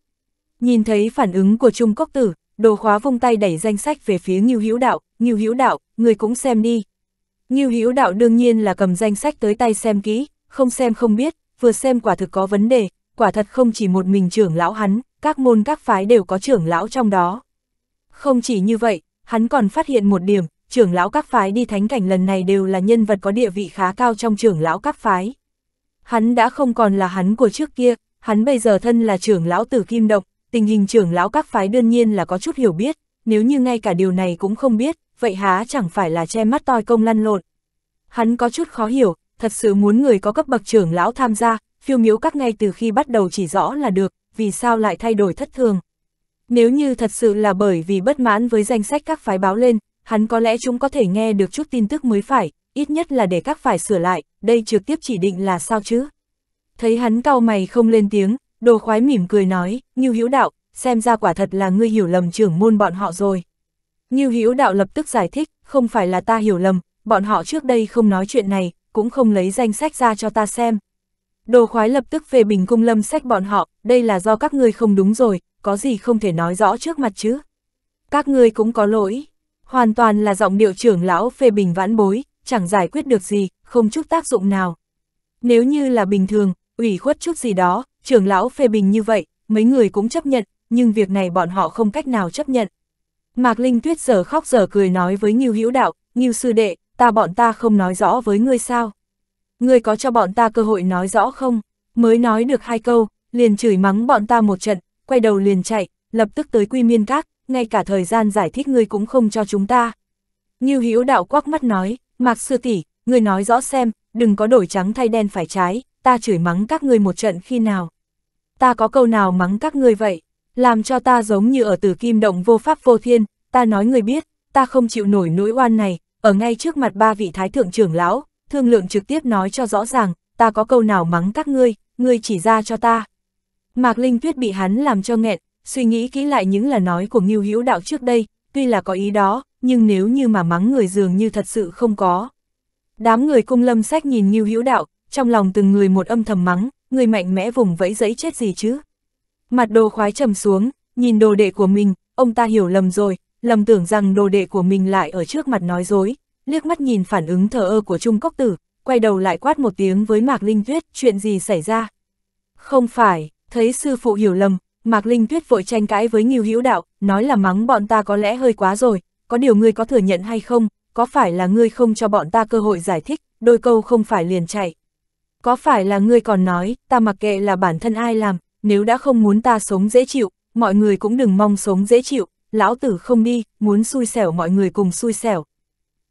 Nhìn thấy phản ứng của Trung Cốc Tử, đồ khóa vung tay đẩy danh sách về phía Ngưu Hữu Đạo, Ngưu Hữu Đạo, người cũng xem đi, Ngưu Hữu Đạo đương nhiên là cầm danh sách tới tay xem kỹ, không xem không biết, vừa xem quả thực có vấn đề, quả thật không chỉ một mình trưởng lão hắn, các môn các phái đều có trưởng lão trong đó. Không chỉ như vậy, hắn còn phát hiện một điểm, trưởng lão các phái đi thánh cảnh lần này đều là nhân vật có địa vị khá cao trong trưởng lão các phái. Hắn đã không còn là hắn của trước kia, hắn bây giờ thân là trưởng lão tử kim động, tình hình trưởng lão các phái đương nhiên là có chút hiểu biết, nếu như ngay cả điều này cũng không biết, vậy há chẳng phải là che mắt toi công lăn lộn. Hắn có chút khó hiểu, thật sự muốn người có cấp bậc trưởng lão tham gia, phiêu miếu các ngay từ khi bắt đầu chỉ rõ là được, vì sao lại thay đổi thất thường. Nếu như thật sự là bởi vì bất mãn với danh sách các phái báo lên, hắn có lẽ chúng có thể nghe được chút tin tức mới phải, ít nhất là để các phải sửa lại, đây trực tiếp chỉ định là sao chứ. Thấy hắn cau mày không lên tiếng, đồ khoái mỉm cười nói, như hữu đạo, xem ra quả thật là ngươi hiểu lầm trưởng môn bọn họ rồi. Ngưu Hữu Đạo lập tức giải thích, không phải là ta hiểu lầm, bọn họ trước đây không nói chuyện này, cũng không lấy danh sách ra cho ta xem. Đồ khoái lập tức phê bình cung lâm sách bọn họ, đây là do các ngươi không đúng rồi, có gì không thể nói rõ trước mặt chứ. Các ngươi cũng có lỗi, hoàn toàn là giọng điệu trưởng lão phê bình vãn bối, chẳng giải quyết được gì, không chút tác dụng nào. Nếu như là bình thường, ủy khuất chút gì đó, trưởng lão phê bình như vậy, mấy người cũng chấp nhận, nhưng việc này bọn họ không cách nào chấp nhận. Mạc Linh Tuyết giờ khóc giờ cười nói với Ngưu Hữu Đạo, Ngưu sư đệ, ta bọn ta không nói rõ với ngươi sao? Ngươi có cho bọn ta cơ hội nói rõ không? Mới nói được hai câu, liền chửi mắng bọn ta một trận, quay đầu liền chạy, lập tức tới Quy Miên Các, ngay cả thời gian giải thích ngươi cũng không cho chúng ta. Ngưu Hữu Đạo quắc mắt nói, Mạc sư tỷ, ngươi nói rõ xem, đừng có đổi trắng thay đen phải trái, ta chửi mắng các ngươi một trận khi nào? Ta có câu nào mắng các ngươi vậy? làm cho ta giống như ở tử kim động vô pháp vô thiên, ta nói người biết, ta không chịu nổi nỗi oan này, ở ngay trước mặt ba vị thái thượng trưởng lão, thương lượng trực tiếp nói cho rõ ràng, ta có câu nào mắng các ngươi, ngươi chỉ ra cho ta. Mạc Linh Tuyết bị hắn làm cho nghẹn, suy nghĩ kỹ lại những là nói của Ngưu Hữu Đạo trước đây, tuy là có ý đó, nhưng nếu như mà mắng người dường như thật sự không có. Đám người cung lâm sách nhìn Ngưu Hữu Đạo, trong lòng từng người một âm thầm mắng, người mạnh mẽ vùng vẫy giấy chết gì chứ. Mặt đồ khoái trầm xuống, nhìn đồ đệ của mình, ông ta hiểu lầm rồi, lầm tưởng rằng đồ đệ của mình lại ở trước mặt nói dối, liếc mắt nhìn phản ứng thờ ơ của Trung Cốc Tử, quay đầu lại quát một tiếng với Mạc Linh Tuyết, chuyện gì xảy ra? Không phải, thấy sư phụ hiểu lầm, Mạc Linh Tuyết vội tranh cãi với Nghiêu Hữu Đạo, nói là mắng bọn ta có lẽ hơi quá rồi, có điều ngươi có thừa nhận hay không, có phải là ngươi không cho bọn ta cơ hội giải thích, đôi câu không phải liền chạy. Có phải là ngươi còn nói, ta mặc kệ là bản thân ai làm, nếu đã không muốn ta sống dễ chịu, mọi người cũng đừng mong sống dễ chịu, lão tử không đi, muốn xui xẻo mọi người cùng xui xẻo.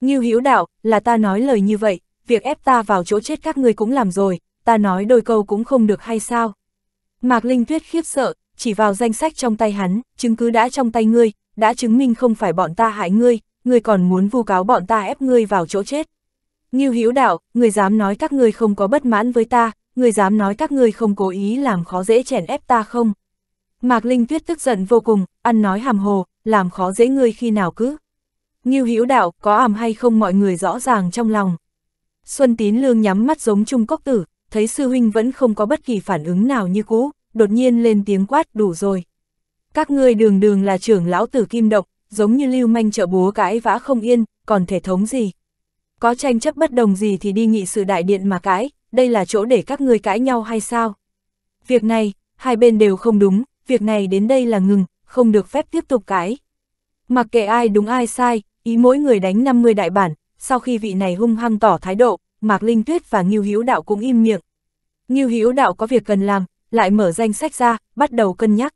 như Hữu đạo, là ta nói lời như vậy, việc ép ta vào chỗ chết các ngươi cũng làm rồi, ta nói đôi câu cũng không được hay sao? Mạc Linh Tuyết khiếp sợ, chỉ vào danh sách trong tay hắn, chứng cứ đã trong tay ngươi, đã chứng minh không phải bọn ta hại ngươi, ngươi còn muốn vu cáo bọn ta ép ngươi vào chỗ chết. như Hữu đạo, người dám nói các ngươi không có bất mãn với ta, người dám nói các ngươi không cố ý làm khó dễ chèn ép ta không? Mạc Linh Tuyết tức giận vô cùng, ăn nói hàm hồ, làm khó dễ ngươi khi nào cứ. Ngưu Hữu đạo, có ảm hay không mọi người rõ ràng trong lòng. Xuân Tín Lương nhắm mắt giống trung cốc tử, thấy sư huynh vẫn không có bất kỳ phản ứng nào như cũ, đột nhiên lên tiếng quát đủ rồi. Các ngươi đường đường là trưởng lão tử kim độc, giống như lưu manh trợ búa cãi vã không yên, còn thể thống gì. Có tranh chấp bất đồng gì thì đi nghị sự đại điện mà cãi, đây là chỗ để các ngươi cãi nhau hay sao? Việc này, hai bên đều không đúng, việc này đến đây là ngừng, không được phép tiếp tục cãi. Mặc kệ ai đúng ai sai, ý mỗi người đánh 50 đại bản, sau khi vị này hung hăng tỏ thái độ, Mạc Linh Tuyết và Ngưu Hữu Đạo cũng im miệng. Ngưu Hữu Đạo có việc cần làm, lại mở danh sách ra, bắt đầu cân nhắc.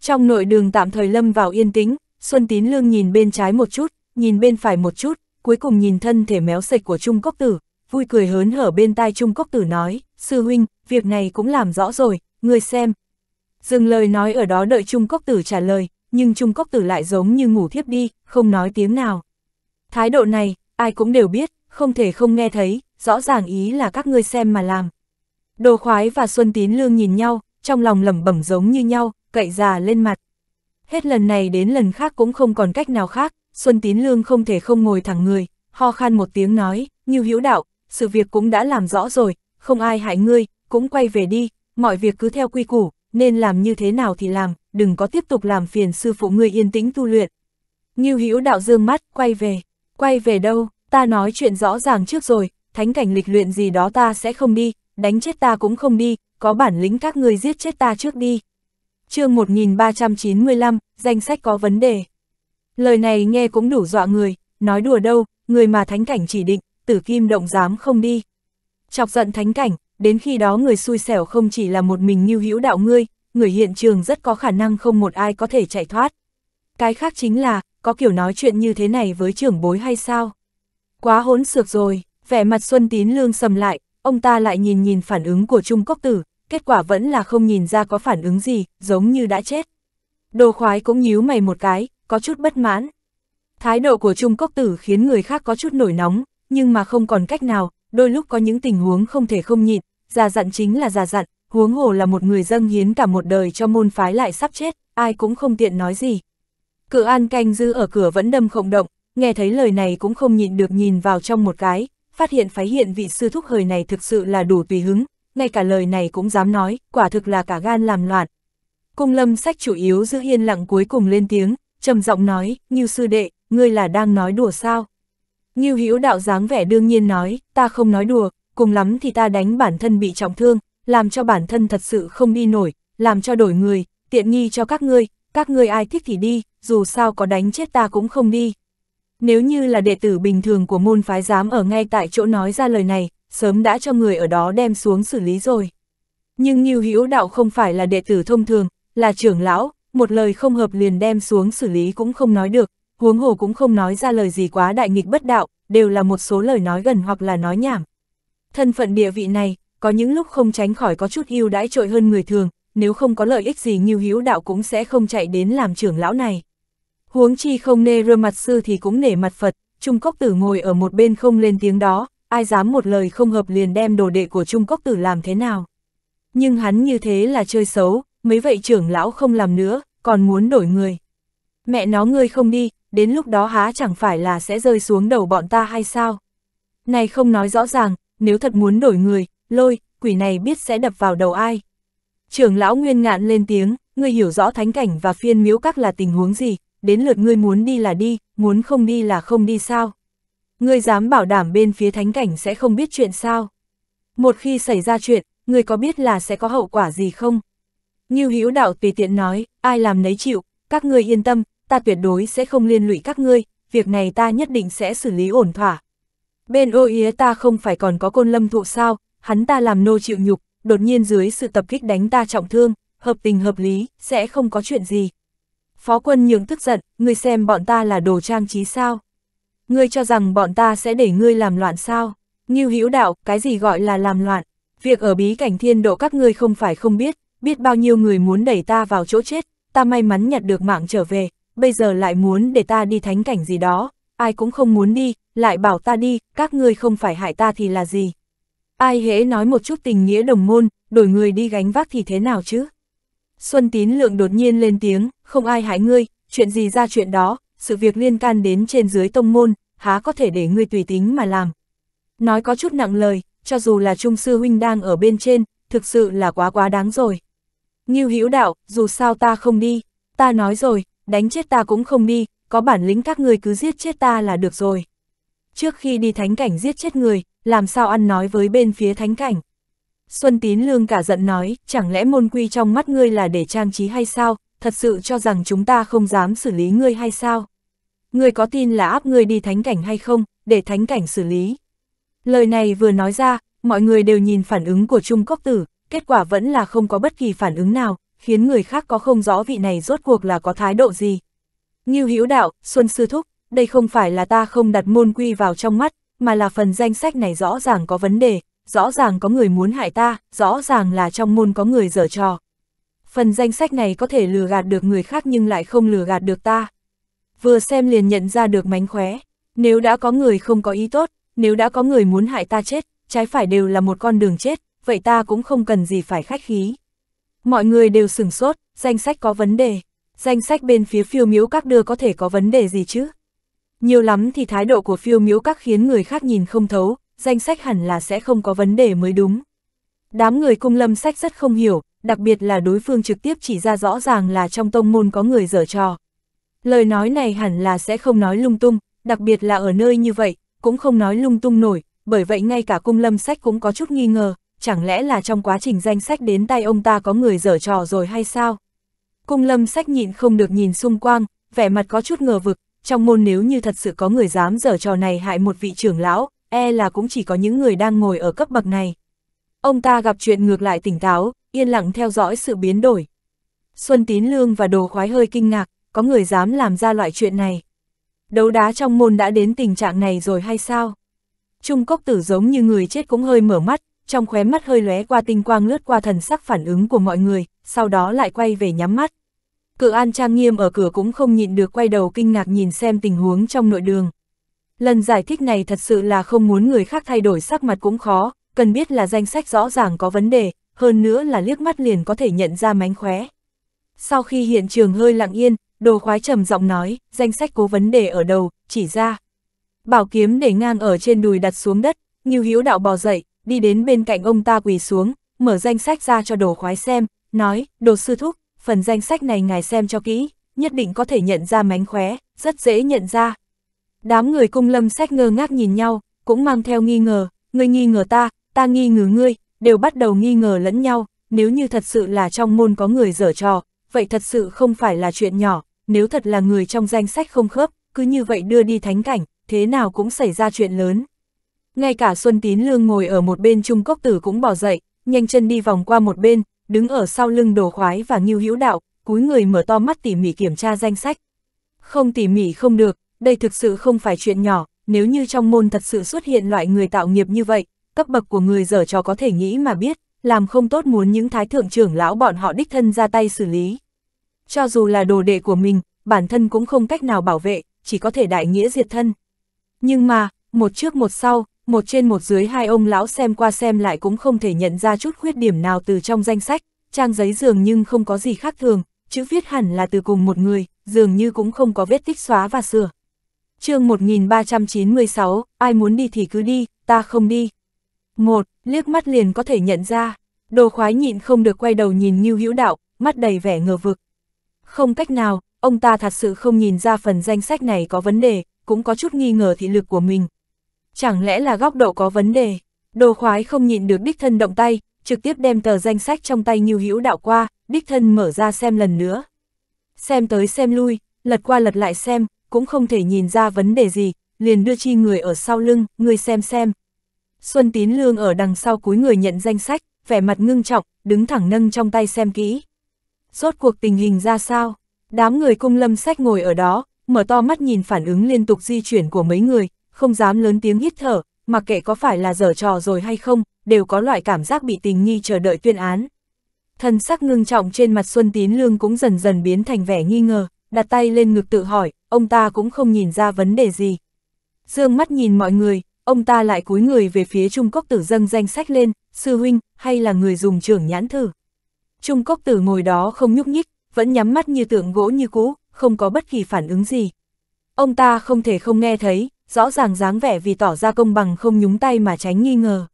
Trong nội đường tạm thời lâm vào yên tĩnh, Xuân Tín Lương nhìn bên trái một chút, nhìn bên phải một chút, cuối cùng nhìn thân thể méo sạch của Trung Cốc Tử, vui cười hớn hở bên tai Trung Cốc Tử nói, sư huynh, việc này cũng làm rõ rồi, người xem. Dừng lời nói ở đó đợi Trung Cốc Tử trả lời, nhưng Trung Cốc Tử lại giống như ngủ thiếp đi, không nói tiếng nào. Thái độ này, ai cũng đều biết, không thể không nghe thấy, rõ ràng ý là các ngươi xem mà làm. Đồ khoái và Xuân Tín Lương nhìn nhau, trong lòng lẩm bẩm giống như nhau, cậy già lên mặt. Hết lần này đến lần khác cũng không còn cách nào khác, Xuân Tín Lương không thể không ngồi thẳng người, ho khan một tiếng nói, như hữu đạo, sự việc cũng đã làm rõ rồi, không ai hại ngươi, cũng quay về đi, mọi việc cứ theo quy củ, nên làm như thế nào thì làm, đừng có tiếp tục làm phiền sư phụ ngươi yên tĩnh tu luyện. Ngưu Hữu đạo dương mắt, quay về, quay về đâu, ta nói chuyện rõ ràng trước rồi, thánh cảnh lịch luyện gì đó ta sẽ không đi, đánh chết ta cũng không đi, có bản lĩnh các ngươi giết chết ta trước đi. chương 1395, danh sách có vấn đề. Lời này nghe cũng đủ dọa người, nói đùa đâu, người mà thánh cảnh chỉ định, tử kim động dám không đi. Chọc giận thánh cảnh, đến khi đó người xui xẻo không chỉ là một mình như hữu đạo ngươi, người hiện trường rất có khả năng không một ai có thể chạy thoát. Cái khác chính là, có kiểu nói chuyện như thế này với trưởng bối hay sao? Quá hỗn xược rồi, vẻ mặt Xuân Tín Lương sầm lại, ông ta lại nhìn nhìn phản ứng của Trung quốc Tử, kết quả vẫn là không nhìn ra có phản ứng gì, giống như đã chết. Đồ khoái cũng nhíu mày một cái, có chút bất mãn. Thái độ của Trung quốc Tử khiến người khác có chút nổi nóng, nhưng mà không còn cách nào, đôi lúc có những tình huống không thể không nhịn, già dặn chính là già dặn, huống hồ là một người dâng hiến cả một đời cho môn phái lại sắp chết, ai cũng không tiện nói gì. Cự an canh dư ở cửa vẫn đâm không động, nghe thấy lời này cũng không nhịn được nhìn vào trong một cái, phát hiện phái hiện vị sư thúc hời này thực sự là đủ tùy hứng, ngay cả lời này cũng dám nói, quả thực là cả gan làm loạn. Cung lâm sách chủ yếu giữ yên lặng cuối cùng lên tiếng, trầm giọng nói, như sư đệ, ngươi là đang nói đùa sao? Ngưu Hữu đạo dáng vẻ đương nhiên nói, ta không nói đùa, cùng lắm thì ta đánh bản thân bị trọng thương, làm cho bản thân thật sự không đi nổi, làm cho đổi người, tiện nghi cho các ngươi, các ngươi ai thích thì đi, dù sao có đánh chết ta cũng không đi. Nếu như là đệ tử bình thường của môn phái dám ở ngay tại chỗ nói ra lời này, sớm đã cho người ở đó đem xuống xử lý rồi. Nhưng Ngưu Hữu đạo không phải là đệ tử thông thường, là trưởng lão, một lời không hợp liền đem xuống xử lý cũng không nói được, huống hồ cũng không nói ra lời gì quá đại nghịch bất đạo, đều là một số lời nói gần hoặc là nói nhảm. Thân phận địa vị này, có những lúc không tránh khỏi có chút hưu đãi trội hơn người thường, nếu không có lợi ích gì như hiếu đạo cũng sẽ không chạy đến làm trưởng lão này. Huống chi không nê rơ mặt sư thì cũng nể mặt Phật, Trung Cốc Tử ngồi ở một bên không lên tiếng đó, ai dám một lời không hợp liền đem đồ đệ của Trung Cốc Tử làm thế nào. Nhưng hắn như thế là chơi xấu, mấy vậy trưởng lão không làm nữa, còn muốn đổi người. Mẹ nó ngươi không đi, đến lúc đó há chẳng phải là sẽ rơi xuống đầu bọn ta hay sao? Này không nói rõ ràng, nếu thật muốn đổi người, lôi, quỷ này biết sẽ đập vào đầu ai. Trưởng lão nguyên ngạn lên tiếng, ngươi hiểu rõ thánh cảnh và phiên miếu các là tình huống gì, đến lượt ngươi muốn đi là đi, muốn không đi là không đi sao? Ngươi dám bảo đảm bên phía thánh cảnh sẽ không biết chuyện sao? Một khi xảy ra chuyện, ngươi có biết là sẽ có hậu quả gì không? như Hữu Đạo tùy tiện nói, ai làm nấy chịu, các ngươi yên tâm, ta tuyệt đối sẽ không liên lụy các ngươi, việc này ta nhất định sẽ xử lý ổn thỏa. Bên ô yế ta không phải còn có côn lâm thụ sao, hắn ta làm nô chịu nhục, đột nhiên dưới sự tập kích đánh ta trọng thương, hợp tình hợp lý, sẽ không có chuyện gì. Phó quân nhường tức giận, ngươi xem bọn ta là đồ trang trí sao? Ngươi cho rằng bọn ta sẽ để ngươi làm loạn sao? Ngưu hữu đạo, cái gì gọi là làm loạn? Việc ở bí cảnh thiên độ các ngươi không phải không biết, biết bao nhiêu người muốn đẩy ta vào chỗ chết, ta may mắn nhặt được mạng trở về, bây giờ lại muốn để ta đi thánh cảnh gì đó, ai cũng không muốn đi, lại bảo ta đi, các ngươi không phải hại ta thì là gì. Ai hễ nói một chút tình nghĩa đồng môn, đổi người đi gánh vác thì thế nào chứ? Xuân tín lượng đột nhiên lên tiếng, không ai hại ngươi, chuyện gì ra chuyện đó, sự việc liên can đến trên dưới tông môn, há có thể để ngươi tùy tính mà làm. Nói có chút nặng lời, cho dù là trung sư huynh đang ở bên trên, thực sự là quá quá đáng rồi. Nghiêu Hữu đạo, dù sao ta không đi, ta nói rồi, đánh chết ta cũng không đi, có bản lĩnh các người cứ giết chết ta là được rồi. Trước khi đi thánh cảnh giết chết người, làm sao ăn nói với bên phía thánh cảnh. Xuân Tín Lương cả giận nói, chẳng lẽ môn quy trong mắt ngươi là để trang trí hay sao, thật sự cho rằng chúng ta không dám xử lý ngươi hay sao? Ngươi có tin là áp ngươi đi thánh cảnh hay không, để thánh cảnh xử lý? Lời này vừa nói ra, mọi người đều nhìn phản ứng của Trung Cốc Tử, kết quả vẫn là không có bất kỳ phản ứng nào, khiến người khác có không rõ vị này rốt cuộc là có thái độ gì. Như Hữu Đạo, Xuân Sư Thúc, đây không phải là ta không đặt môn quy vào trong mắt, mà là phần danh sách này rõ ràng có vấn đề, rõ ràng có người muốn hại ta, rõ ràng là trong môn có người dở trò. Phần danh sách này có thể lừa gạt được người khác nhưng lại không lừa gạt được ta. Vừa xem liền nhận ra được mánh khóe, nếu đã có người không có ý tốt, nếu đã có người muốn hại ta chết, trái phải đều là một con đường chết, vậy ta cũng không cần gì phải khách khí. Mọi người đều sửng sốt, danh sách có vấn đề. Danh sách bên phía phiêu miếu các đưa có thể có vấn đề gì chứ? Nhiều lắm thì thái độ của phiêu miếu các khiến người khác nhìn không thấu, danh sách hẳn là sẽ không có vấn đề mới đúng. Đám người cung lâm sách rất không hiểu, đặc biệt là đối phương trực tiếp chỉ ra rõ ràng là trong tông môn có người dở trò. Lời nói này hẳn là sẽ không nói lung tung, đặc biệt là ở nơi như vậy, cũng không nói lung tung nổi, bởi vậy ngay cả cung lâm sách cũng có chút nghi ngờ, chẳng lẽ là trong quá trình danh sách đến tay ông ta có người dở trò rồi hay sao? Cung lâm sách nhịn không được nhìn xung quanh, vẻ mặt có chút ngờ vực, trong môn nếu như thật sự có người dám dở trò này hại một vị trưởng lão, e là cũng chỉ có những người đang ngồi ở cấp bậc này. Ông ta gặp chuyện ngược lại tỉnh táo, yên lặng theo dõi sự biến đổi. Xuân Tín Lương và Đồ Khoái hơi kinh ngạc, có người dám làm ra loại chuyện này. Đấu đá trong môn đã đến tình trạng này rồi hay sao? Trung Cốc Tử giống như người chết cũng hơi mở mắt, trong khóe mắt hơi lóe qua tinh quang lướt qua thần sắc phản ứng của mọi người, sau đó lại quay về nhắm mắt. Cự an trang nghiêm ở cửa cũng không nhịn được quay đầu kinh ngạc nhìn xem tình huống trong nội đường. Lần giải thích này thật sự là không muốn người khác thay đổi sắc mặt cũng khó, cần biết là danh sách rõ ràng có vấn đề, hơn nữa là liếc mắt liền có thể nhận ra mánh khóe. Sau khi hiện trường hơi lặng yên, đồ khoái trầm giọng nói, danh sách cố vấn đề ở đầu, chỉ ra. Bảo kiếm để ngang ở trên đùi đặt xuống đất, như hiếu đạo bò dậy, đi đến bên cạnh ông ta quỳ xuống, mở danh sách ra cho đồ khoái xem, nói, đồ sư thúc, phần danh sách này ngài xem cho kỹ, nhất định có thể nhận ra mánh khóe, rất dễ nhận ra. Đám người cung lâm sách ngơ ngác nhìn nhau, cũng mang theo nghi ngờ, người nghi ngờ ta, ta nghi ngờ ngươi, đều bắt đầu nghi ngờ lẫn nhau, nếu như thật sự là trong môn có người dở trò, vậy thật sự không phải là chuyện nhỏ, nếu thật là người trong danh sách không khớp, cứ như vậy đưa đi thánh cảnh, thế nào cũng xảy ra chuyện lớn. Ngay cả Xuân Tín Lương ngồi ở một bên trung cốc tử cũng bỏ dậy, nhanh chân đi vòng qua một bên, đứng ở sau lưng đồ khoái và nghiêu hữu đạo, cúi người mở to mắt tỉ mỉ kiểm tra danh sách. Không tỉ mỉ không được, đây thực sự không phải chuyện nhỏ, nếu như trong môn thật sự xuất hiện loại người tạo nghiệp như vậy, cấp bậc của người dở trò có thể nghĩ mà biết, làm không tốt muốn những thái thượng trưởng lão bọn họ đích thân ra tay xử lý. Cho dù là đồ đệ của mình, bản thân cũng không cách nào bảo vệ, chỉ có thể đại nghĩa diệt thân. Nhưng mà, một trước một sau, một trên một dưới hai ông lão xem qua xem lại cũng không thể nhận ra chút khuyết điểm nào từ trong danh sách, trang giấy dường nhưng không có gì khác thường, chữ viết hẳn là từ cùng một người, dường như cũng không có vết tích xóa và sửa. chương 1396, ai muốn đi thì cứ đi, ta không đi. Một, liếc mắt liền có thể nhận ra, đồ khoái nhịn không được quay đầu nhìn như Hữu Đạo, mắt đầy vẻ ngờ vực. Không cách nào, ông ta thật sự không nhìn ra phần danh sách này có vấn đề, cũng có chút nghi ngờ thị lực của mình, chẳng lẽ là góc độ có vấn đề. Đồ khoái không nhịn được đích thân động tay, trực tiếp đem tờ danh sách trong tay Ngưu Hữu đạo qua, đích thân mở ra xem lần nữa. Xem tới xem lui, lật qua lật lại xem, cũng không thể nhìn ra vấn đề gì, liền đưa chi người ở sau lưng, người xem xem. Xuân Tín Lương ở đằng sau cuối người nhận danh sách, vẻ mặt ngưng trọng, đứng thẳng nâng trong tay xem kỹ. Rốt cuộc tình hình ra sao? Đám người cung lâm sách ngồi ở đó, mở to mắt nhìn phản ứng liên tục di chuyển của mấy người, không dám lớn tiếng hít thở, mặc kệ có phải là dở trò rồi hay không, đều có loại cảm giác bị tình nghi chờ đợi tuyên án. Thần sắc ngưng trọng trên mặt Xuân Tín Lương cũng dần dần biến thành vẻ nghi ngờ, đặt tay lên ngực tự hỏi, ông ta cũng không nhìn ra vấn đề gì. Dương mắt nhìn mọi người, ông ta lại cúi người về phía Trung Cốc Tử dâng danh sách lên, sư huynh, hay là người dùng trưởng nhãn thử. Trung Cốc Tử ngồi đó không nhúc nhích, vẫn nhắm mắt như tượng gỗ như cũ, không có bất kỳ phản ứng gì. Ông ta không thể không nghe thấy, rõ ràng dáng vẻ vì tỏ ra công bằng không nhúng tay mà tránh nghi ngờ.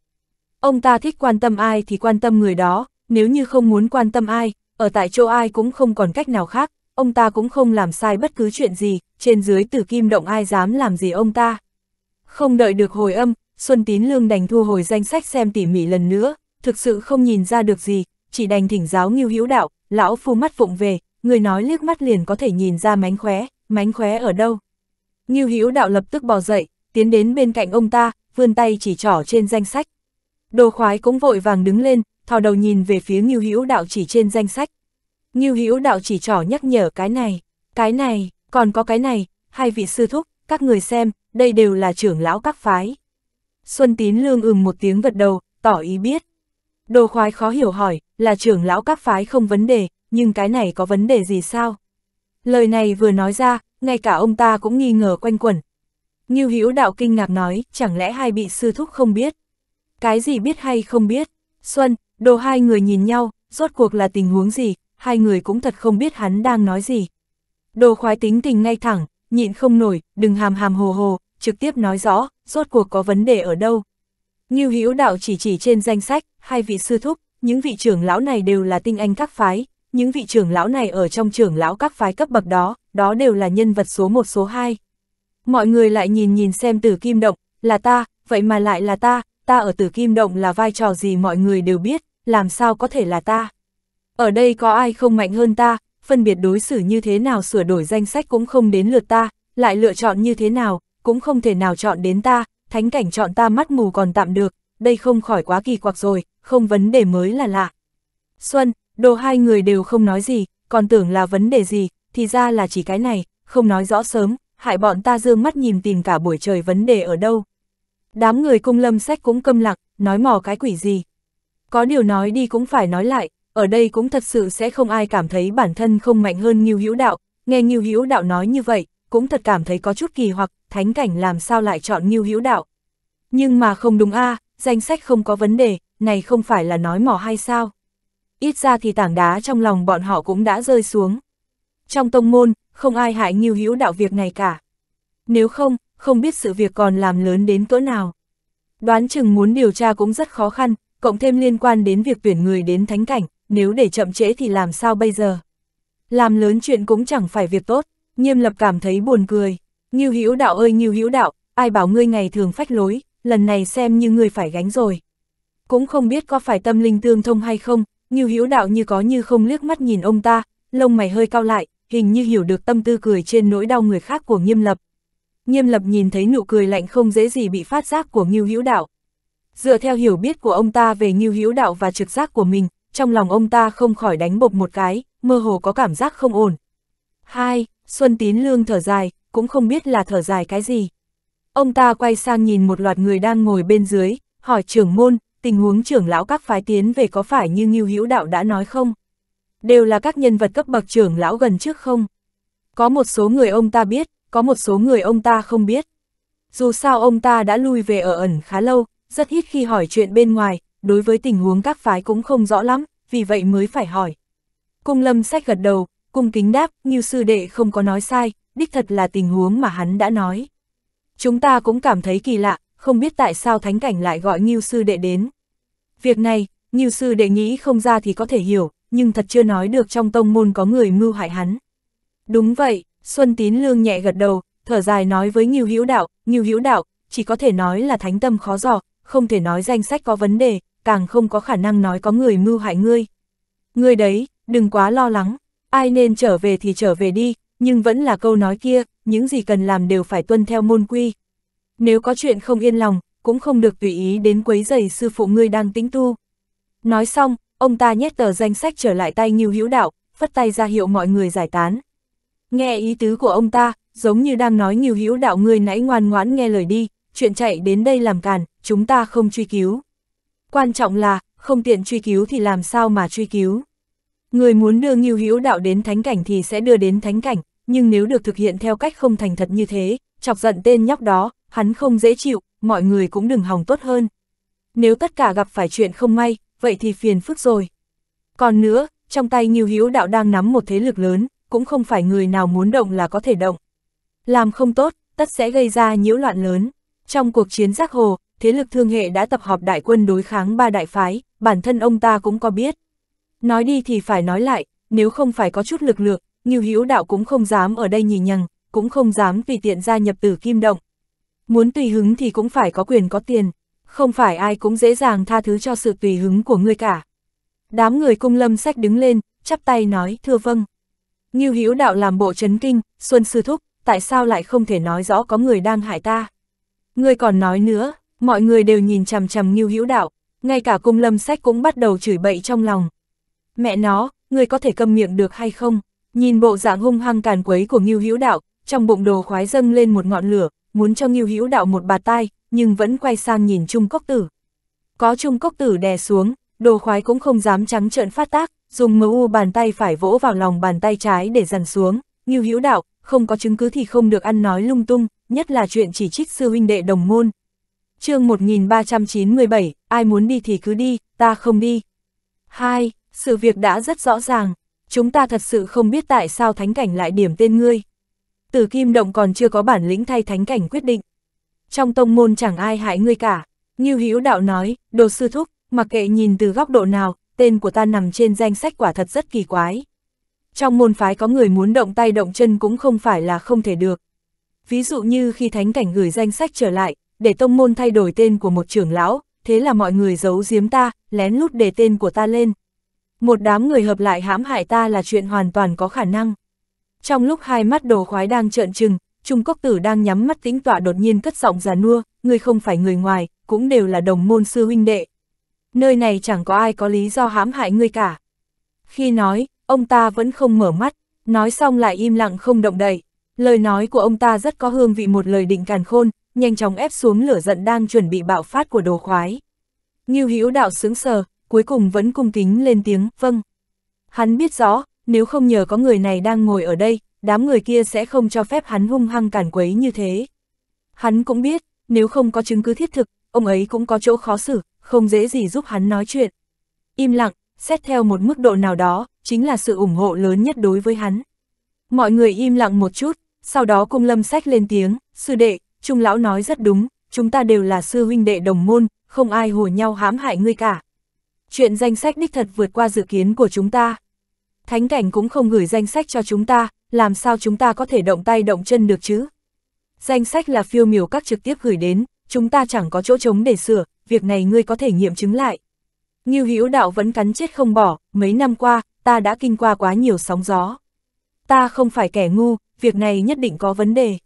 Ông ta thích quan tâm ai thì quan tâm người đó, nếu như không muốn quan tâm ai, ở tại chỗ ai cũng không còn cách nào khác, ông ta cũng không làm sai bất cứ chuyện gì, trên dưới tử kim động ai dám làm gì ông ta. Không đợi được hồi âm, Xuân Tín Lương đành thu hồi danh sách xem tỉ mỉ lần nữa, thực sự không nhìn ra được gì, chỉ đành thỉnh giáo nghiêu hữu đạo, lão phu mắt vụng về, người nói liếc mắt liền có thể nhìn ra mánh khóe, mánh khóe ở đâu. Ngưu Hữu Đạo lập tức bò dậy, tiến đến bên cạnh ông ta, vươn tay chỉ trỏ trên danh sách. Đồ khoái cũng vội vàng đứng lên, thò đầu nhìn về phía Ngưu Hữu Đạo chỉ trên danh sách. Ngưu Hữu Đạo chỉ trỏ nhắc nhở cái này, cái này, còn có cái này, hai vị sư thúc, các người xem, đây đều là trưởng lão các phái. Xuân Tín Lương ừm một tiếng gật đầu, tỏ ý biết. Đồ khoái khó hiểu hỏi, là trưởng lão các phái không vấn đề, nhưng cái này có vấn đề gì sao? Lời này vừa nói ra, ngay cả ông ta cũng nghi ngờ quanh quẩn. Ngưu Hữu Đạo kinh ngạc nói, chẳng lẽ hai vị sư thúc không biết? Cái gì biết hay không biết? Xuân, đồ hai người nhìn nhau, rốt cuộc là tình huống gì, hai người cũng thật không biết hắn đang nói gì. Đồ khoái tính tình ngay thẳng, nhịn không nổi, đừng hàm hàm hồ hồ, trực tiếp nói rõ, rốt cuộc có vấn đề ở đâu. Ngưu Hữu Đạo chỉ chỉ trên danh sách, hai vị sư thúc, những vị trưởng lão này đều là tinh anh các phái, những vị trưởng lão này ở trong trưởng lão các phái cấp bậc đó, đó đều là nhân vật số 1 số 2. Mọi người lại nhìn nhìn xem tử kim động, là ta, vậy mà lại là ta, ta ở tử kim động là vai trò gì mọi người đều biết, làm sao có thể là ta. Ở đây có ai không mạnh hơn ta, phân biệt đối xử như thế nào sửa đổi danh sách cũng không đến lượt ta, lại lựa chọn như thế nào, cũng không thể nào chọn đến ta, thánh cảnh chọn ta mắt mù còn tạm được, đây không khỏi quá kỳ quặc rồi, không vấn đề mới là lạ. Xuân, Đồ hai người đều không nói gì, còn tưởng là vấn đề gì, thì ra là chỉ cái này, không nói rõ sớm, hại bọn ta dương mắt nhìn tìm cả buổi trời vấn đề ở đâu. Đám người cung lâm sách cũng câm lặng, nói mò cái quỷ gì. Có điều nói đi cũng phải nói lại, ở đây cũng thật sự sẽ không ai cảm thấy bản thân không mạnh hơn Ngưu Hữu Đạo, nghe Ngưu Hữu Đạo nói như vậy, cũng thật cảm thấy có chút kỳ hoặc, thánh cảnh làm sao lại chọn Ngưu Hữu Đạo. Nhưng mà không đúng a, à, danh sách không có vấn đề, này không phải là nói mò hay sao? ít ra thì tảng đá trong lòng bọn họ cũng đã rơi xuống. Trong tông môn, không ai hại nghiêu hữu đạo việc này cả. Nếu không, không biết sự việc còn làm lớn đến cỡ nào. Đoán chừng muốn điều tra cũng rất khó khăn, cộng thêm liên quan đến việc tuyển người đến thánh cảnh, nếu để chậm trễ thì làm sao bây giờ? Làm lớn chuyện cũng chẳng phải việc tốt, nghiêm lập cảm thấy buồn cười. Nghiêu hữu đạo ơi nghiêu hữu đạo, ai bảo ngươi ngày thường phách lối, lần này xem như ngươi phải gánh rồi. Cũng không biết có phải tâm linh tương thông hay không, Ngưu Hữu Đạo như có như không liếc mắt nhìn ông ta, lông mày hơi cao lại, hình như hiểu được tâm tư cười trên nỗi đau người khác của Nghiêm Lập. Nghiêm Lập nhìn thấy nụ cười lạnh không dễ gì bị phát giác của Ngưu Hữu Đạo. Dựa theo hiểu biết của ông ta về Ngưu Hữu Đạo và trực giác của mình, trong lòng ông ta không khỏi đánh bộc một cái, mơ hồ có cảm giác không ổn. Hai, Xuân Tín Lương thở dài, cũng không biết là thở dài cái gì. Ông ta quay sang nhìn một loạt người đang ngồi bên dưới, hỏi trưởng môn, tình huống trưởng lão các phái tiến về có phải như Ngưu Hữu Đạo đã nói không? Đều là các nhân vật cấp bậc trưởng lão gần trước không? Có một số người ông ta biết, có một số người ông ta không biết. Dù sao ông ta đã lui về ở ẩn khá lâu, rất ít khi hỏi chuyện bên ngoài, đối với tình huống các phái cũng không rõ lắm, vì vậy mới phải hỏi. Cung lâm sách gật đầu, cung kính đáp, như sư đệ không có nói sai, đích thật là tình huống mà hắn đã nói. Chúng ta cũng cảm thấy kỳ lạ, không biết tại sao thánh cảnh lại gọi Ngưu sư đệ đến. Việc này, Ngưu sư đệ nghĩ không ra thì có thể hiểu, nhưng thật chưa nói được trong tông môn có người mưu hại hắn. Đúng vậy, Xuân Tín Lương nhẹ gật đầu, thở dài nói với Ngưu Hữu Đạo, Ngưu Hữu Đạo, chỉ có thể nói là thánh tâm khó dò, không thể nói danh sách có vấn đề, càng không có khả năng nói có người mưu hại ngươi. Ngươi đấy, đừng quá lo lắng, ai nên trở về thì trở về đi, nhưng vẫn là câu nói kia, những gì cần làm đều phải tuân theo môn quy, nếu có chuyện không yên lòng, cũng không được tùy ý đến quấy giày sư phụ ngươi đang tính tu. Nói xong, ông ta nhét tờ danh sách trở lại tay Ngưu Hữu Đạo, phất tay ra hiệu mọi người giải tán. Nghe ý tứ của ông ta, giống như đang nói Ngưu Hữu Đạo ngươi nãy ngoan ngoãn nghe lời đi, chuyện chạy đến đây làm càn, chúng ta không truy cứu. Quan trọng là, không tiện truy cứu thì làm sao mà truy cứu. Người muốn đưa Ngưu Hữu Đạo đến thánh cảnh thì sẽ đưa đến thánh cảnh, nhưng nếu được thực hiện theo cách không thành thật như thế, chọc giận tên nhóc đó, hắn không dễ chịu, mọi người cũng đừng hòng tốt hơn. Nếu tất cả gặp phải chuyện không may, vậy thì phiền phức rồi. Còn nữa, trong tay Nghiêu hiếu Đạo đang nắm một thế lực lớn, cũng không phải người nào muốn động là có thể động. Làm không tốt, tất sẽ gây ra nhiễu loạn lớn. Trong cuộc chiến giác hồ, thế lực thương hệ đã tập họp đại quân đối kháng ba đại phái, bản thân ông ta cũng có biết. Nói đi thì phải nói lại, nếu không phải có chút lực lượng, Nghiêu hiếu Đạo cũng không dám ở đây nhì nhằng, cũng không dám vì tiện gia nhập tử kim động. Muốn tùy hứng thì cũng phải có quyền có tiền, không phải ai cũng dễ dàng tha thứ cho sự tùy hứng của ngươi cả. Đám người cung lâm sách đứng lên, chắp tay nói, thưa vâng. Ngưu Hữu đạo làm bộ chấn kinh, Xuân Sư Thúc, tại sao lại không thể nói rõ có người đang hại ta? Ngươi còn nói nữa, mọi người đều nhìn chằm chằm Ngưu Hữu đạo, ngay cả cung lâm sách cũng bắt đầu chửi bậy trong lòng. Mẹ nó, ngươi có thể câm miệng được hay không? Nhìn bộ dạng hung hăng càn quấy của Ngưu Hữu đạo, trong bụng đồ khoái dâng lên một ngọn lửa, muốn cho Ngưu Hữu Đạo một bà tai, nhưng vẫn quay sang nhìn Trung Cốc Tử. Có Trung Cốc Tử đè xuống, đồ khoái cũng không dám trắng trợn phát tác, dùng mu bàn tay phải vỗ vào lòng bàn tay trái để dần xuống, Ngưu Hữu Đạo, không có chứng cứ thì không được ăn nói lung tung, nhất là chuyện chỉ trích sư huynh đệ đồng môn. chương 1397, ai muốn đi thì cứ đi, ta không đi. 2. Sự việc đã rất rõ ràng, chúng ta thật sự không biết tại sao thánh cảnh lại điểm tên ngươi. Từ kim động còn chưa có bản lĩnh thay thánh cảnh quyết định. Trong tông môn chẳng ai hại ngươi cả. Như hữu đạo nói, đồ sư thúc, mặc kệ nhìn từ góc độ nào, tên của ta nằm trên danh sách quả thật rất kỳ quái. Trong môn phái có người muốn động tay động chân cũng không phải là không thể được. Ví dụ như khi thánh cảnh gửi danh sách trở lại, để tông môn thay đổi tên của một trưởng lão, thế là mọi người giấu giếm ta, lén lút để tên của ta lên. Một đám người hợp lại hãm hại ta là chuyện hoàn toàn có khả năng. Trong lúc hai mắt đồ khoái đang trợn trừng, Trung Cốc Tử đang nhắm mắt tĩnh tọa đột nhiên cất giọng già nua, người không phải người ngoài, cũng đều là đồng môn sư huynh đệ. Nơi này chẳng có ai có lý do hãm hại ngươi cả. Khi nói, ông ta vẫn không mở mắt, nói xong lại im lặng không động đậy. Lời nói của ông ta rất có hương vị một lời định càn khôn, nhanh chóng ép xuống lửa giận đang chuẩn bị bạo phát của đồ khoái. Ngưu Hữu đạo sướng sờ, cuối cùng vẫn cung kính lên tiếng, vâng. Hắn biết rõ, nếu không nhờ có người này đang ngồi ở đây, đám người kia sẽ không cho phép hắn hung hăng cản quấy như thế. Hắn cũng biết, nếu không có chứng cứ thiết thực, ông ấy cũng có chỗ khó xử, không dễ gì giúp hắn nói chuyện. Im lặng, xét theo một mức độ nào đó, chính là sự ủng hộ lớn nhất đối với hắn. Mọi người im lặng một chút, sau đó cung lâm sách lên tiếng, sư đệ, trung lão nói rất đúng, chúng ta đều là sư huynh đệ đồng môn, không ai hồ nhau hãm hại ngươi cả. Chuyện danh sách đích thật vượt qua dự kiến của chúng ta thánh cảnh cũng không gửi danh sách cho chúng ta, làm sao chúng ta có thể động tay động chân được chứ? Danh sách là phiêu miểu các trực tiếp gửi đến, chúng ta chẳng có chỗ trống để sửa, việc này ngươi có thể nghiệm chứng lại. Ngưu Hữu Đạo vẫn cắn chết không bỏ, mấy năm qua, ta đã kinh qua quá nhiều sóng gió. Ta không phải kẻ ngu, việc này nhất định có vấn đề.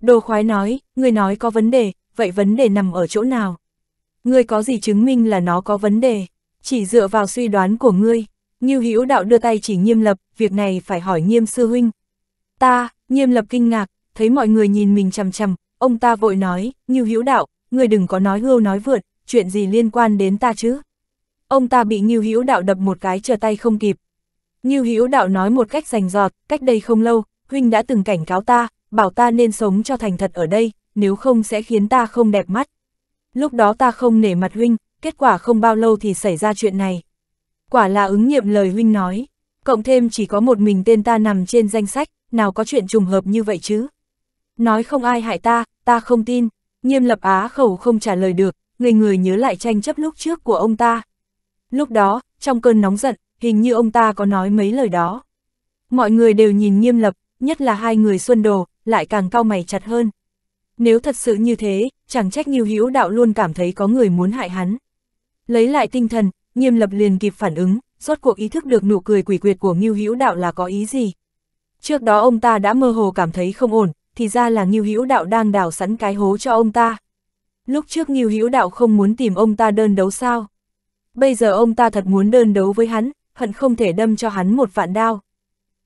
Đồ khoái nói, ngươi nói có vấn đề, vậy vấn đề nằm ở chỗ nào? Ngươi có gì chứng minh là nó có vấn đề? Chỉ dựa vào suy đoán của ngươi, Ngưu Hữu Đạo đưa tay chỉ Nghiêm Lập, việc này phải hỏi Nghiêm sư huynh. Ta, Nghiêm Lập kinh ngạc, thấy mọi người nhìn mình chằm chằm, ông ta vội nói, Ngưu Hữu Đạo, người đừng có nói hưu nói vượt, chuyện gì liên quan đến ta chứ? Ông ta bị Ngưu Hữu Đạo đập một cái trở tay không kịp. Ngưu Hữu Đạo nói một cách rành giọt, cách đây không lâu, huynh đã từng cảnh cáo ta, bảo ta nên sống cho thành thật ở đây, nếu không sẽ khiến ta không đẹp mắt. Lúc đó ta không nể mặt huynh, kết quả không bao lâu thì xảy ra chuyện này quả là ứng nghiệm lời huynh nói, cộng thêm chỉ có một mình tên ta nằm trên danh sách, nào có chuyện trùng hợp như vậy chứ. Nói không ai hại ta, ta không tin, nghiêm lập á khẩu không trả lời được, người người nhớ lại tranh chấp lúc trước của ông ta. Lúc đó, trong cơn nóng giận, hình như ông ta có nói mấy lời đó. Mọi người đều nhìn nghiêm lập, nhất là hai người xuân đồ, lại càng cao mày chặt hơn. Nếu thật sự như thế, chẳng trách Nghiêu Hữu Đạo luôn cảm thấy có người muốn hại hắn. Lấy lại tinh thần, nghiêm lập liền kịp phản ứng, rốt cuộc ý thức được nụ cười quỷ quyệt của Ngưu Hữu Đạo là có ý gì. Trước đó ông ta đã mơ hồ cảm thấy không ổn, thì ra là Ngưu Hữu Đạo đang đào sẵn cái hố cho ông ta. Lúc trước Ngưu Hữu Đạo không muốn tìm ông ta đơn đấu sao? Bây giờ ông ta thật muốn đơn đấu với hắn, hận không thể đâm cho hắn một vạn đao.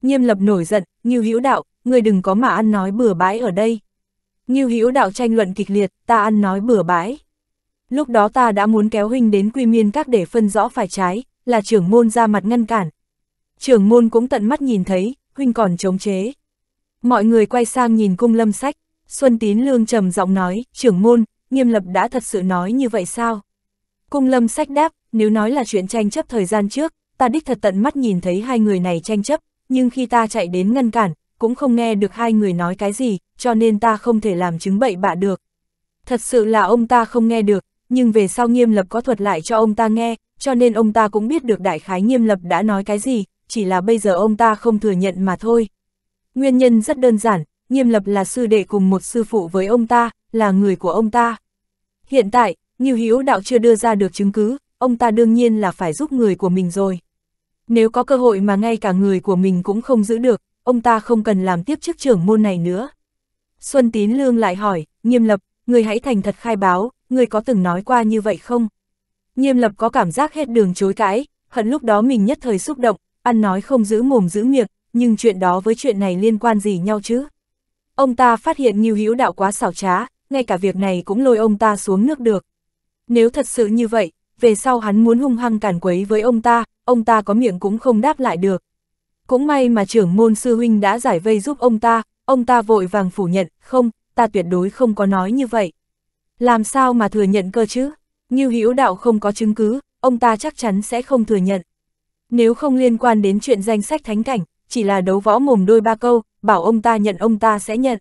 Nghiêm lập nổi giận, Ngưu Hữu Đạo, người đừng có mà ăn nói bừa bãi ở đây. Ngưu Hữu Đạo tranh luận kịch liệt, ta ăn nói bừa bãi. Lúc đó ta đã muốn kéo huynh đến quy miên các để phân rõ phải trái, là trưởng môn ra mặt ngăn cản. Trưởng môn cũng tận mắt nhìn thấy, huynh còn chống chế. Mọi người quay sang nhìn cung lâm sách, Xuân Tín Lương trầm giọng nói, trưởng môn, nghiêm lập đã thật sự nói như vậy sao? Cung lâm sách đáp, nếu nói là chuyện tranh chấp thời gian trước, ta đích thật tận mắt nhìn thấy hai người này tranh chấp, nhưng khi ta chạy đến ngăn cản, cũng không nghe được hai người nói cái gì, cho nên ta không thể làm chứng bậy bạ được. Thật sự là ông ta không nghe được, nhưng về sau nghiêm lập có thuật lại cho ông ta nghe, cho nên ông ta cũng biết được đại khái nghiêm lập đã nói cái gì, chỉ là bây giờ ông ta không thừa nhận mà thôi. Nguyên nhân rất đơn giản, nghiêm lập là sư đệ cùng một sư phụ với ông ta, là người của ông ta. Hiện tại, Nghiêu hiếu Đạo chưa đưa ra được chứng cứ, ông ta đương nhiên là phải giúp người của mình rồi. Nếu có cơ hội mà ngay cả người của mình cũng không giữ được, ông ta không cần làm tiếp chức trưởng môn này nữa. Xuân Tín Lương lại hỏi, nghiêm lập, người hãy thành thật khai báo, người có từng nói qua như vậy không? Nhiêm lập có cảm giác hết đường chối cãi, hận lúc đó mình nhất thời xúc động, ăn nói không giữ mồm giữ miệng, nhưng chuyện đó với chuyện này liên quan gì nhau chứ? Ông ta phát hiện Ngưu Hữu Đạo quá xảo trá, ngay cả việc này cũng lôi ông ta xuống nước được. Nếu thật sự như vậy, về sau hắn muốn hung hăng cản quấy với ông ta, ông ta có miệng cũng không đáp lại được. Cũng may mà trưởng môn sư huynh đã giải vây giúp ông ta, ông ta vội vàng phủ nhận, không, ta tuyệt đối không có nói như vậy. Làm sao mà thừa nhận cơ chứ? Như hữu đạo không có chứng cứ, ông ta chắc chắn sẽ không thừa nhận. Nếu không liên quan đến chuyện danh sách thánh cảnh, chỉ là đấu võ mồm đôi ba câu, bảo ông ta nhận ông ta sẽ nhận.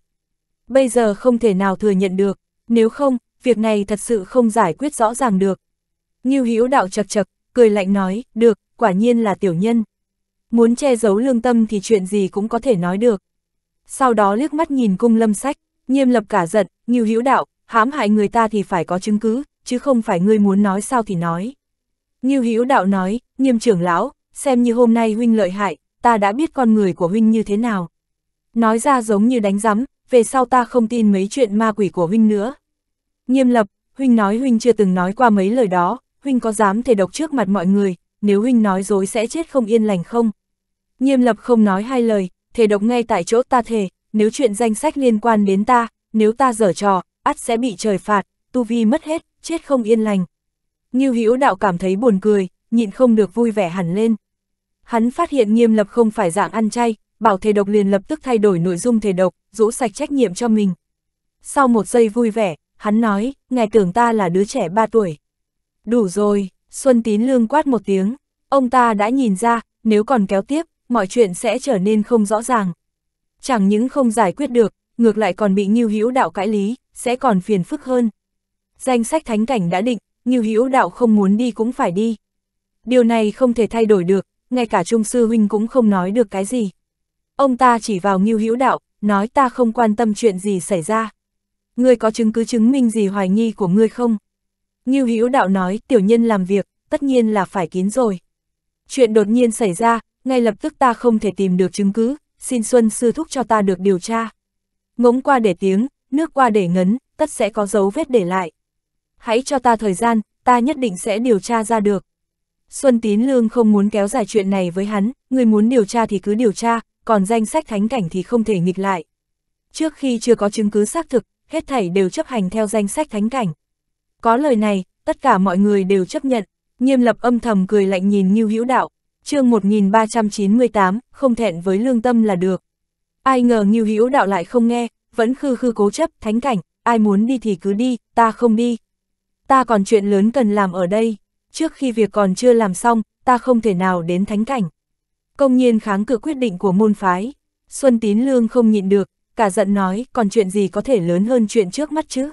Bây giờ không thể nào thừa nhận được, nếu không, việc này thật sự không giải quyết rõ ràng được. Như Hữu đạo chật chật, cười lạnh nói, được, quả nhiên là tiểu nhân. Muốn che giấu lương tâm thì chuyện gì cũng có thể nói được. Sau đó liếc mắt nhìn cung lâm sách, nghiêm lập cả giận, Như Hữu đạo, hãm hại người ta thì phải có chứng cứ, chứ không phải ngươi muốn nói sao thì nói. như Hữu đạo nói, nghiêm trưởng lão, xem như hôm nay huynh lợi hại, ta đã biết con người của huynh như thế nào. Nói ra giống như đánh rắm, về sau ta không tin mấy chuyện ma quỷ của huynh nữa. Nghiêm lập, huynh nói huynh chưa từng nói qua mấy lời đó, huynh có dám thể độc trước mặt mọi người, nếu huynh nói dối sẽ chết không yên lành không? Nghiêm lập không nói hai lời, thể độc ngay tại chỗ ta thề, nếu chuyện danh sách liên quan đến ta, nếu ta dở trò, ắt sẽ bị trời phạt, tu vi mất hết, chết không yên lành. Ngưu Hữu Đạo cảm thấy buồn cười, nhịn không được vui vẻ hẳn lên. Hắn phát hiện Nghiêm Lập không phải dạng ăn chay, Bảo Thể Độc liền lập tức thay đổi nội dung thể độc, rũ sạch trách nhiệm cho mình. Sau một giây vui vẻ, hắn nói, ngài tưởng ta là đứa trẻ 3 tuổi. Đủ rồi, Xuân Tín Lương quát một tiếng, ông ta đã nhìn ra, nếu còn kéo tiếp, mọi chuyện sẽ trở nên không rõ ràng. Chẳng những không giải quyết được, ngược lại còn bị Ngưu Hữu Đạo cãi lý sẽ còn phiền phức hơn. Danh sách thánh cảnh đã định, Ngưu Hữu Đạo không muốn đi cũng phải đi. Điều này không thể thay đổi được, ngay cả Trung Sư Huynh cũng không nói được cái gì. Ông ta chỉ vào Ngưu Hữu Đạo, nói ta không quan tâm chuyện gì xảy ra. Ngươi có chứng cứ chứng minh gì hoài nghi của ngươi không? Ngưu Hữu Đạo nói, tiểu nhân làm việc, tất nhiên là phải kín rồi. Chuyện đột nhiên xảy ra, ngay lập tức ta không thể tìm được chứng cứ, xin Xuân Sư thúc cho ta được điều tra. Ngỗng qua để tiếng, nước qua để ngấn, tất sẽ có dấu vết để lại. Hãy cho ta thời gian, ta nhất định sẽ điều tra ra được. Xuân Tín Lương không muốn kéo dài chuyện này với hắn, người muốn điều tra thì cứ điều tra, còn danh sách thánh cảnh thì không thể nghịch lại. Trước khi chưa có chứng cứ xác thực, hết thảy đều chấp hành theo danh sách thánh cảnh. Có lời này, tất cả mọi người đều chấp nhận, nghiêm lập âm thầm cười lạnh nhìn như hữu đạo, chương 1398, không thẹn với lương tâm là được. Ai ngờ Ngưu Hữu Đạo lại không nghe, vẫn khư khư cố chấp, thánh cảnh, ai muốn đi thì cứ đi, ta không đi. Ta còn chuyện lớn cần làm ở đây, trước khi việc còn chưa làm xong, ta không thể nào đến thánh cảnh. Công nhiên kháng cự quyết định của môn phái, Xuân Tín Lương không nhịn được, cả giận nói, còn chuyện gì có thể lớn hơn chuyện trước mắt chứ?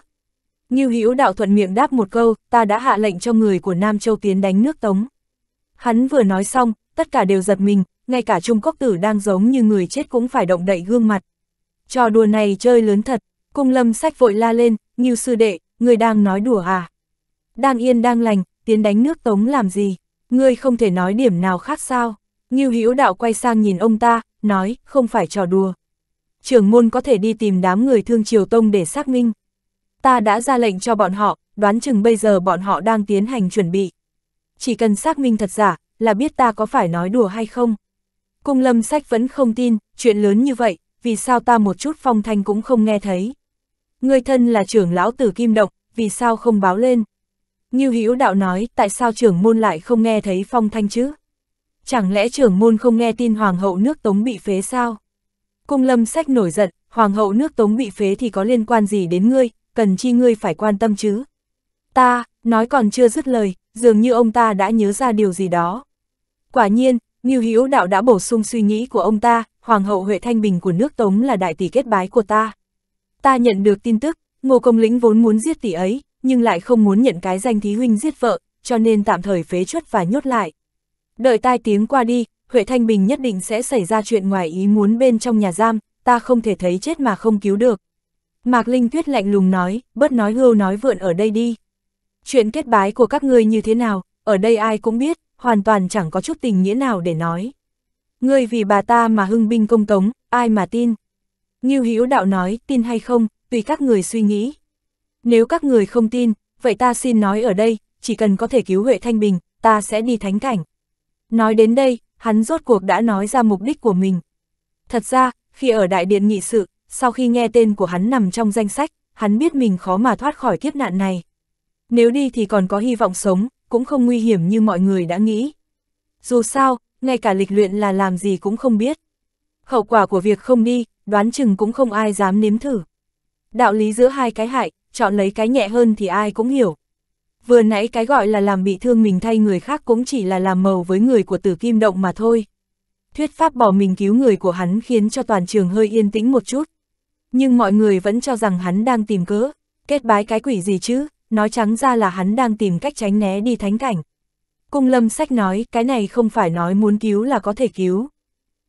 như Hữu Đạo thuận miệng đáp một câu, ta đã hạ lệnh cho người của Nam Châu tiến đánh nước Tống. Hắn vừa nói xong, tất cả đều giật mình, ngay cả Trung quốc Tử đang giống như người chết cũng phải động đậy gương mặt. Trò đùa này chơi lớn thật, cung lâm sách vội la lên, như sư đệ, người đang nói đùa à? Đang yên đang lành, tiến đánh nước tống làm gì? Ngươi không thể nói điểm nào khác sao? Nghiêu hữu đạo quay sang nhìn ông ta, nói, không phải trò đùa. Trưởng môn có thể đi tìm đám người thương triều tông để xác minh. Ta đã ra lệnh cho bọn họ, đoán chừng bây giờ bọn họ đang tiến hành chuẩn bị. Chỉ cần xác minh thật giả, là biết ta có phải nói đùa hay không. Cung lâm sách vẫn không tin, chuyện lớn như vậy, vì sao ta một chút phong thanh cũng không nghe thấy. Người thân là trưởng lão tử kim độc, vì sao không báo lên? như Hữu đạo nói, tại sao trưởng môn lại không nghe thấy phong thanh chứ? Chẳng lẽ trưởng môn không nghe tin hoàng hậu nước Tống bị phế sao? Cung Lâm Sách nổi giận, hoàng hậu nước Tống bị phế thì có liên quan gì đến ngươi, cần chi ngươi phải quan tâm chứ? Ta, nói còn chưa dứt lời, dường như ông ta đã nhớ ra điều gì đó. Quả nhiên, Ngưu Hữu đạo đã bổ sung suy nghĩ của ông ta, Hoàng hậu Huệ Thanh Bình của nước Tống là đại tỷ kết bái của ta. Ta nhận được tin tức, Ngô Công Lĩnh vốn muốn giết tỷ ấy, nhưng lại không muốn nhận cái danh thí huynh giết vợ, cho nên tạm thời phế chuất và nhốt lại. Đợi tai tiếng qua đi, Huệ Thanh Bình nhất định sẽ xảy ra chuyện ngoài ý muốn bên trong nhà giam, ta không thể thấy chết mà không cứu được. Mạc Linh Tuyết lạnh lùng nói, bớt nói hưu nói vượn ở đây đi. Chuyện kết bái của các ngươi như thế nào, ở đây ai cũng biết, hoàn toàn chẳng có chút tình nghĩa nào để nói. Ngươi vì bà ta mà hưng binh công tống, ai mà tin? Ngưu Hữu Đạo nói, tin hay không, tùy các người suy nghĩ. Nếu các người không tin, vậy ta xin nói ở đây, chỉ cần có thể cứu Huệ Thanh Bình, ta sẽ đi thánh cảnh. Nói đến đây, hắn rốt cuộc đã nói ra mục đích của mình. Thật ra, khi ở đại điện nghị sự, sau khi nghe tên của hắn nằm trong danh sách, hắn biết mình khó mà thoát khỏi kiếp nạn này. Nếu đi thì còn có hy vọng sống, cũng không nguy hiểm như mọi người đã nghĩ. Dù sao, ngay cả lịch luyện là làm gì cũng không biết. Hậu quả của việc không đi, đoán chừng cũng không ai dám nếm thử. Đạo lý giữa hai cái hại, chọn lấy cái nhẹ hơn thì ai cũng hiểu. Vừa nãy cái gọi là làm bị thương mình thay người khác cũng chỉ là làm màu với người của tử kim động mà thôi. Thuyết pháp bỏ mình cứu người của hắn khiến cho toàn trường hơi yên tĩnh một chút. Nhưng mọi người vẫn cho rằng hắn đang tìm cớ, kết bái cái quỷ gì chứ, nói trắng ra là hắn đang tìm cách tránh né đi thánh cảnh. Cung lâm sách nói, cái này không phải nói muốn cứu là có thể cứu.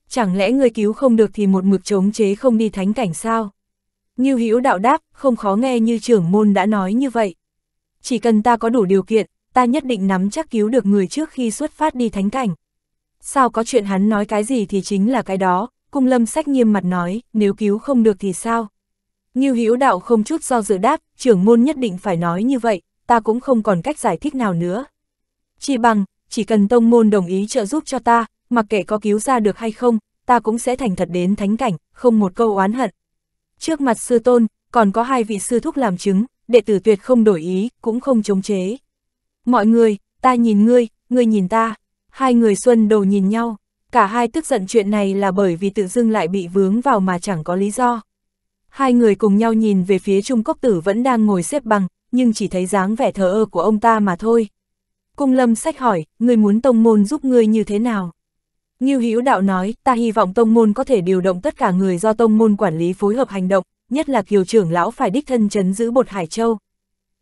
Chẳng lẽ người cứu không được thì một mực chống chế không đi thánh cảnh sao? Như hữu đạo đáp, không khó nghe như trưởng môn đã nói như vậy. Chỉ cần ta có đủ điều kiện, ta nhất định nắm chắc cứu được người trước khi xuất phát đi thánh cảnh. Sao có chuyện hắn nói cái gì thì chính là cái đó, cung lâm sách nghiêm mặt nói, nếu cứu không được thì sao? Như hữu đạo không chút do dự đáp, trưởng môn nhất định phải nói như vậy, ta cũng không còn cách giải thích nào nữa chi bằng, chỉ cần tông môn đồng ý trợ giúp cho ta, mặc kệ có cứu ra được hay không, ta cũng sẽ thành thật đến thánh cảnh, không một câu oán hận. Trước mặt sư tôn, còn có hai vị sư thúc làm chứng, đệ tử tuyệt không đổi ý, cũng không chống chế. Mọi người, ta nhìn ngươi, ngươi nhìn ta, hai người xuân đầu nhìn nhau, cả hai tức giận chuyện này là bởi vì tự dưng lại bị vướng vào mà chẳng có lý do. Hai người cùng nhau nhìn về phía Trung Cốc Tử vẫn đang ngồi xếp bằng, nhưng chỉ thấy dáng vẻ thờ ơ của ông ta mà thôi. Cung lâm sách hỏi, người muốn tông môn giúp người như thế nào? Ngưu Hữu Đạo nói, ta hy vọng tông môn có thể điều động tất cả người do tông môn quản lý phối hợp hành động, nhất là kiều trưởng lão phải đích thân chấn giữ bột Hải Châu.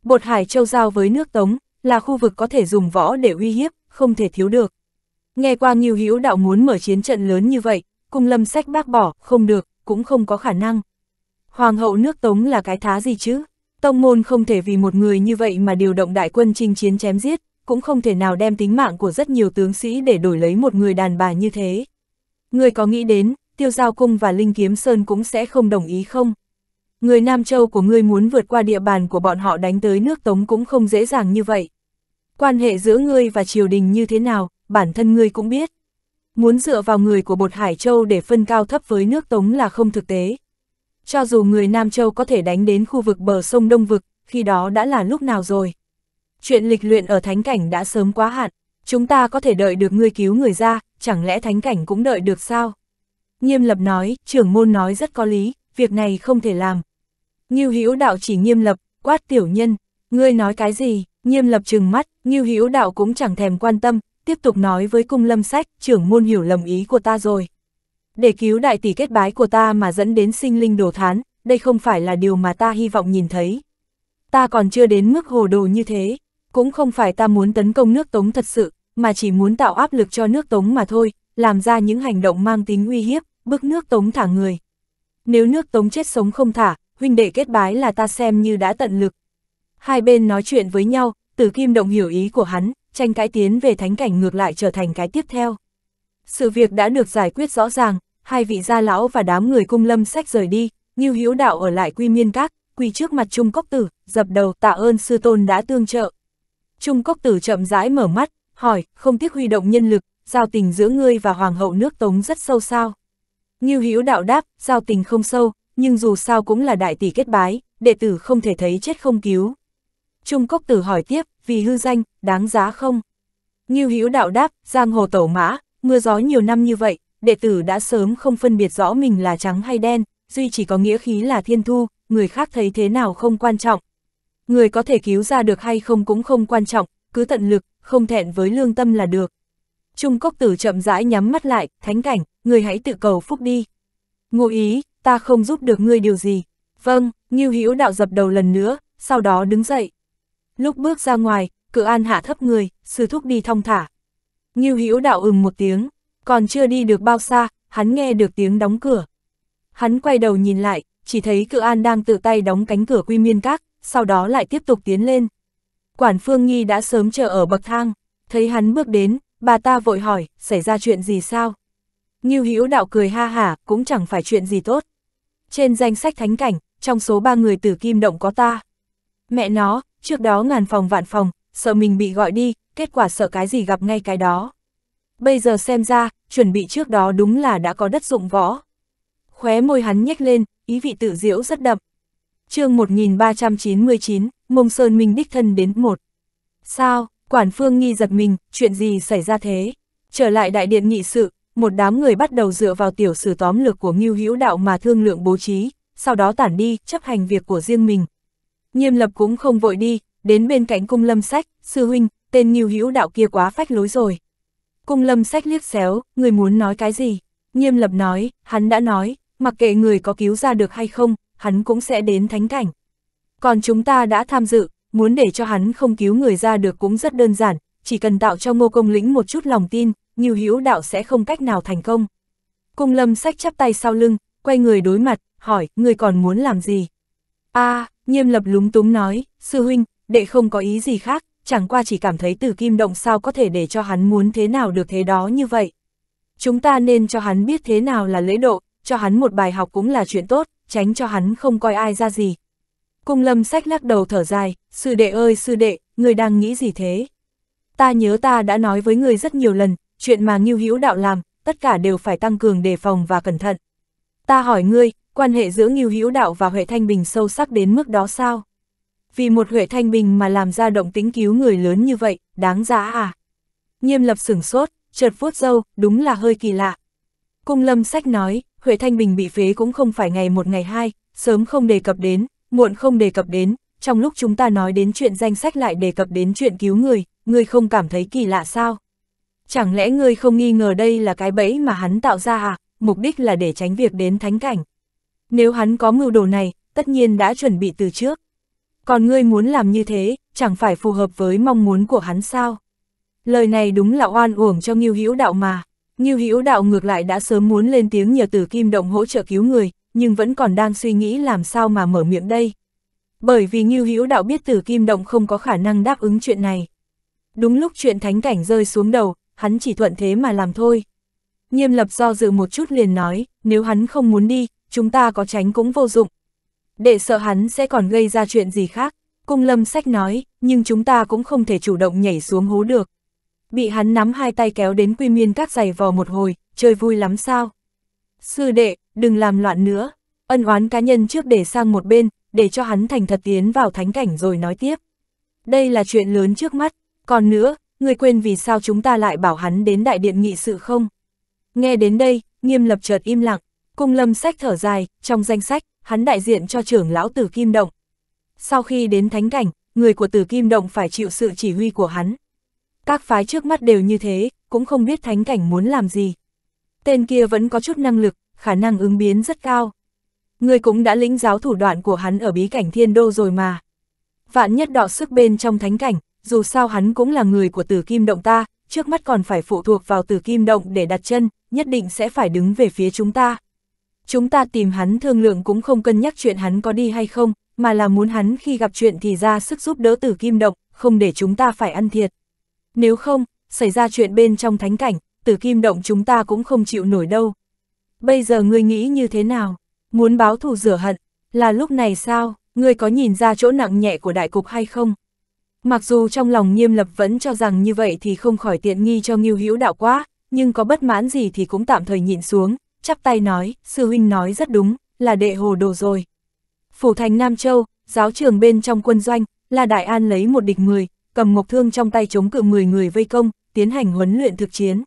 Bột Hải Châu giao với nước Tống, là khu vực có thể dùng võ để uy hiếp, không thể thiếu được. Nghe qua Ngưu Hữu Đạo muốn mở chiến trận lớn như vậy, cung lâm sách bác bỏ, không được, cũng không có khả năng. Hoàng hậu nước Tống là cái thá gì chứ? Tông môn không thể vì một người như vậy mà điều động đại quân chinh chiến chém giết, cũng không thể nào đem tính mạng của rất nhiều tướng sĩ để đổi lấy một người đàn bà như thế. Người có nghĩ đến, tiêu giao cung và linh kiếm sơn cũng sẽ không đồng ý không? Người Nam Châu của ngươi muốn vượt qua địa bàn của bọn họ đánh tới nước Tống cũng không dễ dàng như vậy. Quan hệ giữa ngươi và triều đình như thế nào, bản thân ngươi cũng biết. Muốn dựa vào người của bột Hải Châu để phân cao thấp với nước Tống là không thực tế. Cho dù người Nam Châu có thể đánh đến khu vực bờ sông Đông Vực, khi đó đã là lúc nào rồi chuyện lịch luyện ở thánh cảnh đã sớm quá hạn, chúng ta có thể đợi được ngươi cứu người ra, chẳng lẽ thánh cảnh cũng đợi được sao? Nghiêm lập nói, trưởng môn nói rất có lý, việc này không thể làm. Ngưu Hữu đạo chỉ nghiêm lập, quát tiểu nhân, ngươi nói cái gì? Nghiêm lập trừng mắt, Ngưu Hữu đạo cũng chẳng thèm quan tâm, tiếp tục nói với cung lâm sách, trưởng môn hiểu lầm ý của ta rồi. Để cứu đại tỷ kết bái của ta mà dẫn đến sinh linh đổ thán, đây không phải là điều mà ta hy vọng nhìn thấy. Ta còn chưa đến mức hồ đồ như thế, cũng không phải ta muốn tấn công nước Tống thật sự, mà chỉ muốn tạo áp lực cho nước Tống mà thôi, làm ra những hành động mang tính uy hiếp, bức nước Tống thả người. Nếu nước Tống chết sống không thả, huynh đệ kết bái là ta xem như đã tận lực. Hai bên nói chuyện với nhau, Tử Kim Động hiểu ý của hắn, tranh cãi tiến về thánh cảnh ngược lại trở thành cái tiếp theo. Sự việc đã được giải quyết rõ ràng, hai vị gia lão và đám người cung lâm sách rời đi, Ngưu hiếu Đạo ở lại Quy Miên Các, quỳ trước mặt Trung Cốc Tử, dập đầu tạ ơn sư tôn đã tương trợ. Trung Cốc Tử chậm rãi mở mắt, hỏi, không tiếc huy động nhân lực, giao tình giữa ngươi và Hoàng hậu nước Tống rất sâu sao. Ngưu Hữu đạo đáp, giao tình không sâu, nhưng dù sao cũng là đại tỷ kết bái, đệ tử không thể thấy chết không cứu. Trung Cốc Tử hỏi tiếp, vì hư danh, đáng giá không? Ngưu Hữu đạo đáp, giang hồ tẩu mã, mưa gió nhiều năm như vậy, đệ tử đã sớm không phân biệt rõ mình là trắng hay đen, duy chỉ có nghĩa khí là thiên thu, người khác thấy thế nào không quan trọng, người có thể cứu ra được hay không cũng không quan trọng, cứ tận lực, không thẹn với lương tâm là được. Trung Cốc Tử chậm rãi nhắm mắt lại, thánh cảnh, người hãy tự cầu phúc đi. Ngụ ý, ta không giúp được ngươi điều gì. Vâng, Ngưu Hữu đạo dập đầu lần nữa, sau đó đứng dậy. Lúc bước ra ngoài, cự an hạ thấp người, sư thúc đi thong thả. Ngưu Hữu đạo ừm một tiếng, còn chưa đi được bao xa, hắn nghe được tiếng đóng cửa. Hắn quay đầu nhìn lại, chỉ thấy cự an đang tự tay đóng cánh cửa quy miên các, sau đó lại tiếp tục tiến lên. Quản Phương Nhi đã sớm chờ ở bậc thang, thấy hắn bước đến, bà ta vội hỏi, xảy ra chuyện gì sao? Ngưu Hữu Đạo cười ha hả, cũng chẳng phải chuyện gì tốt. Trên danh sách thánh cảnh, trong số ba người tử kim động có ta. Mẹ nó, trước đó ngàn phòng vạn phòng, sợ mình bị gọi đi, kết quả sợ cái gì gặp ngay cái đó. Bây giờ xem ra, chuẩn bị trước đó đúng là đã có đất dụng võ. Khóe môi hắn nhếch lên, ý vị tự diễu rất đậm chương 1399, Mông Sơn Minh đích thân đến một. Sao, quản phương nghi giật mình, chuyện gì xảy ra thế? Trở lại đại điện nghị sự, một đám người bắt đầu dựa vào tiểu sử tóm lược của Ngưu Hữu Đạo mà thương lượng bố trí, sau đó tản đi, chấp hành việc của riêng mình. Nghiêm lập cũng không vội đi, đến bên cạnh cung lâm sách, sư huynh, tên Ngưu Hữu Đạo kia quá phách lối rồi. Cung lâm sách liếc xéo, người muốn nói cái gì? Nghiêm lập nói, hắn đã nói, mặc kệ người có cứu ra được hay không, hắn cũng sẽ đến thánh cảnh. Còn chúng ta đã tham dự, muốn để cho hắn không cứu người ra được cũng rất đơn giản, chỉ cần tạo cho ngô công lĩnh một chút lòng tin, nhiều hữu đạo sẽ không cách nào thành công. Cung lâm sách chắp tay sau lưng, quay người đối mặt, hỏi, người còn muốn làm gì? a à, nghiêm lập lúng túng nói, sư huynh, đệ không có ý gì khác, chẳng qua chỉ cảm thấy tử kim động sao có thể để cho hắn muốn thế nào được thế đó như vậy. Chúng ta nên cho hắn biết thế nào là lễ độ, cho hắn một bài học cũng là chuyện tốt, tránh cho hắn không coi ai ra gì. Cung lâm sách lắc đầu thở dài, sư đệ ơi sư đệ, người đang nghĩ gì thế? Ta nhớ ta đã nói với người rất nhiều lần, chuyện mà nghiêu hữu đạo làm, tất cả đều phải tăng cường đề phòng và cẩn thận. Ta hỏi ngươi, quan hệ giữa nghiêu hữu đạo và Huệ Thanh Bình sâu sắc đến mức đó sao? Vì một Huệ Thanh Bình mà làm ra động tính cứu người lớn như vậy, đáng giá à? Nghiêm lập sửng sốt, chợt vuốt dâu, đúng là hơi kỳ lạ. Cung lâm sách nói, Huệ Thanh Bình bị phế cũng không phải ngày một ngày hai, sớm không đề cập đến, muộn không đề cập đến, trong lúc chúng ta nói đến chuyện danh sách lại đề cập đến chuyện cứu người, ngươi không cảm thấy kỳ lạ sao? Chẳng lẽ ngươi không nghi ngờ đây là cái bẫy mà hắn tạo ra à, mục đích là để tránh việc đến thánh cảnh. Nếu hắn có mưu đồ này, tất nhiên đã chuẩn bị từ trước. Còn ngươi muốn làm như thế, chẳng phải phù hợp với mong muốn của hắn sao? Lời này đúng là oan uổng cho Ngưu Hữu Đạo mà. Ngưu Hữu Đạo ngược lại đã sớm muốn lên tiếng nhờ Tử Kim Động hỗ trợ cứu người, nhưng vẫn còn đang suy nghĩ làm sao mà mở miệng đây. Bởi vì Ngưu Hữu Đạo biết Tử Kim Động không có khả năng đáp ứng chuyện này. Đúng lúc chuyện thánh cảnh rơi xuống đầu, hắn chỉ thuận thế mà làm thôi. Nghiêm lập do dự một chút liền nói, nếu hắn không muốn đi, chúng ta có tránh cũng vô dụng. Để sợ hắn sẽ còn gây ra chuyện gì khác, cung lâm sách nói, nhưng chúng ta cũng không thể chủ động nhảy xuống hố được bị hắn nắm hai tay kéo đến quy miên các giày vò một hồi, chơi vui lắm sao. Sư đệ, đừng làm loạn nữa, ân oán cá nhân trước để sang một bên, để cho hắn thành thật tiến vào thánh cảnh rồi nói tiếp. Đây là chuyện lớn trước mắt, còn nữa, người quên vì sao chúng ta lại bảo hắn đến đại điện nghị sự không? Nghe đến đây, nghiêm lập chợt im lặng, cung lâm sách thở dài, trong danh sách, hắn đại diện cho trưởng lão tử Kim Động. Sau khi đến thánh cảnh, người của tử Kim Động phải chịu sự chỉ huy của hắn, các phái trước mắt đều như thế, cũng không biết thánh cảnh muốn làm gì. Tên kia vẫn có chút năng lực, khả năng ứng biến rất cao. Người cũng đã lĩnh giáo thủ đoạn của hắn ở bí cảnh thiên đô rồi mà. Vạn nhất đọ sức bên trong thánh cảnh, dù sao hắn cũng là người của tử kim động ta, trước mắt còn phải phụ thuộc vào tử kim động để đặt chân, nhất định sẽ phải đứng về phía chúng ta. Chúng ta tìm hắn thương lượng cũng không cân nhắc chuyện hắn có đi hay không, mà là muốn hắn khi gặp chuyện thì ra sức giúp đỡ tử kim động, không để chúng ta phải ăn thiệt. Nếu không, xảy ra chuyện bên trong thánh cảnh, tử kim động chúng ta cũng không chịu nổi đâu. Bây giờ ngươi nghĩ như thế nào? Muốn báo thù rửa hận, là lúc này sao? Ngươi có nhìn ra chỗ nặng nhẹ của đại cục hay không? Mặc dù trong lòng nghiêm lập vẫn cho rằng như vậy thì không khỏi tiện nghi cho nghiêu hữu đạo quá, nhưng có bất mãn gì thì cũng tạm thời nhịn xuống, chắp tay nói, sư huynh nói rất đúng, là đệ hồ đồ rồi. Phủ thành Nam Châu, giáo trường bên trong quân doanh, là Đại An lấy một địch 10, cầm mộc thương trong tay chống cự 10 người vây công, tiến hành huấn luyện thực chiến.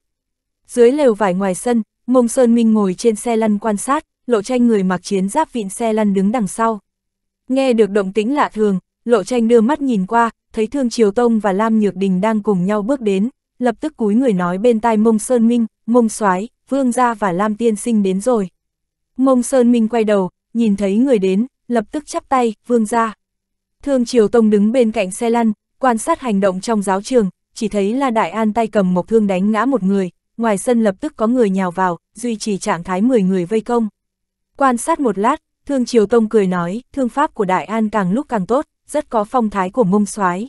Dưới lều vải ngoài sân, Mông Sơn Minh ngồi trên xe lăn quan sát, lộ tranh người mặc chiến giáp vịn xe lăn đứng đằng sau. Nghe được động tĩnh lạ thường, lộ tranh đưa mắt nhìn qua, thấy Thương Triều Tông và Lam Nhược Đình đang cùng nhau bước đến, lập tức cúi người nói bên tai Mông Sơn Minh, Mông Soái, Vương Gia và Lam Tiên Sinh đến rồi. Mông Sơn Minh quay đầu, nhìn thấy người đến, lập tức chắp tay, Vương Gia. Thương Triều Tông đứng bên cạnh xe lăn, Quan sát hành động trong giáo trường, chỉ thấy là Đại An tay cầm một thương đánh ngã một người, ngoài sân lập tức có người nhào vào, duy trì trạng thái 10 người vây công. Quan sát một lát, Thương Triều Tông cười nói, thương pháp của Đại An càng lúc càng tốt, rất có phong thái của mông soái.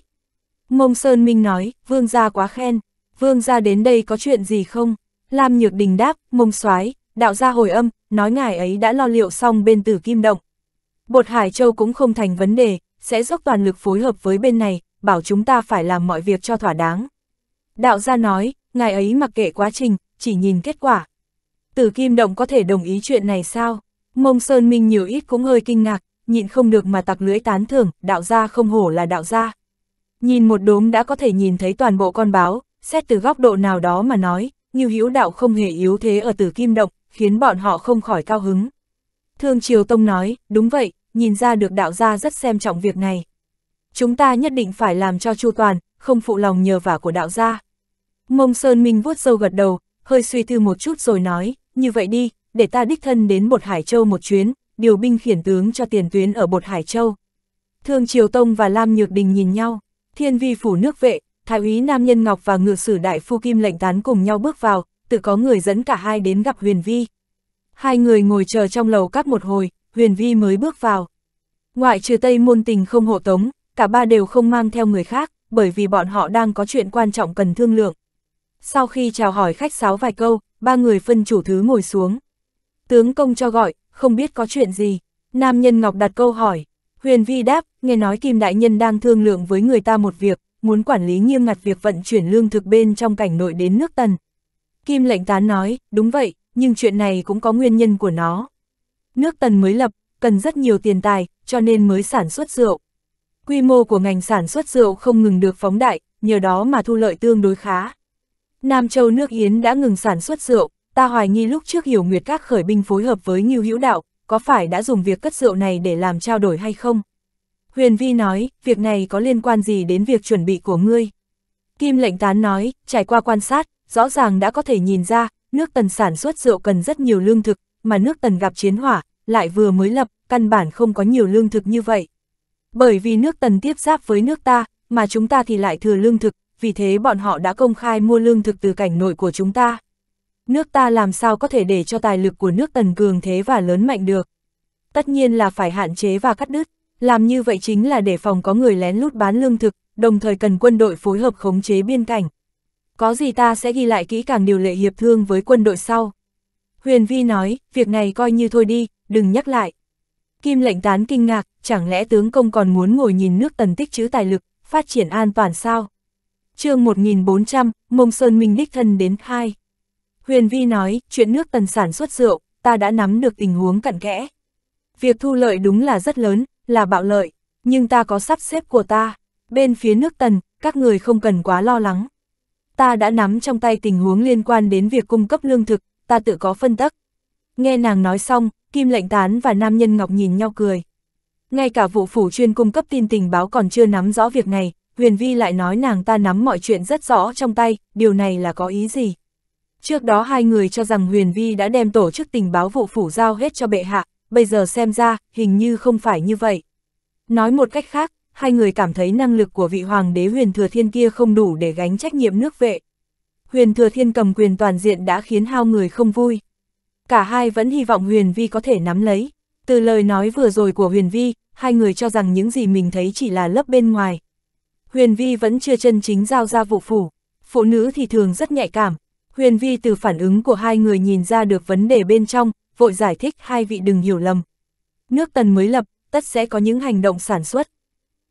Mông Sơn Minh nói, vương gia quá khen, vương gia đến đây có chuyện gì không? Lam Nhược Đình đáp, mông soái đạo gia hồi âm, nói ngài ấy đã lo liệu xong bên tử kim động. Bột Hải Châu cũng không thành vấn đề, sẽ dốc toàn lực phối hợp với bên này, bảo chúng ta phải làm mọi việc cho thỏa đáng. Đạo gia nói, ngài ấy mặc kệ quá trình, chỉ nhìn kết quả. Tử Kim Động có thể đồng ý chuyện này sao? Mông Sơn Minh nhiều ít cũng hơi kinh ngạc, nhịn không được mà tặc lưỡi tán thưởng, đạo gia không hổ là đạo gia. Nhìn một đốm đã có thể nhìn thấy toàn bộ con báo, xét từ góc độ nào đó mà nói, Ngưu Hữu Đạo không hề yếu thế ở Tử Kim Động, khiến bọn họ không khỏi cao hứng. Thương Triều Tông nói, đúng vậy, nhìn ra được đạo gia rất xem trọng việc này chúng ta nhất định phải làm cho chu toàn, không phụ lòng nhờ vả của đạo gia. Mông Sơn Minh vuốt sâu gật đầu, hơi suy tư một chút rồi nói, như vậy đi, để ta đích thân đến Bột Hải Châu một chuyến, điều binh khiển tướng cho tiền tuyến ở Bột Hải Châu. Thương Triều Tông và Lam Nhược Đình nhìn nhau, thiên vi phủ nước vệ, thái úy Nam Nhân Ngọc và ngự sử đại phu Kim lệnh tán cùng nhau bước vào, tự có người dẫn cả hai đến gặp Huyền Vi. Hai người ngồi chờ trong lầu cắt một hồi, Huyền Vi mới bước vào. Ngoại trừ Tây Môn Tình không hộ tống, cả ba đều không mang theo người khác, bởi vì bọn họ đang có chuyện quan trọng cần thương lượng. Sau khi chào hỏi khách sáo vài câu, ba người phân chủ thứ ngồi xuống. Tướng công cho gọi, không biết có chuyện gì. Nam nhân Ngọc đặt câu hỏi. Huyền Vi đáp, nghe nói Kim Đại Nhân đang thương lượng với người ta một việc, muốn quản lý nghiêm ngặt việc vận chuyển lương thực bên trong cảnh nội đến nước tần. Kim lệnh tán nói, đúng vậy, nhưng chuyện này cũng có nguyên nhân của nó. Nước tần mới lập, cần rất nhiều tiền tài, cho nên mới sản xuất rượu quy mô của ngành sản xuất rượu không ngừng được phóng đại, nhờ đó mà thu lợi tương đối khá. Nam Châu nước Yến đã ngừng sản xuất rượu, ta hoài nghi lúc trước hiểu nguyệt các khởi binh phối hợp với Ngưu Hữu Đạo, có phải đã dùng việc cất rượu này để làm trao đổi hay không? Huyền Vi nói, việc này có liên quan gì đến việc chuẩn bị của ngươi? Kim lệnh tán nói, trải qua quan sát, rõ ràng đã có thể nhìn ra, nước tần sản xuất rượu cần rất nhiều lương thực, mà nước tần gặp chiến hỏa, lại vừa mới lập, căn bản không có nhiều lương thực như vậy bởi vì nước tần tiếp giáp với nước ta, mà chúng ta thì lại thừa lương thực, vì thế bọn họ đã công khai mua lương thực từ cảnh nội của chúng ta. Nước ta làm sao có thể để cho tài lực của nước tần cường thế và lớn mạnh được? Tất nhiên là phải hạn chế và cắt đứt, làm như vậy chính là để phòng có người lén lút bán lương thực, đồng thời cần quân đội phối hợp khống chế biên cảnh. Có gì ta sẽ ghi lại kỹ càng điều lệ hiệp thương với quân đội sau. Huyền Vi nói, việc này coi như thôi đi, đừng nhắc lại. Kim lệnh tán kinh ngạc, chẳng lẽ tướng công còn muốn ngồi nhìn nước tần tích chữ tài lực, phát triển an toàn sao? chương 1400, Mông Sơn Minh đích thân đến hai. Huyền Vi nói, chuyện nước tần sản xuất rượu, ta đã nắm được tình huống cặn kẽ. Việc thu lợi đúng là rất lớn, là bạo lợi, nhưng ta có sắp xếp của ta. Bên phía nước tần, các người không cần quá lo lắng. Ta đã nắm trong tay tình huống liên quan đến việc cung cấp lương thực, ta tự có phân tắc. Nghe nàng nói xong, Kim lệnh tán và nam nhân ngọc nhìn nhau cười. Ngay cả vụ phủ chuyên cung cấp tin tình báo còn chưa nắm rõ việc này, Huyền Vi lại nói nàng ta nắm mọi chuyện rất rõ trong tay, điều này là có ý gì? Trước đó hai người cho rằng Huyền Vi đã đem tổ chức tình báo vụ phủ giao hết cho bệ hạ, bây giờ xem ra, hình như không phải như vậy. Nói một cách khác, hai người cảm thấy năng lực của vị hoàng đế Huyền Thừa Thiên kia không đủ để gánh trách nhiệm nước vệ. Huyền Thừa Thiên cầm quyền toàn diện đã khiến hao người không vui cả hai vẫn hy vọng Huyền Vi có thể nắm lấy. Từ lời nói vừa rồi của Huyền Vi, hai người cho rằng những gì mình thấy chỉ là lớp bên ngoài. Huyền Vi vẫn chưa chân chính giao ra vụ phủ, phụ nữ thì thường rất nhạy cảm. Huyền Vi từ phản ứng của hai người nhìn ra được vấn đề bên trong, vội giải thích hai vị đừng hiểu lầm. Nước tần mới lập, tất sẽ có những hành động sản xuất.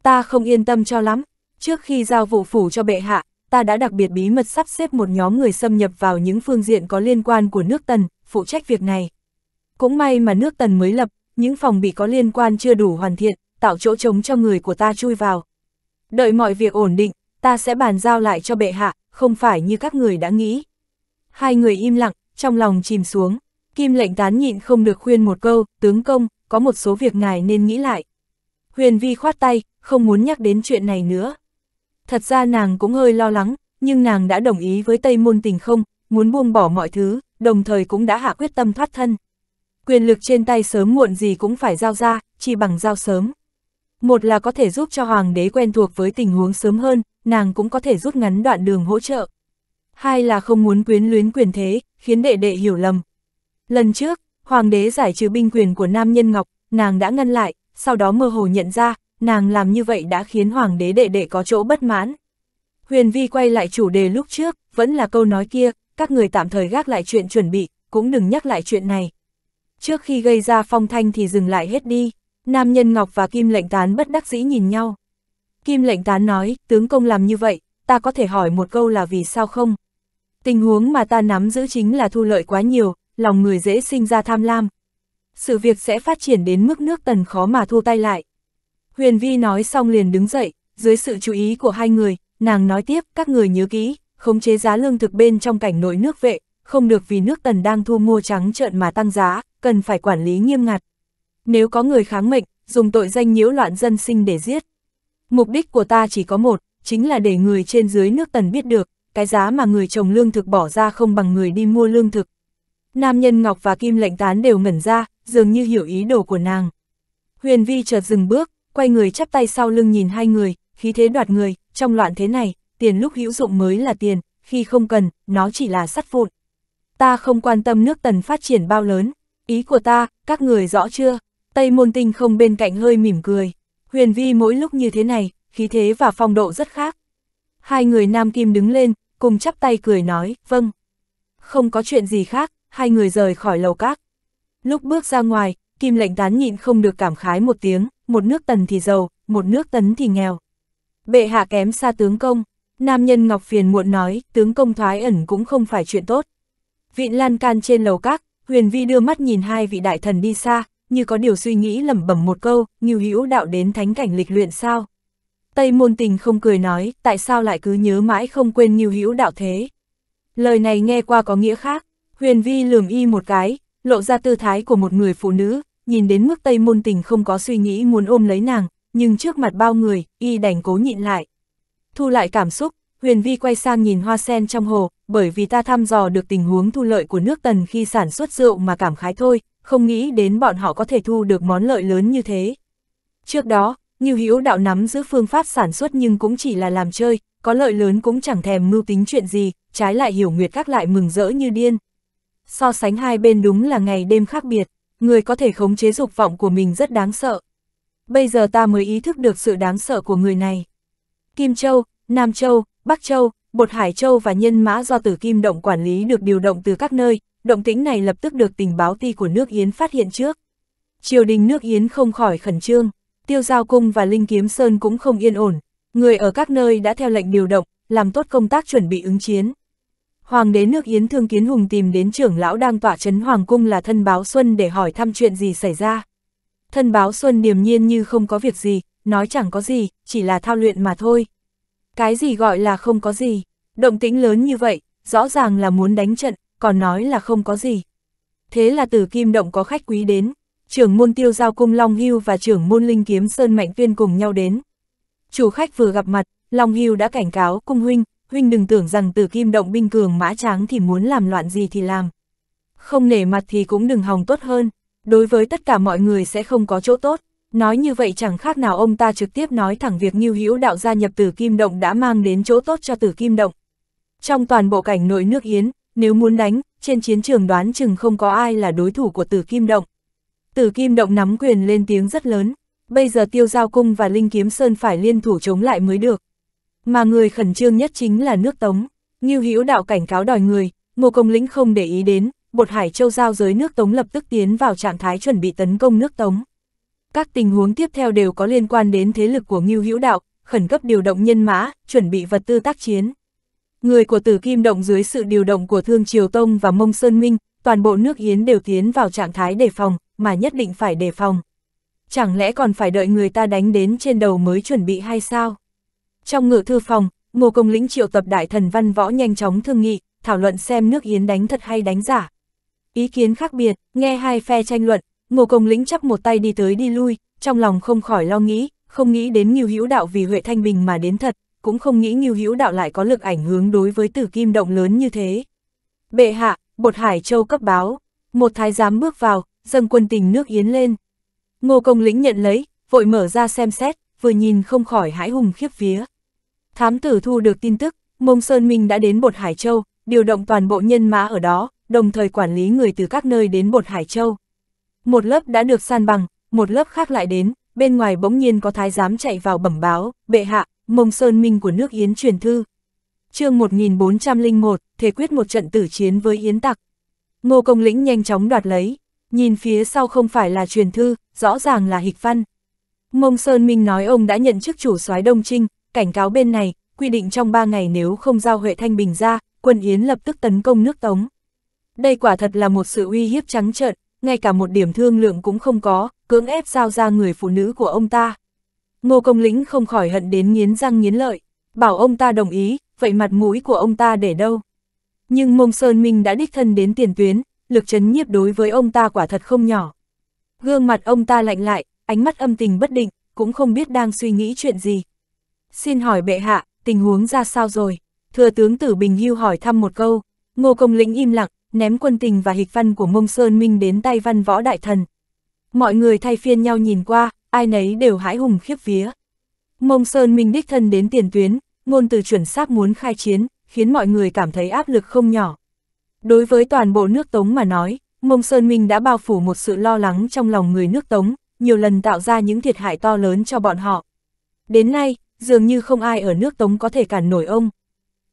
Ta không yên tâm cho lắm, trước khi giao vụ phủ cho bệ hạ, ta đã đặc biệt bí mật sắp xếp một nhóm người xâm nhập vào những phương diện có liên quan của nước Tần, phụ trách việc này. Cũng may mà nước Tần mới lập, những phòng bị có liên quan chưa đủ hoàn thiện, tạo chỗ trống cho người của ta chui vào. Đợi mọi việc ổn định, ta sẽ bàn giao lại cho bệ hạ, không phải như các người đã nghĩ. Hai người im lặng, trong lòng chìm xuống. Kim lệnh tán nhịn không được khuyên một câu, tướng công, có một số việc ngài nên nghĩ lại. Huyền Vi khoát tay, không muốn nhắc đến chuyện này nữa. Thật ra nàng cũng hơi lo lắng, nhưng nàng đã đồng ý với Tây Môn Tình không, muốn buông bỏ mọi thứ, đồng thời cũng đã hạ quyết tâm thoát thân. Quyền lực trên tay sớm muộn gì cũng phải giao ra, chỉ bằng giao sớm. Một là có thể giúp cho Hoàng đế quen thuộc với tình huống sớm hơn, nàng cũng có thể rút ngắn đoạn đường hỗ trợ. Hai là không muốn quyến luyến quyền thế, khiến đệ đệ hiểu lầm. Lần trước, Hoàng đế giải trừ binh quyền của nam nhân Ngọc, nàng đã ngăn lại, sau đó mơ hồ nhận ra, nàng làm như vậy đã khiến hoàng đế đệ đệ có chỗ bất mãn. Huyền Vi quay lại chủ đề lúc trước, vẫn là câu nói kia, các người tạm thời gác lại chuyện chuẩn bị, cũng đừng nhắc lại chuyện này. Trước khi gây ra phong thanh thì dừng lại hết đi, Nam Nhân Ngọc và Kim Lệnh Tán bất đắc dĩ nhìn nhau. Kim Lệnh Tán nói, tướng công làm như vậy, ta có thể hỏi một câu là vì sao không? Tình huống mà ta nắm giữ chính là thu lợi quá nhiều, lòng người dễ sinh ra tham lam. Sự việc sẽ phát triển đến mức nước tần khó mà thu tay lại. Huyền Vi nói xong liền đứng dậy, dưới sự chú ý của hai người, nàng nói tiếp các người nhớ kỹ, khống chế giá lương thực bên trong cảnh nội nước vệ, không được vì nước tần đang thu mua trắng trợn mà tăng giá, cần phải quản lý nghiêm ngặt. Nếu có người kháng mệnh, dùng tội danh nhiễu loạn dân sinh để giết. Mục đích của ta chỉ có một, chính là để người trên dưới nước tần biết được, cái giá mà người trồng lương thực bỏ ra không bằng người đi mua lương thực. Nam nhân Ngọc và Kim lệnh tán đều ngẩn ra, dường như hiểu ý đồ của nàng. Huyền Vi chợt dừng bước, quay người chắp tay sau lưng nhìn hai người, khí thế đoạt người, trong loạn thế này, tiền lúc hữu dụng mới là tiền, khi không cần, nó chỉ là sắt vụn. Ta không quan tâm nước tần phát triển bao lớn, ý của ta, các người rõ chưa? Tây môn tinh không bên cạnh hơi mỉm cười, huyền vi mỗi lúc như thế này, khí thế và phong độ rất khác. Hai người nam kim đứng lên, cùng chắp tay cười nói, vâng. Không có chuyện gì khác, hai người rời khỏi lầu các. Lúc bước ra ngoài, kim lệnh tán nhịn không được cảm khái một tiếng, một nước tần thì giàu, một nước tấn thì nghèo. Bệ hạ kém xa tướng công, nam nhân Ngọc Phiền muộn nói, tướng công thoái ẩn cũng không phải chuyện tốt. Vịn lan can trên lầu các, huyền vi đưa mắt nhìn hai vị đại thần đi xa, như có điều suy nghĩ lẩm bẩm một câu, như hữu đạo đến thánh cảnh lịch luyện sao. Tây môn tình không cười nói, tại sao lại cứ nhớ mãi không quên như hữu đạo thế. Lời này nghe qua có nghĩa khác, huyền vi lườm y một cái, lộ ra tư thái của một người phụ nữ, nhìn đến mức Tây Môn Tình không có suy nghĩ muốn ôm lấy nàng, nhưng trước mặt bao người, y đành cố nhịn lại. Thu lại cảm xúc, Huyền Vi quay sang nhìn hoa sen trong hồ, bởi vì ta thăm dò được tình huống thu lợi của nước tần khi sản xuất rượu mà cảm khái thôi, không nghĩ đến bọn họ có thể thu được món lợi lớn như thế. Trước đó, Như Hữu đạo nắm giữ phương pháp sản xuất nhưng cũng chỉ là làm chơi, có lợi lớn cũng chẳng thèm mưu tính chuyện gì, trái lại hiểu nguyệt các lại mừng rỡ như điên. So sánh hai bên đúng là ngày đêm khác biệt người có thể khống chế dục vọng của mình rất đáng sợ. Bây giờ ta mới ý thức được sự đáng sợ của người này. Kim Châu, Nam Châu, Bắc Châu, Bột Hải Châu và nhân mã do tử kim động quản lý được điều động từ các nơi, động tĩnh này lập tức được tình báo ti của nước Yến phát hiện trước. Triều đình nước Yến không khỏi khẩn trương, tiêu giao cung và linh kiếm sơn cũng không yên ổn, người ở các nơi đã theo lệnh điều động, làm tốt công tác chuẩn bị ứng chiến. Hoàng đế nước Yến Thương Kiến Hùng tìm đến trưởng lão đang tỏa chấn Hoàng Cung là thân báo Xuân để hỏi thăm chuyện gì xảy ra. Thân báo Xuân điềm nhiên như không có việc gì, nói chẳng có gì, chỉ là thao luyện mà thôi. Cái gì gọi là không có gì, động tĩnh lớn như vậy, rõ ràng là muốn đánh trận, còn nói là không có gì. Thế là từ kim động có khách quý đến, trưởng môn tiêu giao cung Long Hưu và trưởng môn linh kiếm Sơn Mạnh viên cùng nhau đến. Chủ khách vừa gặp mặt, Long Hưu đã cảnh cáo cung huynh, huynh đừng tưởng rằng từ kim động binh cường mã tráng thì muốn làm loạn gì thì làm. Không nể mặt thì cũng đừng hòng tốt hơn, đối với tất cả mọi người sẽ không có chỗ tốt. Nói như vậy chẳng khác nào ông ta trực tiếp nói thẳng việc nghiêu hữu đạo gia nhập tử kim động đã mang đến chỗ tốt cho tử kim động. Trong toàn bộ cảnh nội nước Yến, nếu muốn đánh, trên chiến trường đoán chừng không có ai là đối thủ của tử kim động. Tử kim động nắm quyền lên tiếng rất lớn, bây giờ tiêu giao cung và linh kiếm sơn phải liên thủ chống lại mới được. Mà người khẩn trương nhất chính là nước Tống. Ngưu Hữu đạo cảnh cáo đòi người, Ngô Công Lĩnh không để ý đến, bột Hải Châu giao giới nước Tống lập tức tiến vào trạng thái chuẩn bị tấn công nước Tống. Các tình huống tiếp theo đều có liên quan đến thế lực của Ngưu Hữu đạo, khẩn cấp điều động nhân mã, chuẩn bị vật tư tác chiến. Người của Tử Kim Động dưới sự điều động của Thương Triều Tông và Mông Sơn Minh, toàn bộ nước Yến đều tiến vào trạng thái đề phòng, mà nhất định phải đề phòng. Chẳng lẽ còn phải đợi người ta đánh đến trên đầu mới chuẩn bị hay sao? Trong ngự thư phòng, Ngô Công Lĩnh triệu tập đại thần văn võ nhanh chóng thương nghị, thảo luận xem nước Yến đánh thật hay đánh giả. Ý kiến khác biệt, nghe hai phe tranh luận, Ngô Công Lĩnh chắp một tay đi tới đi lui, trong lòng không khỏi lo nghĩ, không nghĩ đến Ngưu Hữu Đạo vì Huệ Thanh Bình mà đến thật, cũng không nghĩ Ngưu Hữu Đạo lại có lực ảnh hưởng đối với Tử Kim động lớn như thế. Bệ hạ, Bột Hải Châu cấp báo, một thái giám bước vào, dâng quân tình nước Yến lên. Ngô Công Lĩnh nhận lấy, vội mở ra xem xét, vừa nhìn không khỏi hãi hùng khiếp vía. Thám tử thu được tin tức, Mông Sơn Minh đã đến Bột Hải Châu, điều động toàn bộ nhân mã ở đó, đồng thời quản lý người từ các nơi đến Bột Hải Châu. Một lớp đã được san bằng, một lớp khác lại đến, bên ngoài bỗng nhiên có thái giám chạy vào bẩm báo, bệ hạ, Mông Sơn Minh của nước Yến truyền thư. chương 1401, thể quyết một trận tử chiến với Yến Tặc. Ngô Công Lĩnh nhanh chóng đoạt lấy, nhìn phía sau không phải là truyền thư, rõ ràng là hịch văn. Mông Sơn Minh nói ông đã nhận chức chủ soái Đông Trinh, cảnh cáo bên này, quy định trong 3 ngày nếu không giao Huệ Thanh Bình ra, quân Yến lập tức tấn công nước Tống. Đây quả thật là một sự uy hiếp trắng trợn, ngay cả một điểm thương lượng cũng không có, cưỡng ép giao ra người phụ nữ của ông ta. Ngô Công Lĩnh không khỏi hận đến nghiến răng nghiến lợi, bảo ông ta đồng ý, vậy mặt mũi của ông ta để đâu. Nhưng Mông Sơn Minh đã đích thân đến tiền tuyến, lực chấn nhiếp đối với ông ta quả thật không nhỏ. Gương mặt ông ta lạnh lại, ánh mắt âm tình bất định, cũng không biết đang suy nghĩ chuyện gì. Xin hỏi bệ hạ, tình huống ra sao rồi? Thừa tướng Tử Bình Hưu hỏi thăm một câu. Ngô Công Lĩnh im lặng, ném quân tình và hịch văn của Mông Sơn Minh đến tay văn võ đại thần. Mọi người thay phiên nhau nhìn qua, ai nấy đều hãi hùng khiếp vía. Mông Sơn Minh đích thân đến tiền tuyến, ngôn từ chuẩn xác muốn khai chiến, khiến mọi người cảm thấy áp lực không nhỏ. Đối với toàn bộ nước Tống mà nói, Mông Sơn Minh đã bao phủ một sự lo lắng trong lòng người nước Tống, nhiều lần tạo ra những thiệt hại to lớn cho bọn họ. Đến nay, dường như không ai ở nước Tống có thể cản nổi ông.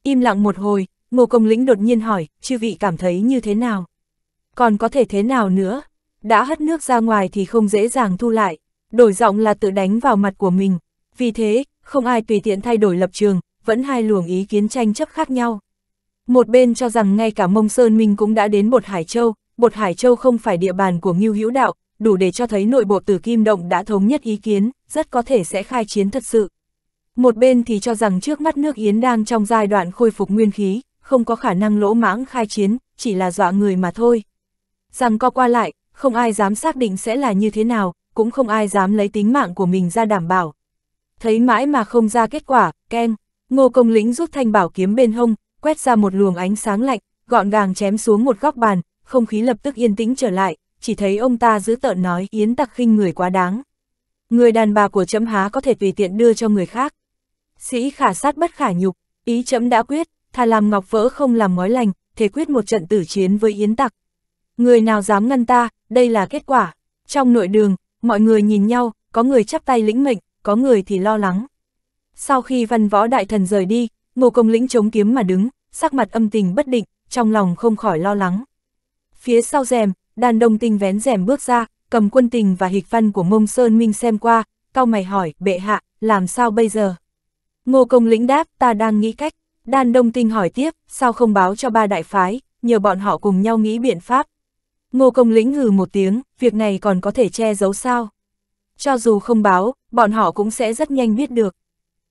Im lặng một hồi, Ngô Công Lĩnh đột nhiên hỏi, chư vị cảm thấy như thế nào? Còn có thể thế nào nữa? Đã hất nước ra ngoài thì không dễ dàng thu lại, đổi giọng là tự đánh vào mặt của mình. Vì thế, không ai tùy tiện thay đổi lập trường, vẫn hai luồng ý kiến tranh chấp khác nhau. Một bên cho rằng ngay cả Mông Sơn Minh cũng đã đến Bột Hải Châu, Bột Hải Châu không phải địa bàn của Ngưu Hữu Đạo, đủ để cho thấy nội bộ tử Kim Động đã thống nhất ý kiến, rất có thể sẽ khai chiến thật sự. Một bên thì cho rằng trước mắt nước Yến đang trong giai đoạn khôi phục nguyên khí, không có khả năng lỗ mãng khai chiến, chỉ là dọa người mà thôi. Rằng co qua lại, không ai dám xác định sẽ là như thế nào, cũng không ai dám lấy tính mạng của mình ra đảm bảo. Thấy mãi mà không ra kết quả, keng, ngô công lĩnh rút thanh bảo kiếm bên hông, quét ra một luồng ánh sáng lạnh, gọn gàng chém xuống một góc bàn, không khí lập tức yên tĩnh trở lại, chỉ thấy ông ta giữ tợn nói Yến tặc khinh người quá đáng. Người đàn bà của chấm há có thể tùy tiện đưa cho người khác sĩ khả sát bất khả nhục, ý chấm đã quyết, thà làm ngọc vỡ không làm ngói lành, thế quyết một trận tử chiến với Yến Tặc. Người nào dám ngăn ta, đây là kết quả. Trong nội đường, mọi người nhìn nhau, có người chắp tay lĩnh mệnh, có người thì lo lắng. Sau khi văn võ đại thần rời đi, ngô công lĩnh chống kiếm mà đứng, sắc mặt âm tình bất định, trong lòng không khỏi lo lắng. Phía sau rèm, đàn đông tinh vén rèm bước ra, cầm quân tình và hịch văn của mông Sơn Minh xem qua, cao mày hỏi, bệ hạ, làm sao bây giờ? Ngô Công Lĩnh đáp, ta đang nghĩ cách. Đan Đông Tinh hỏi tiếp, sao không báo cho ba đại phái, nhờ bọn họ cùng nhau nghĩ biện pháp. Ngô Công Lĩnh ngừ một tiếng, việc này còn có thể che giấu sao. Cho dù không báo, bọn họ cũng sẽ rất nhanh biết được.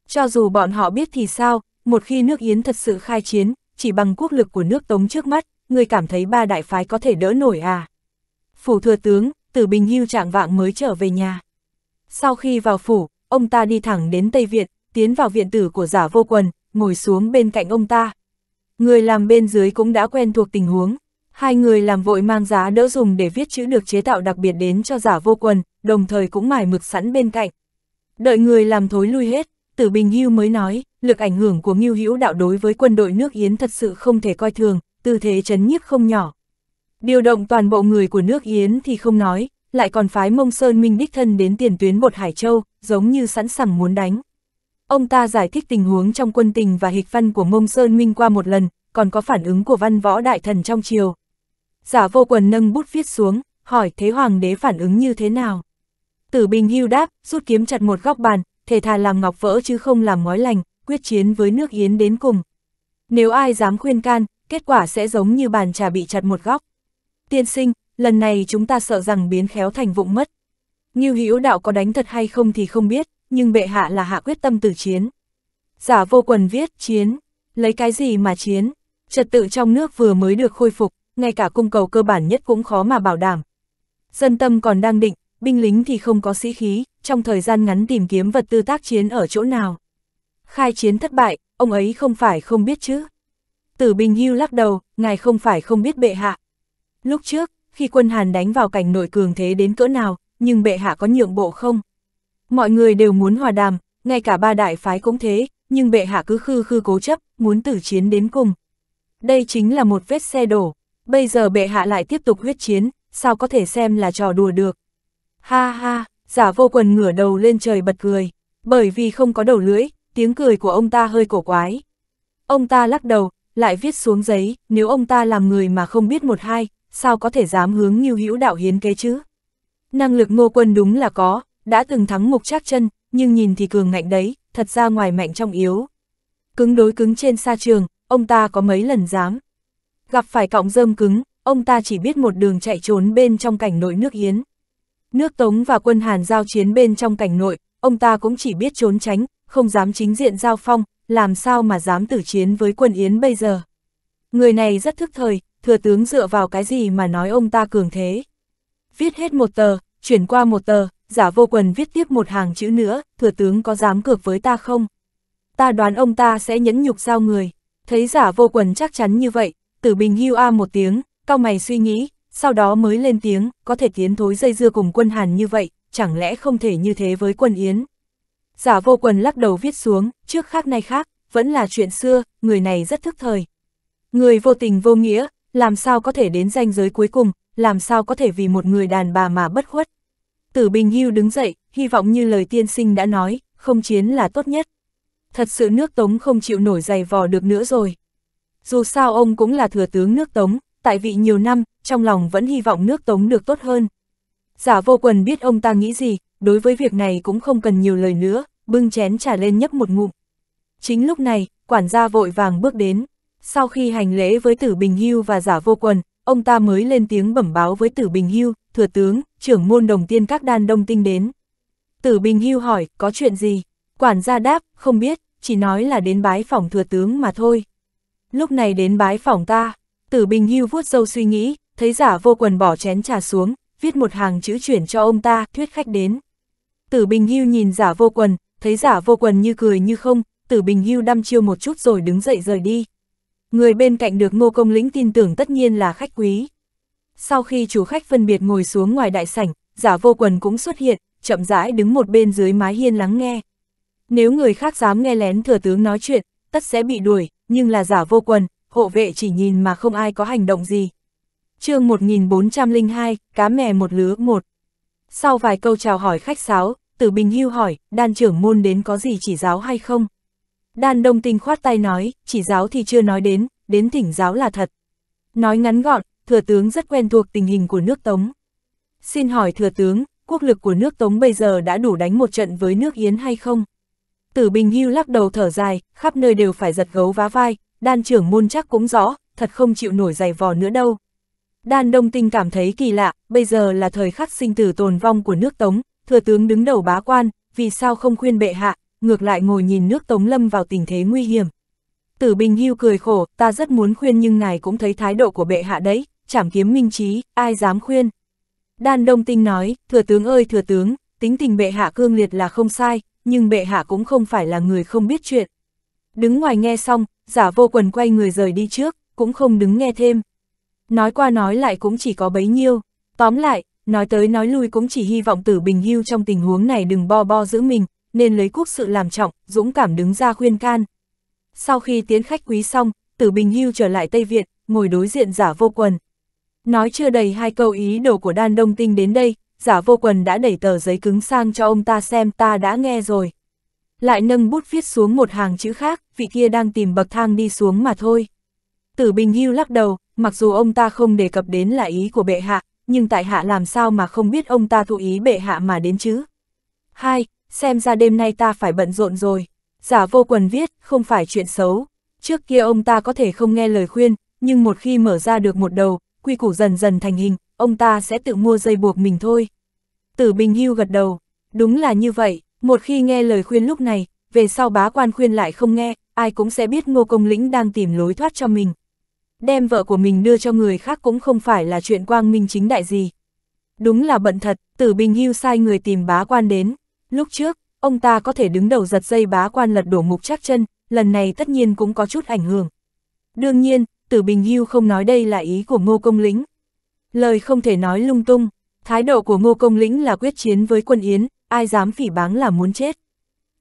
Cho dù bọn họ biết thì sao, một khi nước Yến thật sự khai chiến, chỉ bằng quốc lực của nước Tống trước mắt, người cảm thấy ba đại phái có thể đỡ nổi à. Phủ thừa tướng, từ Bình Hưu trạng vạng mới trở về nhà. Sau khi vào phủ, ông ta đi thẳng đến Tây Việt, tiến vào viện tử của giả vô quần, ngồi xuống bên cạnh ông ta. Người làm bên dưới cũng đã quen thuộc tình huống. Hai người làm vội mang giá đỡ dùng để viết chữ được chế tạo đặc biệt đến cho giả vô quần, đồng thời cũng mải mực sẵn bên cạnh. Đợi người làm thối lui hết, Tử Bình Hưu mới nói, lực ảnh hưởng của Ngưu Hữu Đạo đối với quân đội nước Yến thật sự không thể coi thường, tư thế chấn nhiếp không nhỏ. Điều động toàn bộ người của nước Yến thì không nói, lại còn phái Mông Sơn Minh đích thân đến tiền tuyến bột Hải Châu, giống như sẵn sàng muốn đánh. Ông ta giải thích tình huống trong quân tình và hịch văn của Mông Sơn Minh qua một lần, còn có phản ứng của văn võ đại thần trong triều. Giả vô quần nâng bút viết xuống, hỏi thế hoàng đế phản ứng như thế nào. Tử Bình hưu đáp, rút kiếm chặt một góc bàn, thể thà làm ngọc vỡ chứ không làm ngói lành, quyết chiến với nước Yến đến cùng. Nếu ai dám khuyên can, kết quả sẽ giống như bàn trà bị chặt một góc. Tiên sinh, lần này chúng ta sợ rằng biến khéo thành vụng mất. Như hữu đạo có đánh thật hay không thì không biết, nhưng bệ hạ là hạ quyết tâm tử chiến. Giả vô quần viết chiến, lấy cái gì mà chiến, trật tự trong nước vừa mới được khôi phục, ngay cả cung cầu cơ bản nhất cũng khó mà bảo đảm. Dân tâm còn đang định, binh lính thì không có sĩ khí, trong thời gian ngắn tìm kiếm vật tư tác chiến ở chỗ nào. Khai chiến thất bại, ông ấy không phải không biết chứ. Tử Bình Hưu lắc đầu, ngài không phải không biết bệ hạ. Lúc trước, khi quân Hàn đánh vào cảnh nội cường thế đến cỡ nào, nhưng bệ hạ có nhượng bộ không? Mọi người đều muốn hòa đàm, ngay cả ba đại phái cũng thế, nhưng bệ hạ cứ khư khư cố chấp, muốn tử chiến đến cùng. Đây chính là một vết xe đổ, bây giờ bệ hạ lại tiếp tục huyết chiến, sao có thể xem là trò đùa được. Ha ha, giả vô quần ngửa đầu lên trời bật cười, bởi vì không có đầu lưỡi, tiếng cười của ông ta hơi cổ quái. Ông ta lắc đầu, lại viết xuống giấy, nếu ông ta làm người mà không biết một hai, sao có thể dám hướng như hữu đạo hiến kế chứ? Năng lực ngô quân đúng là có, đã từng thắng mục trác chân, nhưng nhìn thì cường ngạnh đấy, thật ra ngoài mạnh trong yếu. Cứng đối cứng trên xa trường, ông ta có mấy lần dám. Gặp phải cọng rơm cứng, ông ta chỉ biết một đường chạy trốn bên trong cảnh nội nước Yến. Nước Tống và quân Hàn giao chiến bên trong cảnh nội, ông ta cũng chỉ biết trốn tránh, không dám chính diện giao phong, làm sao mà dám tử chiến với quân Yến bây giờ. Người này rất thức thời, thừa tướng dựa vào cái gì mà nói ông ta cường thế. Viết hết một tờ, chuyển qua một tờ, giả vô quần viết tiếp một hàng chữ nữa, thừa tướng có dám cược với ta không? Ta đoán ông ta sẽ nhẫn nhục giao người. Thấy giả vô quần chắc chắn như vậy, tử bình hưu a một tiếng, cao mày suy nghĩ, sau đó mới lên tiếng, có thể tiến thối dây dưa cùng quân hàn như vậy, chẳng lẽ không thể như thế với quân Yến. Giả vô quần lắc đầu viết xuống, trước khác nay khác, vẫn là chuyện xưa, người này rất thức thời. Người vô tình vô nghĩa, làm sao có thể đến danh giới cuối cùng, làm sao có thể vì một người đàn bà mà bất khuất. Tử Bình Hưu đứng dậy, hy vọng như lời tiên sinh đã nói, không chiến là tốt nhất. Thật sự nước Tống không chịu nổi dày vò được nữa rồi. Dù sao ông cũng là thừa tướng nước Tống, tại vị nhiều năm, trong lòng vẫn hy vọng nước Tống được tốt hơn. Giả vô quần biết ông ta nghĩ gì, đối với việc này cũng không cần nhiều lời nữa, bưng chén trà lên nhấp một ngụm. Chính lúc này, quản gia vội vàng bước đến. Sau khi hành lễ với tử Bình Hưu và giả vô quần, ông ta mới lên tiếng bẩm báo với tử Bình Hưu, thừa tướng, trưởng môn đồng tiên các đan đông tinh đến. Tử Bình Hưu hỏi, có chuyện gì? Quản gia đáp, không biết, chỉ nói là đến bái phỏng thừa tướng mà thôi. Lúc này đến bái phỏng ta, Tử Bình Hưu vuốt dâu suy nghĩ, thấy giả vô quần bỏ chén trà xuống, viết một hàng chữ chuyển cho ông ta, thuyết khách đến. Tử Bình Hưu nhìn giả vô quần, thấy giả vô quần như cười như không, Tử Bình Hưu đăm chiêu một chút rồi đứng dậy rời đi. Người bên cạnh được ngô công lĩnh tin tưởng tất nhiên là khách quý. Sau khi chủ khách phân biệt ngồi xuống ngoài đại sảnh, giả vô quần cũng xuất hiện, chậm rãi đứng một bên dưới mái hiên lắng nghe. Nếu người khác dám nghe lén thừa tướng nói chuyện, tất sẽ bị đuổi, nhưng là giả vô quần, hộ vệ chỉ nhìn mà không ai có hành động gì. chương 1402, cá mè một lứa một. Sau vài câu chào hỏi khách sáo, Tử Bình Hưu hỏi, đan trưởng môn đến có gì chỉ giáo hay không? Đan Đông Tinh khoát tay nói, chỉ giáo thì chưa nói đến, đến thỉnh giáo là thật. Nói ngắn gọn, thừa tướng rất quen thuộc tình hình của nước Tống. Xin hỏi thừa tướng, quốc lực của nước Tống bây giờ đã đủ đánh một trận với nước Yến hay không? Tử Bình Hưu lắc đầu thở dài, khắp nơi đều phải giật gấu vá vai, đan trưởng môn chắc cũng rõ, thật không chịu nổi giày vò nữa đâu. Đan Đông Tinh cảm thấy kỳ lạ, bây giờ là thời khắc sinh tử tồn vong của nước Tống, thừa tướng đứng đầu bá quan, vì sao không khuyên bệ hạ, ngược lại ngồi nhìn nước Tống lâm vào tình thế nguy hiểm. Tử Bình Hưu cười khổ, ta rất muốn khuyên nhưng ngài cũng thấy thái độ của bệ hạ đấy, chảm kiếm minh trí, ai dám khuyên. Đan Đông Tinh nói, thừa tướng ơi thừa tướng, tính tình bệ hạ cương liệt là không sai, nhưng bệ hạ cũng không phải là người không biết chuyện. Đứng ngoài nghe xong, giả vô quần quay người rời đi trước, cũng không đứng nghe thêm. Nói qua nói lại cũng chỉ có bấy nhiêu, tóm lại, nói tới nói lui cũng chỉ hy vọng tử bình hưu trong tình huống này đừng bo bo giữ mình, nên lấy quốc sự làm trọng, dũng cảm đứng ra khuyên can. Sau khi tiến khách quý xong, tử bình hưu trở lại Tây Viện, ngồi đối diện giả vô quần. Nói chưa đầy hai câu ý đồ của đan đông tinh đến đây, giả vô quần đã đẩy tờ giấy cứng sang cho ông ta xem ta đã nghe rồi. Lại nâng bút viết xuống một hàng chữ khác, vị kia đang tìm bậc thang đi xuống mà thôi. Tử Bình Hưu lắc đầu, mặc dù ông ta không đề cập đến là ý của bệ hạ, nhưng tại hạ làm sao mà không biết ông ta thụ ý bệ hạ mà đến chứ. Hai, xem ra đêm nay ta phải bận rộn rồi. Giả vô quần viết, không phải chuyện xấu. Trước kia ông ta có thể không nghe lời khuyên, nhưng một khi mở ra được một đầu, quy củ dần dần thành hình, ông ta sẽ tự mua dây buộc mình thôi. Tử Bình Hưu gật đầu, đúng là như vậy, một khi nghe lời khuyên lúc này, về sau bá quan khuyên lại không nghe, ai cũng sẽ biết ngô công lĩnh đang tìm lối thoát cho mình. Đem vợ của mình đưa cho người khác cũng không phải là chuyện quang minh chính đại gì. Đúng là bận thật, tử bình hưu sai người tìm bá quan đến. Lúc trước, ông ta có thể đứng đầu giật dây bá quan lật đổ mục chắc chân, lần này tất nhiên cũng có chút ảnh hưởng. Đương nhiên, Tử Bình Hưu không nói đây là ý của Ngô Công Lĩnh. Lời không thể nói lung tung, thái độ của Ngô Công Lĩnh là quyết chiến với quân Yến, ai dám phỉ báng là muốn chết.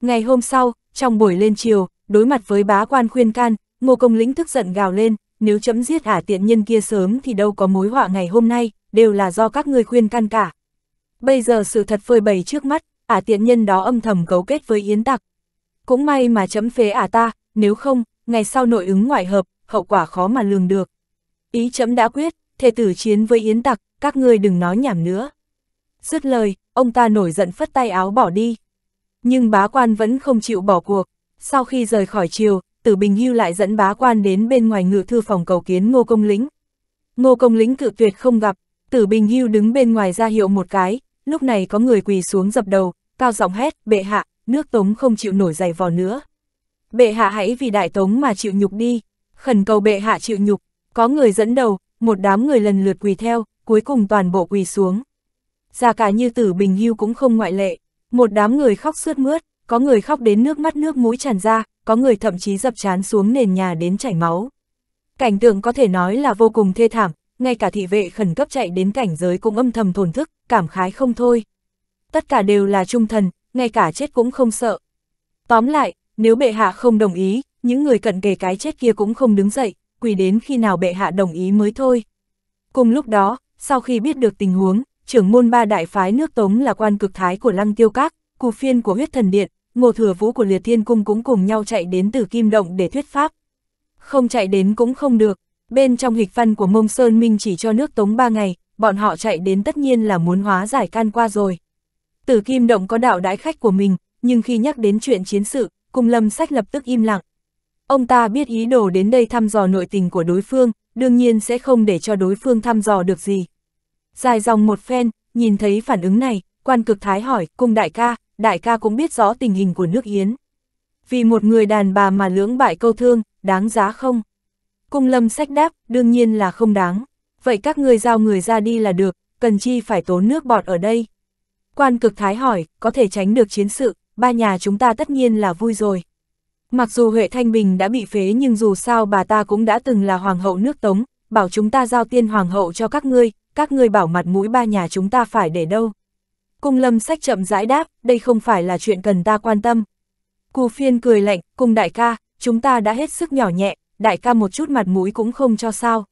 Ngày hôm sau, trong buổi lên chiều, đối mặt với bá quan khuyên can, Ngô Công Lĩnh tức giận gào lên, nếu chấm giết Hả tiện nhân kia sớm thì đâu có mối họa ngày hôm nay, đều là do các ngươi khuyên can cả. Bây giờ sự thật phơi bày trước mắt, ả tiện nhân đó âm thầm cấu kết với Yến Tặc. Cũng may mà chấm phế ả ta, nếu không, ngày sau nội ứng ngoại hợp, hậu quả khó mà lường được. Ý chấm đã quyết, thề tử chiến với Yến Tặc, các ngươi đừng nói nhảm nữa. Dứt lời, ông ta nổi giận phất tay áo bỏ đi. Nhưng bá quan vẫn không chịu bỏ cuộc. Sau khi rời khỏi triều, Tử Bình Hưu lại dẫn bá quan đến bên ngoài ngự thư phòng cầu kiến Ngô Công Lĩnh. Ngô Công Lĩnh cự tuyệt không gặp, Tử Bình Hưu đứng bên ngoài ra hiệu một cái, lúc này có người quỳ xuống dập đầu, cao giọng hét, bệ hạ, nước tống không chịu nổi dày vò nữa. Bệ hạ hãy vì đại tống mà chịu nhục đi khẩn cầu bệ hạ chịu nhục, có người dẫn đầu, một đám người lần lượt quỳ theo, cuối cùng toàn bộ quỳ xuống. Già cả như tử bình hưu cũng không ngoại lệ, một đám người khóc sướt mướt, có người khóc đến nước mắt nước mũi tràn ra, có người thậm chí dập chán xuống nền nhà đến chảy máu. Cảnh tượng có thể nói là vô cùng thê thảm, ngay cả thị vệ khẩn cấp chạy đến cảnh giới cũng âm thầm thổn thức, cảm khái không thôi. Tất cả đều là trung thần, ngay cả chết cũng không sợ. Tóm lại, nếu bệ hạ không đồng ý, những người cận kề cái chết kia cũng không đứng dậy, quỳ đến khi nào bệ hạ đồng ý mới thôi. Cùng lúc đó, sau khi biết được tình huống, trưởng môn ba đại phái nước Tống là quan cực thái của Lăng Tiêu Các, cù phiên của huyết thần điện, ngô thừa vũ của liệt thiên cung cũng cùng nhau chạy đến từ Kim Động để thuyết pháp. Không chạy đến cũng không được, bên trong hịch văn của Mông Sơn Minh chỉ cho nước Tống ba ngày, bọn họ chạy đến tất nhiên là muốn hóa giải can qua rồi. Tử Kim Động có đạo đái khách của mình, nhưng khi nhắc đến chuyện chiến sự, Cung Lâm Sách lập tức im lặng, Ông ta biết ý đồ đến đây thăm dò nội tình của đối phương, đương nhiên sẽ không để cho đối phương thăm dò được gì. Dài dòng một phen, nhìn thấy phản ứng này, quan cực thái hỏi, cung đại ca, đại ca cũng biết rõ tình hình của nước Yến. Vì một người đàn bà mà lưỡng bại câu thương, đáng giá không? Cung lâm sách đáp, đương nhiên là không đáng. Vậy các người giao người ra đi là được, cần chi phải tốn nước bọt ở đây. Quan cực thái hỏi, có thể tránh được chiến sự, ba nhà chúng ta tất nhiên là vui rồi. Mặc dù Huệ Thanh Bình đã bị phế nhưng dù sao bà ta cũng đã từng là hoàng hậu nước Tống, bảo chúng ta giao tiên hoàng hậu cho các ngươi, các ngươi bảo mặt mũi ba nhà chúng ta phải để đâu. Cung lâm sách chậm rãi đáp, đây không phải là chuyện cần ta quan tâm. Cù phiên cười lạnh, cùng đại ca, chúng ta đã hết sức nhỏ nhẹ, đại ca một chút mặt mũi cũng không cho sao.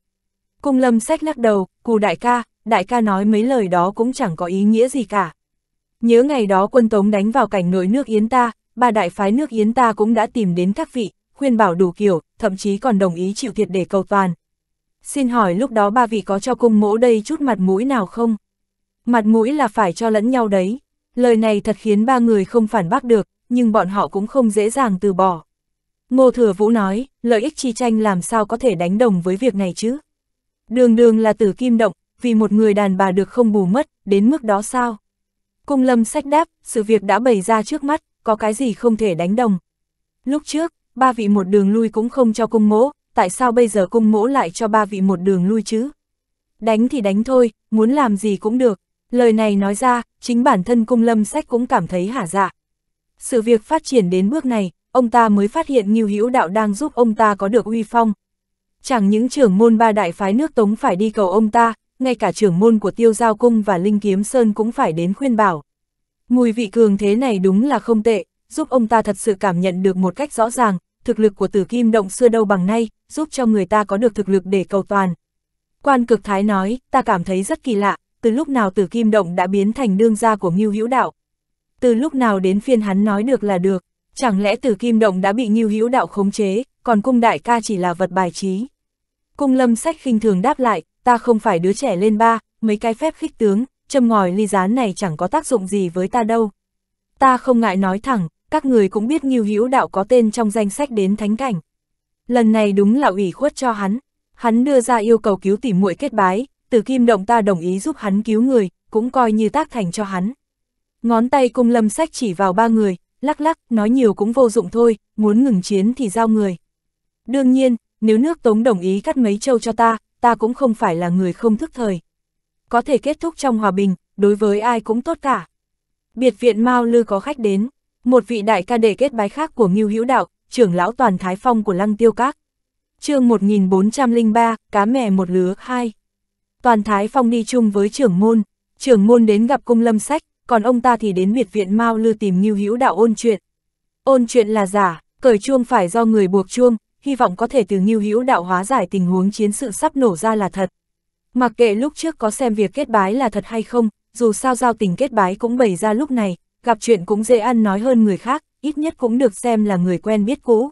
Cung lâm sách lắc đầu, cù đại ca, đại ca nói mấy lời đó cũng chẳng có ý nghĩa gì cả. Nhớ ngày đó quân Tống đánh vào cảnh nội nước Yến ta, ba đại phái nước Yến ta cũng đã tìm đến các vị, khuyên bảo đủ kiểu, thậm chí còn đồng ý chịu thiệt để cầu toàn. Xin hỏi lúc đó ba vị có cho cung mỗ đây chút mặt mũi nào không? Mặt mũi là phải cho lẫn nhau đấy. Lời này thật khiến ba người không phản bác được, nhưng bọn họ cũng không dễ dàng từ bỏ. Ngô Thừa Vũ nói, lợi ích chi tranh làm sao có thể đánh đồng với việc này chứ? Đường đường là tử kim động, vì một người đàn bà được không bù mất, đến mức đó sao? Cung lâm sách đáp, sự việc đã bày ra trước mắt, có cái gì không thể đánh đồng. Lúc trước, ba vị một đường lui cũng không cho cung mỗ, tại sao bây giờ cung mỗ lại cho ba vị một đường lui chứ? Đánh thì đánh thôi, muốn làm gì cũng được. Lời này nói ra, chính bản thân cung lâm sách cũng cảm thấy hả dạ. Sự việc phát triển đến bước này, ông ta mới phát hiện Ngưu Hữu Đạo đang giúp ông ta có được uy phong. Chẳng những trưởng môn ba đại phái nước Tống phải đi cầu ông ta, ngay cả trưởng môn của Tiêu Giao Cung và Linh Kiếm Sơn cũng phải đến khuyên bảo. Mùi vị cường thế này đúng là không tệ, giúp ông ta thật sự cảm nhận được một cách rõ ràng, thực lực của tử kim động xưa đâu bằng nay, giúp cho người ta có được thực lực để cầu toàn. Quan cực thái nói, ta cảm thấy rất kỳ lạ, từ lúc nào tử kim động đã biến thành đương gia của Ngưu Hữu Đạo. Từ lúc nào đến phiên hắn nói được là được, chẳng lẽ tử kim động đã bị Ngưu Hữu Đạo khống chế, còn cung đại ca chỉ là vật bài trí. Cung lâm sách khinh thường đáp lại, ta không phải đứa trẻ lên ba, mấy cái phép khích tướng, châm ngòi ly gián này chẳng có tác dụng gì với ta đâu. Ta không ngại nói thẳng, các người cũng biết Ngưu Hữu Đạo có tên trong danh sách đến thánh cảnh. Lần này đúng là ủy khuất cho hắn, hắn đưa ra yêu cầu cứu tỉ muội kết bái, Từ Kim Động ta đồng ý giúp hắn cứu người, cũng coi như tác thành cho hắn. Ngón tay cung lâm sách chỉ vào ba người, lắc lắc, nói nhiều cũng vô dụng thôi, muốn ngừng chiến thì giao người. Đương nhiên, nếu nước Tống đồng ý cắt mấy châu cho ta, ta cũng không phải là người không thức thời có thể kết thúc trong hòa bình, đối với ai cũng tốt cả. Biệt viện Mao Lư có khách đến, một vị đại ca đệ kết bái khác của Ngưu Hữu Đạo, trưởng lão toàn thái phong của Lăng Tiêu Các. chương 1403, cá mè một lứa 2. Toàn thái phong đi chung với trưởng môn, trưởng môn đến gặp cung lâm sách, còn ông ta thì đến biệt viện Mao Lư tìm Ngưu Hữu Đạo ôn chuyện. Ôn chuyện là giả, cởi chuông phải do người buộc chuông, hy vọng có thể từ Ngưu Hữu Đạo hóa giải tình huống chiến sự sắp nổ ra là thật. Mặc kệ lúc trước có xem việc kết bái là thật hay không, dù sao giao tình kết bái cũng bày ra lúc này, gặp chuyện cũng dễ ăn nói hơn người khác, ít nhất cũng được xem là người quen biết cũ.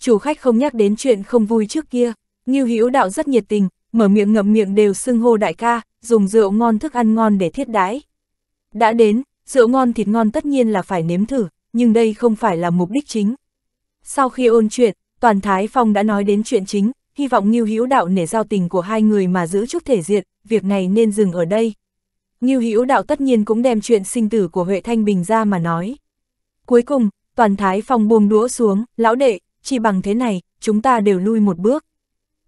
Chủ khách không nhắc đến chuyện không vui trước kia, Ngưu Hữu Đạo rất nhiệt tình, mở miệng ngậm miệng đều xưng hô đại ca, dùng rượu ngon thức ăn ngon để thiết đãi. Đã đến, rượu ngon thịt ngon tất nhiên là phải nếm thử, nhưng đây không phải là mục đích chính. Sau khi ôn chuyện, Toàn Thái Phong đã nói đến chuyện chính, hy vọng Ngưu Hữu Đạo nể giao tình của hai người mà giữ chút thể diện, việc này nên dừng ở đây. Ngưu Hữu Đạo tất nhiên cũng đem chuyện sinh tử của Huệ Thanh Bình ra mà nói. Cuối cùng, toàn thái phong buông đũa xuống, lão đệ, chỉ bằng thế này, chúng ta đều lui một bước.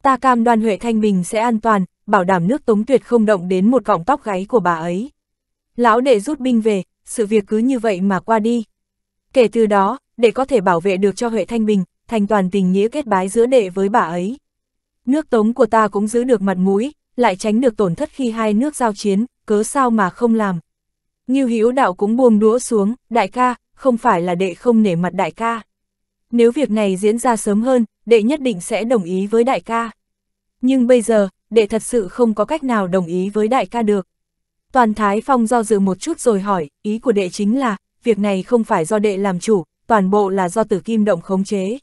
Ta cam đoan Huệ Thanh Bình sẽ an toàn, bảo đảm nước tống tuyệt không động đến một cọng tóc gáy của bà ấy. Lão đệ rút binh về, sự việc cứ như vậy mà qua đi. Kể từ đó, để có thể bảo vệ được cho Huệ Thanh Bình, thành toàn tình nghĩa kết bái giữa đệ với bà ấy. Nước tống của ta cũng giữ được mặt mũi, lại tránh được tổn thất khi hai nước giao chiến, cớ sao mà không làm. Ngưu Hữu đạo cũng buông đũa xuống, đại ca, không phải là đệ không nể mặt đại ca. Nếu việc này diễn ra sớm hơn, đệ nhất định sẽ đồng ý với đại ca. Nhưng bây giờ, đệ thật sự không có cách nào đồng ý với đại ca được. Toàn Thái Phong do dự một chút rồi hỏi, ý của đệ chính là, việc này không phải do đệ làm chủ, toàn bộ là do tử kim động khống chế.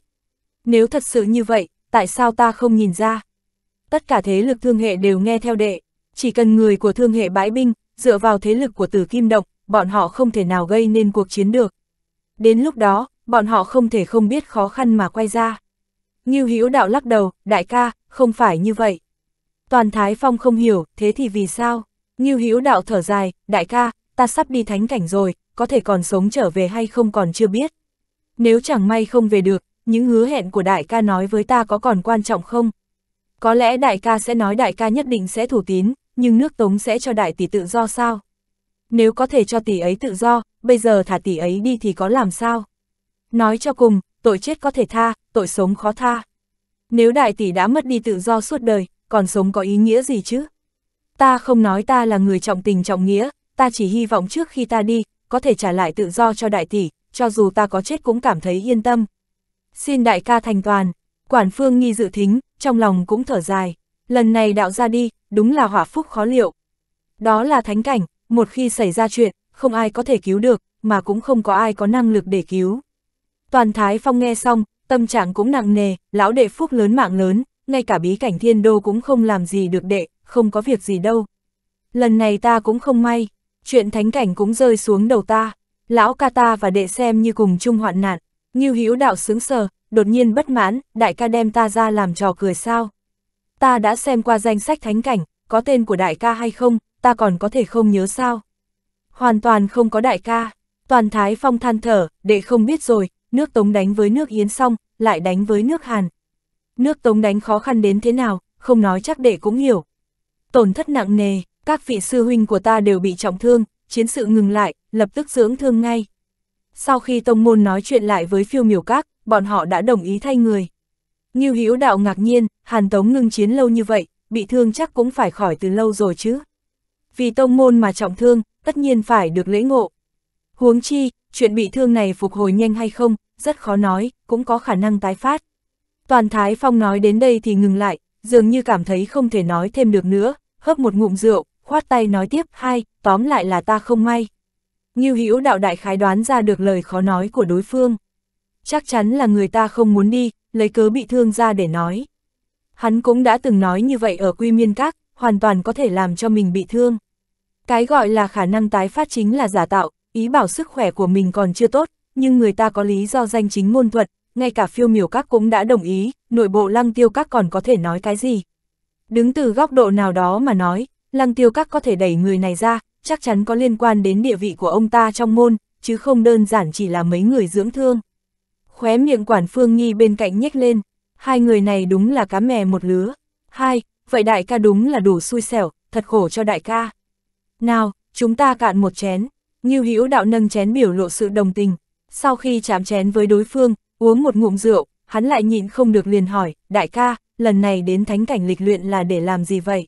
Nếu thật sự như vậy, tại sao ta không nhìn ra? Tất cả thế lực thương hệ đều nghe theo đệ, chỉ cần người của thương hệ bãi binh, dựa vào thế lực của tử kim động, bọn họ không thể nào gây nên cuộc chiến được. Đến lúc đó, bọn họ không thể không biết khó khăn mà quay ra. Ngưu Hữu đạo lắc đầu, đại ca, không phải như vậy. Toàn Thái Phong không hiểu, thế thì vì sao? Ngưu Hữu đạo thở dài, đại ca, ta sắp đi thánh cảnh rồi, có thể còn sống trở về hay không còn chưa biết. Nếu chẳng may không về được, những hứa hẹn của đại ca nói với ta có còn quan trọng không? Có lẽ đại ca sẽ nói đại ca nhất định sẽ thủ tín, nhưng nước Tống sẽ cho đại tỷ tự do sao? Nếu có thể cho tỷ ấy tự do, bây giờ thả tỷ ấy đi thì có làm sao? Nói cho cùng, tội chết có thể tha, tội sống khó tha. Nếu đại tỷ đã mất đi tự do suốt đời, còn sống có ý nghĩa gì chứ? Ta không nói ta là người trọng tình trọng nghĩa, ta chỉ hy vọng trước khi ta đi, có thể trả lại tự do cho đại tỷ, cho dù ta có chết cũng cảm thấy yên tâm. Xin đại ca thành toàn, quản phương nghi dự thính, trong lòng cũng thở dài, lần này đạo ra đi, đúng là hỏa phúc khó liệu. Đó là thánh cảnh, một khi xảy ra chuyện, không ai có thể cứu được, mà cũng không có ai có năng lực để cứu. Toàn Thái Phong nghe xong, tâm trạng cũng nặng nề, lão đệ phúc lớn mạng lớn, ngay cả bí cảnh thiên đô cũng không làm gì được đệ, không có việc gì đâu. Lần này ta cũng không may, chuyện thánh cảnh cũng rơi xuống đầu ta, lão ca ta và đệ xem như cùng chung hoạn nạn. Ngưu Hữu đạo sướng sờ, đột nhiên bất mãn, đại ca đem ta ra làm trò cười sao? Ta đã xem qua danh sách thánh cảnh, có tên của đại ca hay không, ta còn có thể không nhớ sao? Hoàn toàn không có đại ca, toàn Thái Phong than thở, đệ không biết rồi, nước Tống đánh với nước Yến xong, lại đánh với nước Hàn. Nước Tống đánh khó khăn đến thế nào, không nói chắc đệ cũng hiểu. Tổn thất nặng nề, các vị sư huynh của ta đều bị trọng thương, chiến sự ngừng lại, lập tức dưỡng thương ngay. Sau khi tông môn nói chuyện lại với phiêu miểu các, bọn họ đã đồng ý thay người. như Hữu đạo ngạc nhiên, Hàn Tống ngưng chiến lâu như vậy, bị thương chắc cũng phải khỏi từ lâu rồi chứ. Vì tông môn mà trọng thương, tất nhiên phải được lễ ngộ. Huống chi, chuyện bị thương này phục hồi nhanh hay không, rất khó nói, cũng có khả năng tái phát. Toàn Thái Phong nói đến đây thì ngừng lại, dường như cảm thấy không thể nói thêm được nữa, hớp một ngụm rượu, khoát tay nói tiếp, hai, tóm lại là ta không may. Ngưu Hữu đạo đại khái đoán ra được lời khó nói của đối phương. Chắc chắn là người ta không muốn đi, lấy cớ bị thương ra để nói. Hắn cũng đã từng nói như vậy ở Quy Miên Các, hoàn toàn có thể làm cho mình bị thương. Cái gọi là khả năng tái phát chính là giả tạo, ý bảo sức khỏe của mình còn chưa tốt, nhưng người ta có lý do danh chính ngôn thuật, ngay cả phiêu miểu các cũng đã đồng ý, nội bộ lăng tiêu các còn có thể nói cái gì. Đứng từ góc độ nào đó mà nói, lăng tiêu các có thể đẩy người này ra, chắc chắn có liên quan đến địa vị của ông ta trong môn, chứ không đơn giản chỉ là mấy người dưỡng thương. Khóe miệng quản phương nghi bên cạnh nhếch lên, hai người này đúng là cá mè một lứa. Hai, vậy đại ca đúng là đủ xui xẻo, thật khổ cho đại ca. Nào, chúng ta cạn một chén, như hữu đạo nâng chén biểu lộ sự đồng tình. Sau khi chạm chén với đối phương, uống một ngụm rượu, hắn lại nhịn không được liền hỏi, đại ca, lần này đến thánh cảnh lịch luyện là để làm gì vậy?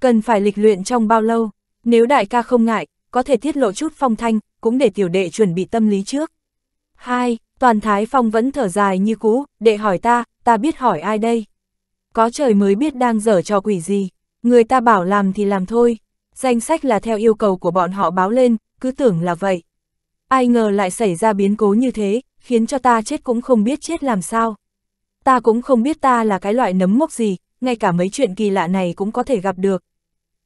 Cần phải lịch luyện trong bao lâu? Nếu đại ca không ngại, có thể tiết lộ chút phong thanh, cũng để tiểu đệ chuẩn bị tâm lý trước. Hai, toàn thái phong vẫn thở dài như cũ, đệ hỏi ta, ta biết hỏi ai đây? Có trời mới biết đang dở cho quỷ gì, người ta bảo làm thì làm thôi. Danh sách là theo yêu cầu của bọn họ báo lên, cứ tưởng là vậy. Ai ngờ lại xảy ra biến cố như thế, khiến cho ta chết cũng không biết chết làm sao. Ta cũng không biết ta là cái loại nấm mốc gì, ngay cả mấy chuyện kỳ lạ này cũng có thể gặp được.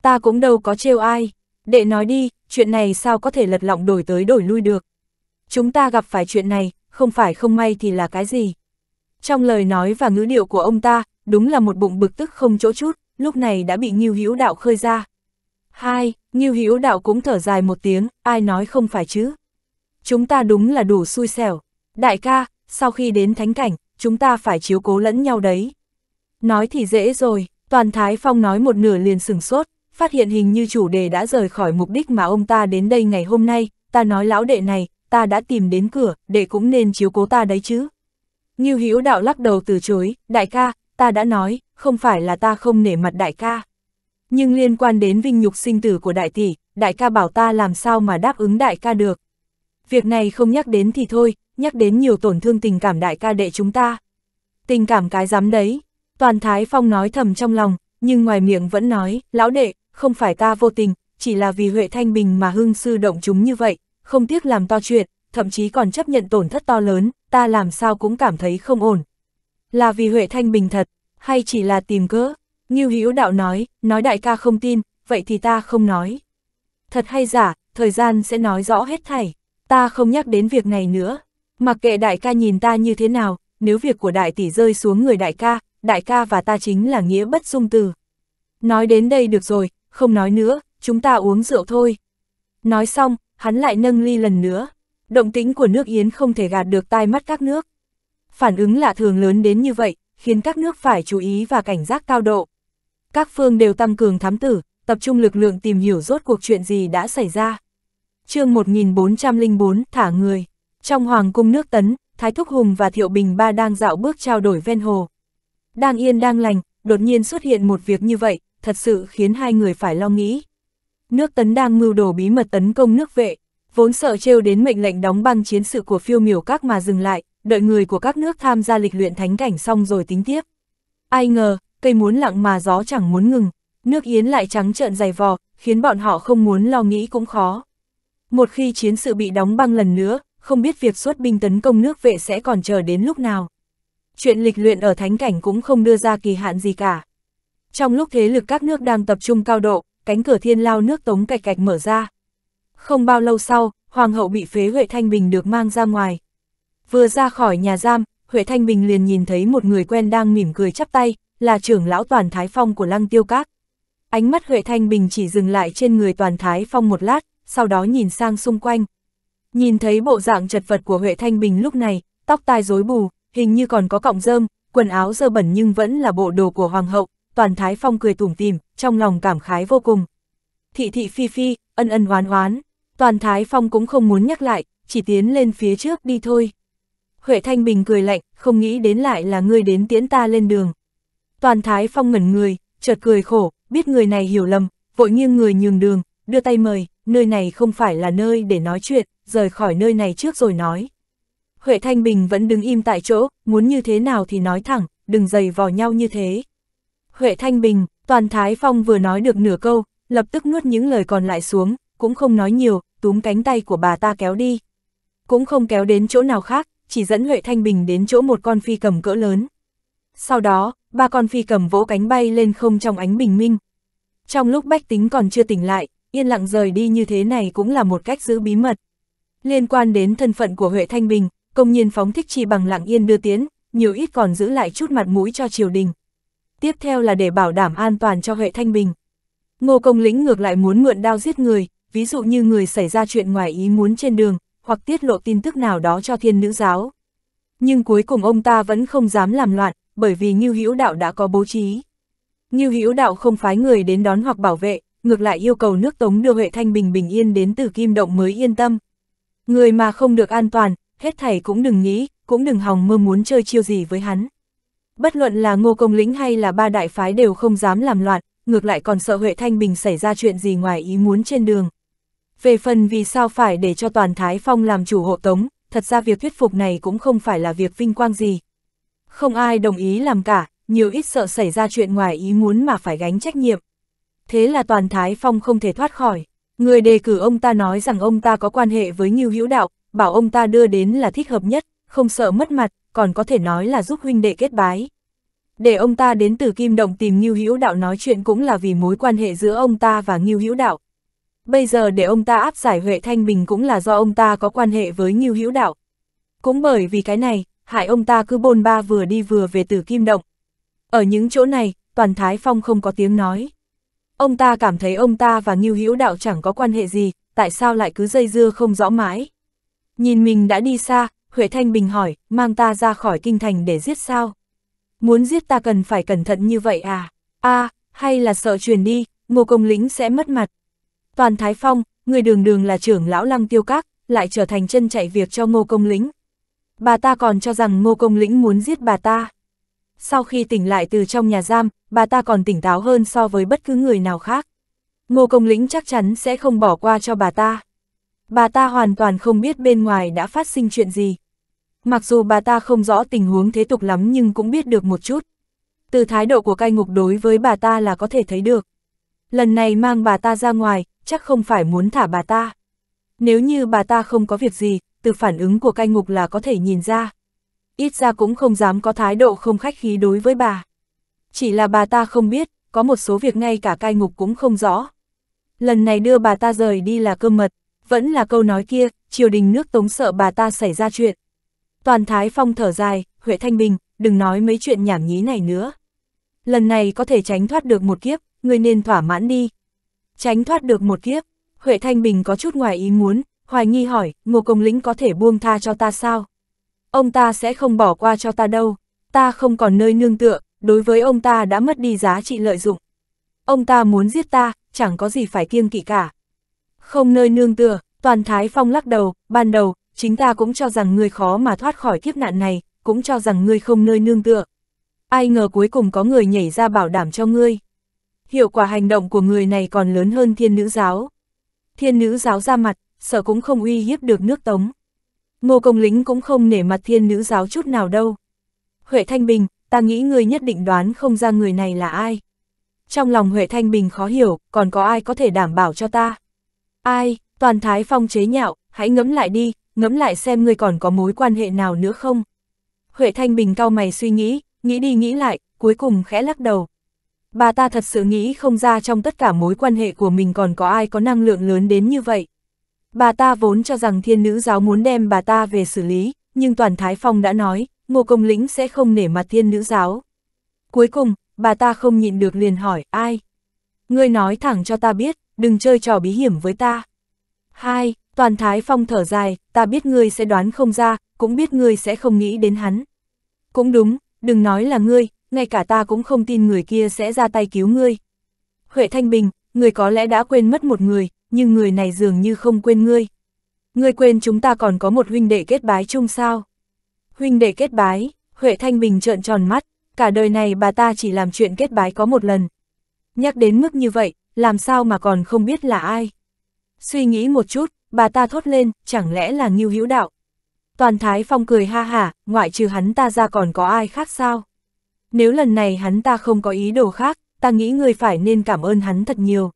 Ta cũng đâu có trêu ai. Đệ nói đi, chuyện này sao có thể lật lọng đổi tới đổi lui được. Chúng ta gặp phải chuyện này, không phải không may thì là cái gì. Trong lời nói và ngữ điệu của ông ta, đúng là một bụng bực tức không chỗ chút, lúc này đã bị Nghiêu Hữu Đạo khơi ra. Hai, Nghiêu Hữu Đạo cũng thở dài một tiếng, ai nói không phải chứ. Chúng ta đúng là đủ xui xẻo. Đại ca, sau khi đến thánh cảnh, chúng ta phải chiếu cố lẫn nhau đấy. Nói thì dễ rồi, toàn Thái Phong nói một nửa liền sừng sốt, phát hiện hình như chủ đề đã rời khỏi mục đích mà ông ta đến đây ngày hôm nay, ta nói lão đệ này, ta đã tìm đến cửa, đệ cũng nên chiếu cố ta đấy chứ. Như Hữu Đạo lắc đầu từ chối, đại ca, ta đã nói, không phải là ta không nể mặt đại ca. Nhưng liên quan đến vinh nhục sinh tử của đại tỷ, đại ca bảo ta làm sao mà đáp ứng đại ca được. Việc này không nhắc đến thì thôi, nhắc đến nhiều tổn thương tình cảm đại ca đệ chúng ta. Tình cảm cái dám đấy, toàn Thái Phong nói thầm trong lòng, nhưng ngoài miệng vẫn nói, lão đệ, không phải ta vô tình, chỉ là vì Huệ Thanh Bình mà hưng sư động chúng như vậy, không tiếc làm to chuyện, thậm chí còn chấp nhận tổn thất to lớn, ta làm sao cũng cảm thấy không ổn. Là vì Huệ Thanh Bình thật, hay chỉ là tìm cớ? Như Hữu Đạo nói, nói đại ca không tin, vậy thì ta không nói. Thật hay giả, thời gian sẽ nói rõ hết thảy, ta không nhắc đến việc này nữa. Mặc kệ đại ca nhìn ta như thế nào, nếu việc của đại tỷ rơi xuống người đại ca, đại ca và ta chính là nghĩa bất dung từ. Nói đến đây được rồi, không nói nữa, chúng ta uống rượu thôi. Nói xong, hắn lại nâng ly lần nữa. Động tĩnh của nước Yến không thể gạt được tai mắt các nước. Phản ứng lạ thường lớn đến như vậy, khiến các nước phải chú ý và cảnh giác cao độ. Các phương đều tăng cường thám tử, tập trung lực lượng tìm hiểu rốt cuộc chuyện gì đã xảy ra. chương 1404 thả người. Trong hoàng cung nước Tấn, Thái Thúc Hùng và Thiệu Bình Ba đang dạo bước trao đổi ven hồ. Đang yên đang lành, đột nhiên xuất hiện một việc như vậy, thật sự khiến hai người phải lo nghĩ. Nước tấn đang mưu đồ bí mật tấn công nước vệ, vốn sợ trêu đến mệnh lệnh đóng băng chiến sự của phiêu miểu các mà dừng lại, đợi người của các nước tham gia lịch luyện thánh cảnh xong rồi tính tiếp. Ai ngờ, cây muốn lặng mà gió chẳng muốn ngừng, nước Yến lại trắng trợn dày vò, khiến bọn họ không muốn lo nghĩ cũng khó. Một khi chiến sự bị đóng băng lần nữa, không biết việc xuất binh tấn công nước vệ sẽ còn chờ đến lúc nào. Chuyện lịch luyện ở thánh cảnh cũng không đưa ra kỳ hạn gì cả. Trong lúc thế lực các nước đang tập trung cao độ, cánh cửa thiên lao nước tống cạch cạch mở ra. Không bao lâu sau, hoàng hậu bị phế Huệ Thanh Bình được mang ra ngoài. Vừa ra khỏi nhà giam, Huệ Thanh Bình liền nhìn thấy một người quen đang mỉm cười chắp tay, là trưởng lão Toàn Thái Phong của Lăng Tiêu Các. Ánh mắt Huệ Thanh Bình chỉ dừng lại trên người Toàn Thái Phong một lát, sau đó nhìn sang xung quanh. Nhìn thấy bộ dạng chật vật của Huệ Thanh Bình lúc này, tóc tai rối bù, hình như còn có cọng rơm, quần áo dơ bẩn nhưng vẫn là bộ đồ của Hoàng hậu, toàn Thái Phong cười tủm tìm, trong lòng cảm khái vô cùng. Thị thị phi phi, ân ân hoán hoán toàn Thái Phong cũng không muốn nhắc lại, chỉ tiến lên phía trước đi thôi. Huệ Thanh Bình cười lạnh, không nghĩ đến lại là ngươi đến tiễn ta lên đường. Toàn Thái Phong ngẩn người, chợt cười khổ, biết người này hiểu lầm, vội nghiêng người nhường đường, đưa tay mời, nơi này không phải là nơi để nói chuyện, rời khỏi nơi này trước rồi nói. Huệ Thanh Bình vẫn đứng im tại chỗ, muốn như thế nào thì nói thẳng, đừng dày vò nhau như thế. Huệ Thanh Bình, Toàn Thái Phong vừa nói được nửa câu, lập tức nuốt những lời còn lại xuống, cũng không nói nhiều, túm cánh tay của bà ta kéo đi. Cũng không kéo đến chỗ nào khác, chỉ dẫn Huệ Thanh Bình đến chỗ một con phi cầm cỡ lớn. Sau đó, ba con phi cầm vỗ cánh bay lên không trong ánh bình minh. Trong lúc bách tính còn chưa tỉnh lại, yên lặng rời đi như thế này cũng là một cách giữ bí mật. Liên quan đến thân phận của Huệ Thanh Bình, công nhiên phóng thích chi bằng lặng yên đưa tiến, nhiều ít còn giữ lại chút mặt mũi cho triều đình tiếp theo là để bảo đảm an toàn cho hệ Thanh Bình. Ngô Công Lĩnh ngược lại muốn mượn đao giết người, ví dụ như người xảy ra chuyện ngoài ý muốn trên đường, hoặc tiết lộ tin tức nào đó cho thiên nữ giáo. Nhưng cuối cùng ông ta vẫn không dám làm loạn, bởi vì Ngưu Hữu Đạo đã có bố trí. Ngưu Hữu Đạo không phái người đến đón hoặc bảo vệ, ngược lại yêu cầu nước Tống đưa Huệ Thanh Bình bình yên đến từ Kim Động mới yên tâm. Người mà không được an toàn, hết thảy cũng đừng nghĩ, cũng đừng hòng mơ muốn chơi chiêu gì với hắn. Bất luận là ngô công lĩnh hay là ba đại phái đều không dám làm loạn, ngược lại còn sợ Huệ Thanh Bình xảy ra chuyện gì ngoài ý muốn trên đường. Về phần vì sao phải để cho toàn Thái Phong làm chủ hộ tống, thật ra việc thuyết phục này cũng không phải là việc vinh quang gì. Không ai đồng ý làm cả, nhiều ít sợ xảy ra chuyện ngoài ý muốn mà phải gánh trách nhiệm. Thế là toàn Thái Phong không thể thoát khỏi. Người đề cử ông ta nói rằng ông ta có quan hệ với Ngưu Hữu Đạo, bảo ông ta đưa đến là thích hợp nhất, không sợ mất mặt, còn có thể nói là giúp huynh đệ kết bái. Để ông ta đến từ Kim Động tìm Ngưu Hữu Đạo nói chuyện cũng là vì mối quan hệ giữa ông ta và Ngưu Hữu Đạo. Bây giờ để ông ta áp giải Huệ Thanh Bình cũng là do ông ta có quan hệ với Ngưu Hữu Đạo. Cũng bởi vì cái này, hại ông ta cứ bôn ba vừa đi vừa về từ Kim Động. Ở những chỗ này, toàn Thái Phong không có tiếng nói. Ông ta cảm thấy ông ta và Ngưu Hữu Đạo chẳng có quan hệ gì, tại sao lại cứ dây dưa không rõ mãi. Nhìn mình đã đi xa, Huệ Thanh Bình hỏi, mang ta ra khỏi kinh thành để giết sao? Muốn giết ta cần phải cẩn thận như vậy à? a à, hay là sợ truyền đi, ngô công lĩnh sẽ mất mặt. Toàn Thái Phong, người đường đường là trưởng lão lăng tiêu các, lại trở thành chân chạy việc cho ngô công lĩnh. Bà ta còn cho rằng ngô công lĩnh muốn giết bà ta. Sau khi tỉnh lại từ trong nhà giam, bà ta còn tỉnh táo hơn so với bất cứ người nào khác. Ngô công lĩnh chắc chắn sẽ không bỏ qua cho bà ta. Bà ta hoàn toàn không biết bên ngoài đã phát sinh chuyện gì. Mặc dù bà ta không rõ tình huống thế tục lắm nhưng cũng biết được một chút. Từ thái độ của cai ngục đối với bà ta là có thể thấy được. Lần này mang bà ta ra ngoài, chắc không phải muốn thả bà ta. Nếu như bà ta không có việc gì, từ phản ứng của cai ngục là có thể nhìn ra. Ít ra cũng không dám có thái độ không khách khí đối với bà. Chỉ là bà ta không biết, có một số việc ngay cả cai ngục cũng không rõ. Lần này đưa bà ta rời đi là cơ mật, vẫn là câu nói kia, triều đình nước tống sợ bà ta xảy ra chuyện, Toàn Thái Phong thở dài, Huệ Thanh Bình, đừng nói mấy chuyện nhảm nhí này nữa. Lần này có thể tránh thoát được một kiếp, người nên thỏa mãn đi. Tránh thoát được một kiếp, Huệ Thanh Bình có chút ngoài ý muốn, hoài nghi hỏi, ngô công lĩnh có thể buông tha cho ta sao? Ông ta sẽ không bỏ qua cho ta đâu, ta không còn nơi nương tựa, đối với ông ta đã mất đi giá trị lợi dụng. Ông ta muốn giết ta, chẳng có gì phải kiêng kỵ cả. Không nơi nương tựa, toàn Thái Phong lắc đầu, ban đầu, chính ta cũng cho rằng ngươi khó mà thoát khỏi kiếp nạn này, cũng cho rằng ngươi không nơi nương tựa. Ai ngờ cuối cùng có người nhảy ra bảo đảm cho ngươi. Hiệu quả hành động của người này còn lớn hơn thiên nữ giáo. Thiên nữ giáo ra mặt, sợ cũng không uy hiếp được nước tống. Ngô Công Lính cũng không nể mặt thiên nữ giáo chút nào đâu. Huệ Thanh Bình, ta nghĩ ngươi nhất định đoán không ra người này là ai. Trong lòng Huệ Thanh Bình khó hiểu, còn có ai có thể đảm bảo cho ta? Ai, toàn thái phong chế nhạo, hãy ngẫm lại đi, ngẫm lại xem ngươi còn có mối quan hệ nào nữa không. Huệ Thanh Bình cao mày suy nghĩ, nghĩ đi nghĩ lại, cuối cùng khẽ lắc đầu. Bà ta thật sự nghĩ không ra trong tất cả mối quan hệ của mình còn có ai có năng lượng lớn đến như vậy. Bà ta vốn cho rằng thiên nữ giáo muốn đem bà ta về xử lý, nhưng Toàn Thái Phong đã nói, ngô công lĩnh sẽ không nể mặt thiên nữ giáo. Cuối cùng, bà ta không nhịn được liền hỏi, ai? Ngươi nói thẳng cho ta biết, đừng chơi trò bí hiểm với ta. Hai, Toàn Thái Phong thở dài, ta biết ngươi sẽ đoán không ra, cũng biết ngươi sẽ không nghĩ đến hắn. Cũng đúng, đừng nói là ngươi, ngay cả ta cũng không tin người kia sẽ ra tay cứu ngươi. Huệ Thanh Bình, người có lẽ đã quên mất một người, nhưng người này dường như không quên ngươi. Ngươi quên chúng ta còn có một huynh đệ kết bái chung sao? Huynh đệ kết bái, Huệ Thanh Bình trợn tròn mắt, cả đời này bà ta chỉ làm chuyện kết bái có một lần. Nhắc đến mức như vậy, làm sao mà còn không biết là ai? Suy nghĩ một chút, bà ta thốt lên, chẳng lẽ là Ngưu Hữu Đạo. Toàn Thái Phong cười ha hả, ngoại trừ hắn ta ra còn có ai khác sao? Nếu lần này hắn ta không có ý đồ khác, ta nghĩ ngươi phải nên cảm ơn hắn thật nhiều.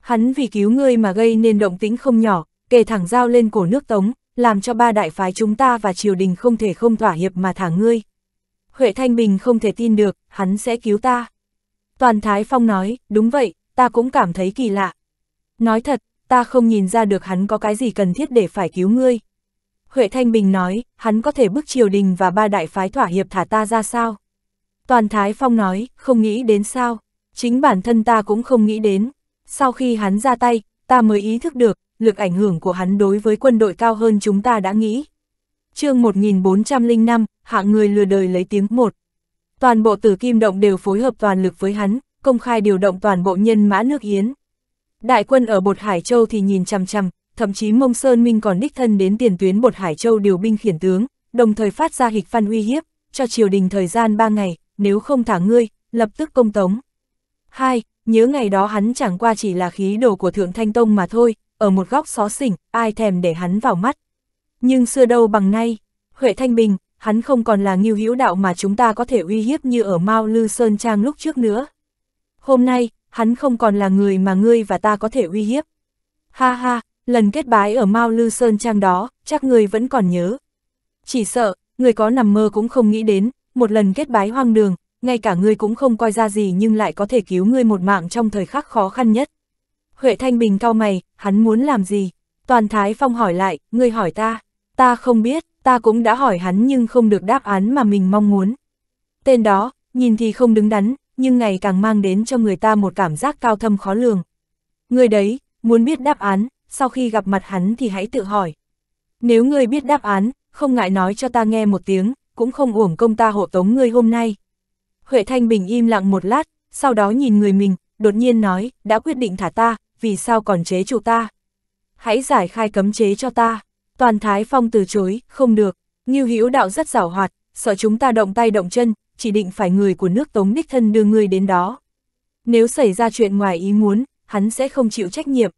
Hắn vì cứu ngươi mà gây nên động tĩnh không nhỏ, kề thẳng dao lên cổ nước Tống, làm cho ba đại phái chúng ta và triều đình không thể không thỏa hiệp mà thả ngươi. Huệ Thanh Bình không thể tin được, hắn sẽ cứu ta. Toàn Thái Phong nói, đúng vậy, ta cũng cảm thấy kỳ lạ. Nói thật, ta không nhìn ra được hắn có cái gì cần thiết để phải cứu ngươi. Huệ Thanh Bình nói, hắn có thể bức triều đình và ba đại phái thỏa hiệp thả ta ra sao? Toàn Thái Phong nói, không nghĩ đến sao, chính bản thân ta cũng không nghĩ đến. Sau khi hắn ra tay, ta mới ý thức được, lực ảnh hưởng của hắn đối với quân đội cao hơn chúng ta đã nghĩ. chương 1405, hạng người lừa đời lấy tiếng một. Toàn bộ tử kim động đều phối hợp toàn lực với hắn, công khai điều động toàn bộ nhân mã nước Yến. Đại quân ở Bột Hải Châu thì nhìn chằm chằm, thậm chí Mông Sơn Minh còn đích thân đến tiền tuyến Bột Hải Châu điều binh khiển tướng, đồng thời phát ra hịch phan uy hiếp, cho triều đình thời gian 3 ngày, nếu không thả ngươi, lập tức công tống. Hai, Nhớ ngày đó hắn chẳng qua chỉ là khí đồ của Thượng Thanh Tông mà thôi, ở một góc xó xỉnh, ai thèm để hắn vào mắt. Nhưng xưa đâu bằng nay, Huệ Thanh Bình, hắn không còn là nghiêu hữu đạo mà chúng ta có thể uy hiếp như ở Mao Lư Sơn Trang lúc trước nữa. Hôm nay, hắn không còn là người mà ngươi và ta có thể uy hiếp. Ha ha, lần kết bái ở Mao Lư Sơn Trang đó, chắc ngươi vẫn còn nhớ. Chỉ sợ, người có nằm mơ cũng không nghĩ đến, một lần kết bái hoang đường, ngay cả ngươi cũng không coi ra gì nhưng lại có thể cứu ngươi một mạng trong thời khắc khó khăn nhất. Huệ Thanh Bình cao mày, hắn muốn làm gì? Toàn Thái Phong hỏi lại, ngươi hỏi ta, ta không biết, ta cũng đã hỏi hắn nhưng không được đáp án mà mình mong muốn. Tên đó, nhìn thì không đứng đắn, nhưng ngày càng mang đến cho người ta một cảm giác cao thâm khó lường. Người đấy, muốn biết đáp án, sau khi gặp mặt hắn thì hãy tự hỏi. Nếu người biết đáp án, không ngại nói cho ta nghe một tiếng, cũng không uổng công ta hộ tống người hôm nay. Huệ Thanh Bình im lặng một lát, sau đó nhìn người mình, đột nhiên nói, đã quyết định thả ta, vì sao còn chế trụ ta? Hãy giải khai cấm chế cho ta. Toàn Thái Phong từ chối, không được. như Hữu Đạo rất giảo hoạt, sợ chúng ta động tay động chân, chỉ định phải người của nước Tống đích thân đưa ngươi đến đó. Nếu xảy ra chuyện ngoài ý muốn, hắn sẽ không chịu trách nhiệm.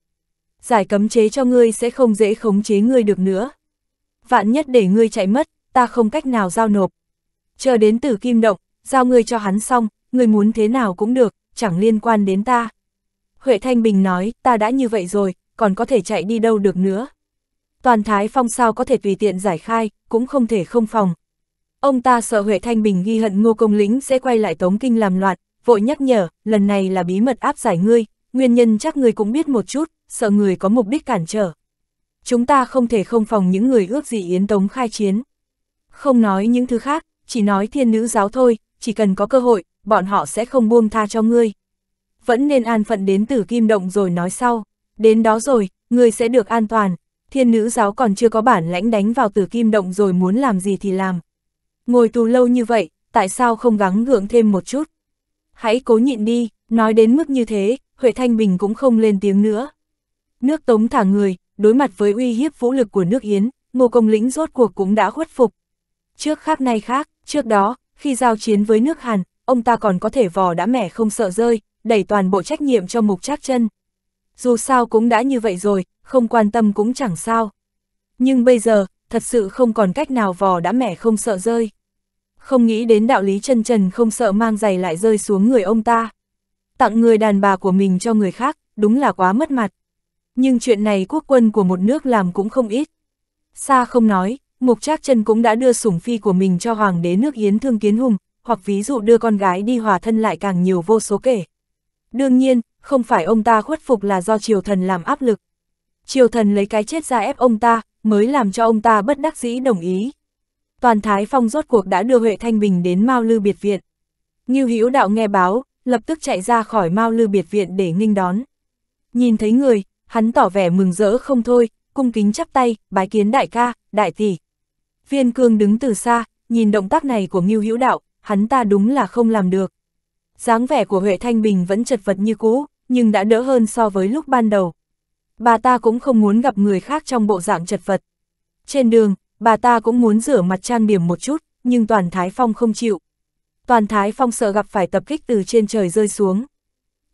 Giải cấm chế cho ngươi sẽ không dễ khống chế ngươi được nữa. Vạn nhất để ngươi chạy mất, ta không cách nào giao nộp. Chờ đến tử kim động, giao ngươi cho hắn xong, ngươi muốn thế nào cũng được, chẳng liên quan đến ta. Huệ Thanh Bình nói, ta đã như vậy rồi, còn có thể chạy đi đâu được nữa. Toàn Thái Phong sao có thể tùy tiện giải khai, cũng không thể không phòng, Ông ta sợ Huệ Thanh Bình ghi hận ngô công lĩnh sẽ quay lại Tống Kinh làm loạn, vội nhắc nhở, lần này là bí mật áp giải ngươi, nguyên nhân chắc ngươi cũng biết một chút, sợ người có mục đích cản trở. Chúng ta không thể không phòng những người ước gì Yến Tống khai chiến. Không nói những thứ khác, chỉ nói thiên nữ giáo thôi, chỉ cần có cơ hội, bọn họ sẽ không buông tha cho ngươi. Vẫn nên an phận đến tử kim động rồi nói sau, đến đó rồi, ngươi sẽ được an toàn, thiên nữ giáo còn chưa có bản lãnh đánh vào tử kim động rồi muốn làm gì thì làm, ngồi tù lâu như vậy, tại sao không gắng gượng thêm một chút? Hãy cố nhịn đi, nói đến mức như thế, Huệ Thanh Bình cũng không lên tiếng nữa. Nước Tống thả người, đối mặt với uy hiếp vũ lực của nước Yến, Ngô Công Lĩnh rốt cuộc cũng đã khuất phục. Trước khác nay khác, trước đó, khi giao chiến với nước Hàn, ông ta còn có thể vò đã mẻ không sợ rơi, đẩy toàn bộ trách nhiệm cho mục trác chân. Dù sao cũng đã như vậy rồi, không quan tâm cũng chẳng sao. Nhưng bây giờ, thật sự không còn cách nào vò đã mẻ không sợ rơi. Không nghĩ đến đạo lý chân trần không sợ mang giày lại rơi xuống người ông ta. Tặng người đàn bà của mình cho người khác, đúng là quá mất mặt. Nhưng chuyện này quốc quân của một nước làm cũng không ít. Xa không nói, Mục Trác Chân cũng đã đưa sủng phi của mình cho hoàng đế nước Yến Thương Kiến Hùng, hoặc ví dụ đưa con gái đi hòa thân lại càng nhiều vô số kể. Đương nhiên, không phải ông ta khuất phục là do triều thần làm áp lực. Triều thần lấy cái chết ra ép ông ta, mới làm cho ông ta bất đắc dĩ đồng ý. Toàn Thái Phong rốt cuộc đã đưa Huệ Thanh Bình đến Mao Lư Biệt Viện. Ngưu Hữu Đạo nghe báo, lập tức chạy ra khỏi Mao Lư Biệt Viện để nghênh đón. Nhìn thấy người, hắn tỏ vẻ mừng rỡ không thôi, cung kính chắp tay, bái kiến đại ca, đại tỷ. Viên Cương đứng từ xa, nhìn động tác này của Ngưu Hữu Đạo, hắn ta đúng là không làm được. dáng vẻ của Huệ Thanh Bình vẫn chật vật như cũ, nhưng đã đỡ hơn so với lúc ban đầu bà ta cũng không muốn gặp người khác trong bộ dạng chật vật. Trên đường, bà ta cũng muốn rửa mặt trang điểm một chút, nhưng Toàn Thái Phong không chịu. Toàn Thái Phong sợ gặp phải tập kích từ trên trời rơi xuống.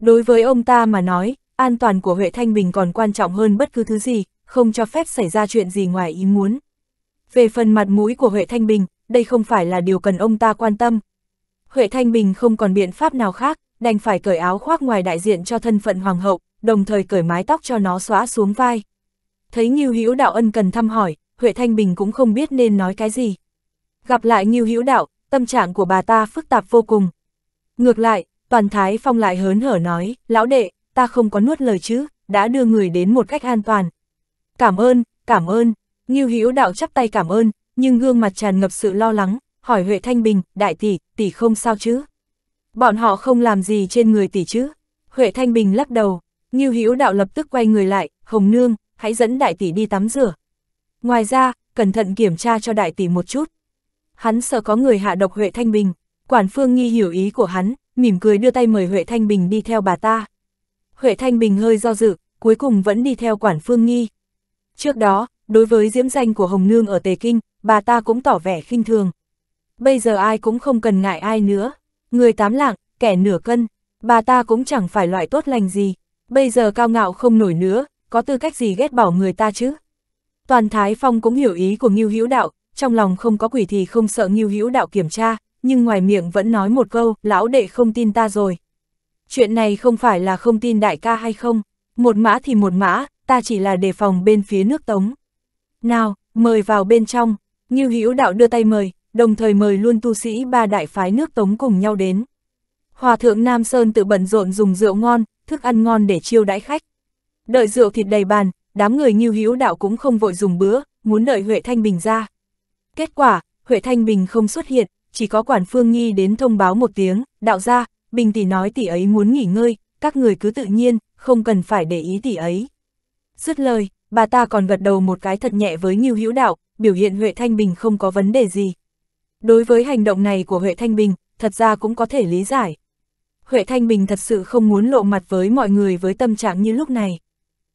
Đối với ông ta mà nói, an toàn của Huệ Thanh Bình còn quan trọng hơn bất cứ thứ gì, không cho phép xảy ra chuyện gì ngoài ý muốn. Về phần mặt mũi của Huệ Thanh Bình, đây không phải là điều cần ông ta quan tâm. Huệ Thanh Bình không còn biện pháp nào khác, đành phải cởi áo khoác ngoài đại diện cho thân phận hoàng hậu, đồng thời cởi mái tóc cho nó xóa xuống vai. Thấy Ngưu Hữu Đạo ân cần thăm hỏi, Huệ Thanh Bình cũng không biết nên nói cái gì. Gặp lại Ngưu Hữu Đạo, tâm trạng của bà ta phức tạp vô cùng. Ngược lại, Toàn Thái Phong lại hớn hở nói, lão đệ, ta không có nuốt lời chứ, đã đưa người đến một cách an toàn. Cảm ơn, cảm ơn, Ngưu Hữu Đạo chắp tay cảm ơn, nhưng gương mặt tràn ngập sự lo lắng, hỏi Huệ Thanh Bình, đại tỷ, tỷ không sao chứ? Bọn họ không làm gì trên người tỷ chứ? Huệ Thanh Bình lắc đầu, Ngưu Hữu Đạo lập tức quay người lại, "Hồng nương, hãy dẫn đại tỷ đi tắm rửa." Ngoài ra, cẩn thận kiểm tra cho đại tỷ một chút. Hắn sợ có người hạ độc Huệ Thanh Bình, Quản Phương nghi hiểu ý của hắn, mỉm cười đưa tay mời Huệ Thanh Bình đi theo bà ta. Huệ Thanh Bình hơi do dự, cuối cùng vẫn đi theo Quản Phương nghi. Trước đó, đối với diễm danh của Hồng Nương ở Tề Kinh, bà ta cũng tỏ vẻ khinh thường. Bây giờ ai cũng không cần ngại ai nữa, người tám lạng, kẻ nửa cân, bà ta cũng chẳng phải loại tốt lành gì, bây giờ cao ngạo không nổi nữa, có tư cách gì ghét bỏ người ta chứ? Toàn Thái Phong cũng hiểu ý của Ngưu Hữu Đạo, trong lòng không có quỷ thì không sợ Ngưu Hữu Đạo kiểm tra, nhưng ngoài miệng vẫn nói một câu, lão đệ không tin ta rồi. Chuyện này không phải là không tin đại ca hay không, một mã thì một mã, ta chỉ là đề phòng bên phía nước Tống. Nào, mời vào bên trong, Ngưu Hữu Đạo đưa tay mời, đồng thời mời luôn tu sĩ ba đại phái nước Tống cùng nhau đến. Hòa thượng Nam Sơn tự bận rộn dùng rượu ngon, thức ăn ngon để chiêu đãi khách. Đợi rượu thịt đầy bàn, đám người nghiêu hữu đạo cũng không vội dùng bữa, muốn đợi Huệ Thanh Bình ra. Kết quả, Huệ Thanh Bình không xuất hiện, chỉ có quản phương nghi đến thông báo một tiếng, đạo ra, Bình tỷ nói tỷ ấy muốn nghỉ ngơi, các người cứ tự nhiên, không cần phải để ý tỷ ấy. Dứt lời, bà ta còn gật đầu một cái thật nhẹ với Ngưu Hữu Đạo, biểu hiện Huệ Thanh Bình không có vấn đề gì. Đối với hành động này của Huệ Thanh Bình, thật ra cũng có thể lý giải. Huệ Thanh Bình thật sự không muốn lộ mặt với mọi người với tâm trạng như lúc này.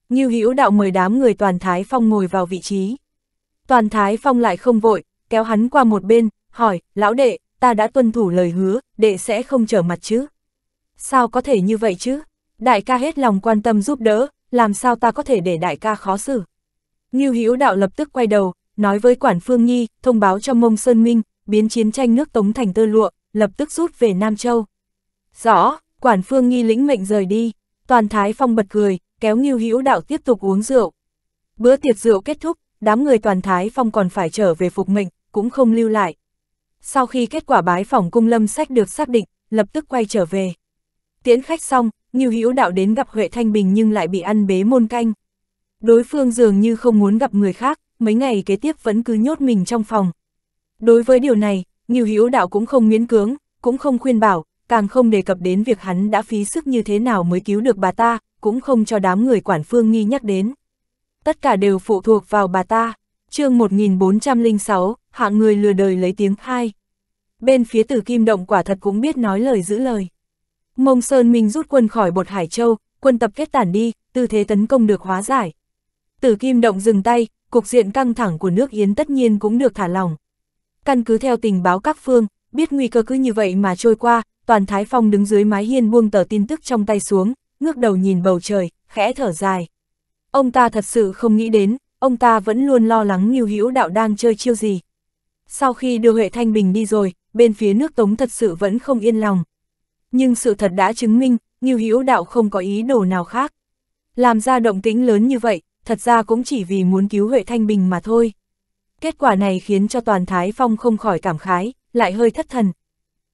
Như Hữu Đạo mời đám người Toàn Thái Phong ngồi vào vị trí. Toàn Thái Phong lại không vội, kéo hắn qua một bên, hỏi, lão đệ, ta đã tuân thủ lời hứa, đệ sẽ không trở mặt chứ? Sao có thể như vậy chứ? Đại ca hết lòng quan tâm giúp đỡ, làm sao ta có thể để đại ca khó xử? Như Hữu Đạo lập tức quay đầu, nói với Quản Phương Nhi, thông báo cho Mông Sơn Minh, biến chiến tranh nước Tống thành tơ lụa, lập tức rút về Nam Châu. Rõ, quản phương nghi lĩnh mệnh rời đi, toàn thái phong bật cười, kéo nghiêu hữu đạo tiếp tục uống rượu. Bữa tiệc rượu kết thúc, đám người toàn thái phong còn phải trở về phục mệnh, cũng không lưu lại. Sau khi kết quả bái phòng cung lâm sách được xác định, lập tức quay trở về. Tiễn khách xong, nghiêu hữu đạo đến gặp Huệ Thanh Bình nhưng lại bị ăn bế môn canh. Đối phương dường như không muốn gặp người khác, mấy ngày kế tiếp vẫn cứ nhốt mình trong phòng. Đối với điều này, nghiêu hữu đạo cũng không miễn cưỡng, cũng không khuyên bảo, càng không đề cập đến việc hắn đã phí sức như thế nào mới cứu được bà ta, cũng không cho đám người quản phương nghi nhắc đến. Tất cả đều phụ thuộc vào bà ta. chương 1406, hạng người lừa đời lấy tiếng khai. Bên phía tử kim động quả thật cũng biết nói lời giữ lời. Mông Sơn Minh rút quân khỏi bột Hải Châu, quân tập kết tản đi, tư thế tấn công được hóa giải. Tử kim động dừng tay, cục diện căng thẳng của nước Yến tất nhiên cũng được thả lỏng. Căn cứ theo tình báo các phương, biết nguy cơ cứ như vậy mà trôi qua, Toàn Thái Phong đứng dưới mái hiên buông tờ tin tức trong tay xuống, ngước đầu nhìn bầu trời, khẽ thở dài. Ông ta thật sự không nghĩ đến, ông ta vẫn luôn lo lắng như Hữu Đạo đang chơi chiêu gì. Sau khi đưa Huệ Thanh Bình đi rồi, bên phía nước Tống thật sự vẫn không yên lòng. Nhưng sự thật đã chứng minh, như Hữu Đạo không có ý đồ nào khác. Làm ra động tĩnh lớn như vậy, thật ra cũng chỉ vì muốn cứu Huệ Thanh Bình mà thôi. Kết quả này khiến cho toàn Thái Phong không khỏi cảm khái, lại hơi thất thần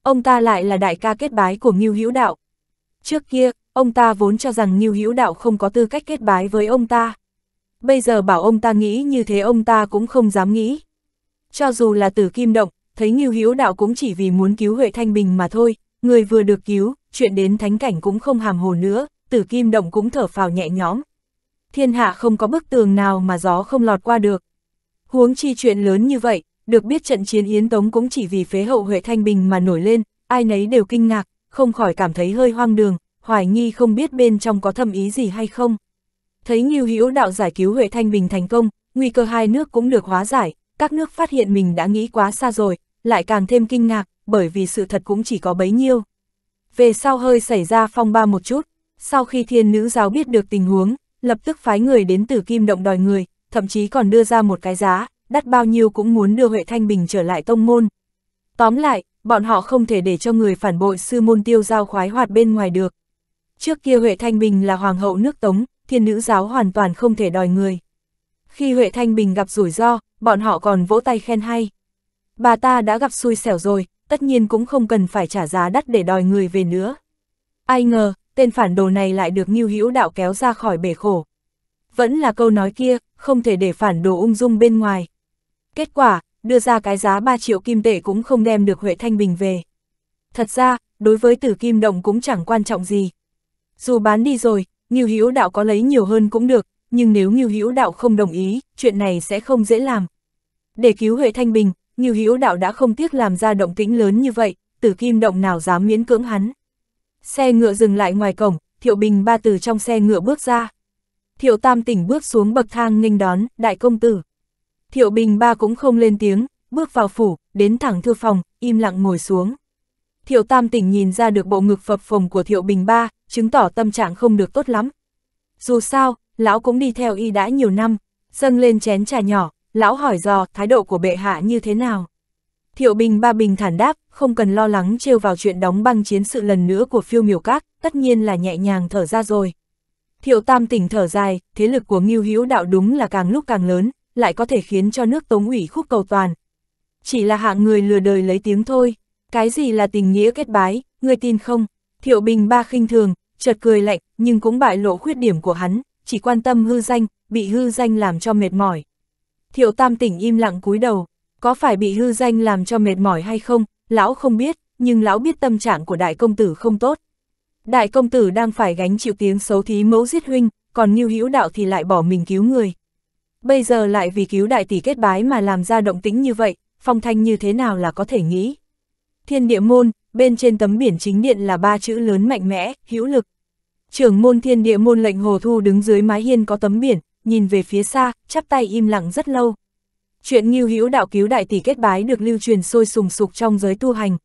ông ta lại là đại ca kết bái của Ngưu Hữu Đạo. Trước kia, ông ta vốn cho rằng Ngưu Hữu Đạo không có tư cách kết bái với ông ta. Bây giờ bảo ông ta nghĩ như thế ông ta cũng không dám nghĩ. Cho dù là tử kim động, thấy Ngưu Hữu Đạo cũng chỉ vì muốn cứu Huệ Thanh Bình mà thôi, người vừa được cứu, chuyện đến thánh cảnh cũng không hàm hồ nữa, tử kim động cũng thở phào nhẹ nhõm. Thiên hạ không có bức tường nào mà gió không lọt qua được. Huống chi chuyện lớn như vậy, được biết trận chiến Yến Tống cũng chỉ vì phế hậu Huệ Thanh Bình mà nổi lên, ai nấy đều kinh ngạc, không khỏi cảm thấy hơi hoang đường, hoài nghi không biết bên trong có thâm ý gì hay không. Thấy Ngưu Hữu Đạo giải cứu Huệ Thanh Bình thành công, nguy cơ hai nước cũng được hóa giải, các nước phát hiện mình đã nghĩ quá xa rồi, lại càng thêm kinh ngạc, bởi vì sự thật cũng chỉ có bấy nhiêu. Về sau hơi xảy ra phong ba một chút, sau khi thiên nữ giáo biết được tình huống, lập tức phái người đến tử kim động đòi người, thậm chí còn đưa ra một cái giá, đắt bao nhiêu cũng muốn đưa Huệ Thanh Bình trở lại tông môn. Tóm lại, bọn họ không thể để cho người phản bội sư môn tiêu giao khoái hoạt bên ngoài được. Trước kia Huệ Thanh Bình là hoàng hậu nước Tống, thiên nữ giáo hoàn toàn không thể đòi người. Khi Huệ Thanh Bình gặp rủi ro, bọn họ còn vỗ tay khen hay. Bà ta đã gặp xui xẻo rồi, tất nhiên cũng không cần phải trả giá đắt để đòi người về nữa. Ai ngờ, tên phản đồ này lại được Ngưu Hữu Đạo kéo ra khỏi bể khổ. Vẫn là câu nói kia, không thể để phản đồ ung dung bên ngoài. Kết quả, đưa ra cái giá 3 triệu kim tệ cũng không đem được Huệ Thanh Bình về. Thật ra, đối với tử kim Động cũng chẳng quan trọng gì. Dù bán đi rồi, Ngưu Hữu Đạo có lấy nhiều hơn cũng được, nhưng nếu Ngưu Hữu Đạo không đồng ý, chuyện này sẽ không dễ làm. Để cứu Huệ Thanh Bình, Ngưu Hữu Đạo đã không tiếc làm ra động tĩnh lớn như vậy, Tử Kim Động nào dám miễn cưỡng hắn. Xe ngựa dừng lại ngoài cổng, Thiệu Bình ba từ trong xe ngựa bước ra. Thiệu Tam Tỉnh bước xuống bậc thang nghênh đón, đại công tử. Thiệu Bình ba cũng không lên tiếng, bước vào phủ, đến thẳng thư phòng, im lặng ngồi xuống. Thiệu Tam tỉnh nhìn ra được bộ ngực phập phồng của Thiệu Bình ba, chứng tỏ tâm trạng không được tốt lắm. Dù sao, lão cũng đi theo y đã nhiều năm, dâng lên chén trà nhỏ, lão hỏi dò thái độ của bệ hạ như thế nào. Thiệu Bình ba bình thản đáp, không cần lo lắng trêu vào chuyện đóng băng chiến sự lần nữa của phiêu miểu các, tất nhiên là nhẹ nhàng thở ra rồi. Thiệu Tam tỉnh thở dài, thế lực của Ngưu Hữu Đạo đúng là càng lúc càng lớn, lại có thể khiến cho nước Tống ủy khúc cầu toàn. Chỉ là hạng người lừa đời lấy tiếng thôi, cái gì là tình nghĩa kết bái, người tin không? Thiệu Bình ba khinh thường, chợt cười lạnh, nhưng cũng bại lộ khuyết điểm của hắn, chỉ quan tâm hư danh, bị hư danh làm cho mệt mỏi. Thiệu Tam tỉnh im lặng cúi đầu, có phải bị hư danh làm cho mệt mỏi hay không, lão không biết, nhưng lão biết tâm trạng của đại công tử không tốt. Đại công tử đang phải gánh chịu tiếng xấu thí mẫu giết huynh, còn Ngưu Hữu Đạo thì lại bỏ mình cứu người bây giờ lại vì cứu đại tỷ kết bái mà làm ra động tĩnh như vậy, phong thanh như thế nào là có thể nghĩ. Thiên địa môn, bên trên tấm biển chính điện là ba chữ lớn mạnh mẽ, hữu lực. Trưởng môn thiên địa môn lệnh Hồ Thu đứng dưới mái hiên có tấm biển, nhìn về phía xa, chắp tay im lặng rất lâu. Chuyện nghiêu hữu đạo cứu đại tỷ kết bái được lưu truyền sôi sùng sục trong giới tu hành.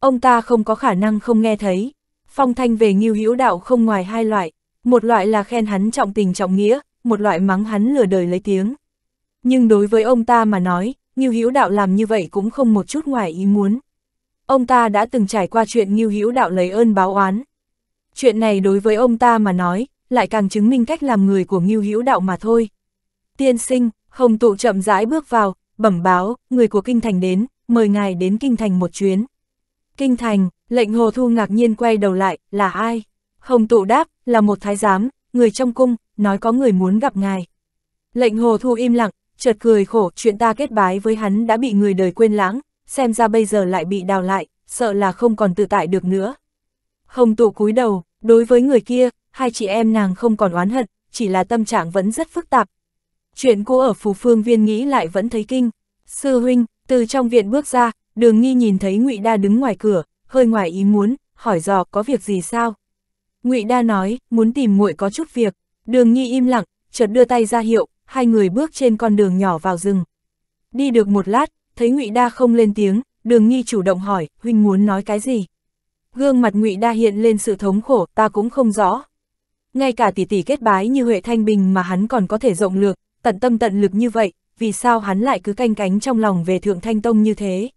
Ông ta không có khả năng không nghe thấy. Phong thanh về nghiêu hữu đạo không ngoài hai loại. Một loại là khen hắn trọng tình trọng nghĩa, một loại mắng hắn lừa đời lấy tiếng. Nhưng đối với ông ta mà nói, Ngưu Hữu Đạo làm như vậy cũng không một chút ngoài ý muốn. Ông ta đã từng trải qua chuyện Ngưu Hữu Đạo lấy ơn báo oán. Chuyện này đối với ông ta mà nói, lại càng chứng minh cách làm người của Ngưu Hữu Đạo mà thôi. Tiên sinh, Hồng Tụ chậm rãi bước vào, bẩm báo, người của Kinh Thành đến, mời ngài đến Kinh Thành một chuyến. Kinh Thành, lệnh Hồ Thu ngạc nhiên quay đầu lại, là ai? Hồng Tụ đáp, là một thái giám, người trong cung, nói có người muốn gặp ngài. Lệnh hồ thu im lặng, chợt cười khổ, chuyện ta kết bái với hắn đã bị người đời quên lãng, xem ra bây giờ lại bị đào lại, sợ là không còn tự tại được nữa. Hồng tụ cúi đầu, đối với người kia, hai chị em nàng không còn oán hận, chỉ là tâm trạng vẫn rất phức tạp. Chuyện cô ở phù phương viên nghĩ lại vẫn thấy kinh. Sư huynh, từ trong viện bước ra, đường nghi nhìn thấy ngụy Đa đứng ngoài cửa, hơi ngoài ý muốn, hỏi dò có việc gì sao. ngụy Đa nói, muốn tìm muội có chút việc. Đường Nhi im lặng, chợt đưa tay ra hiệu, hai người bước trên con đường nhỏ vào rừng. Đi được một lát, thấy Ngụy Đa không lên tiếng, Đường Nhi chủ động hỏi, huynh muốn nói cái gì? Gương mặt Ngụy Đa hiện lên sự thống khổ, ta cũng không rõ. Ngay cả tỷ tỷ kết bái như Huệ Thanh Bình mà hắn còn có thể rộng lược, tận tâm tận lực như vậy, vì sao hắn lại cứ canh cánh trong lòng về Thượng Thanh Tông như thế?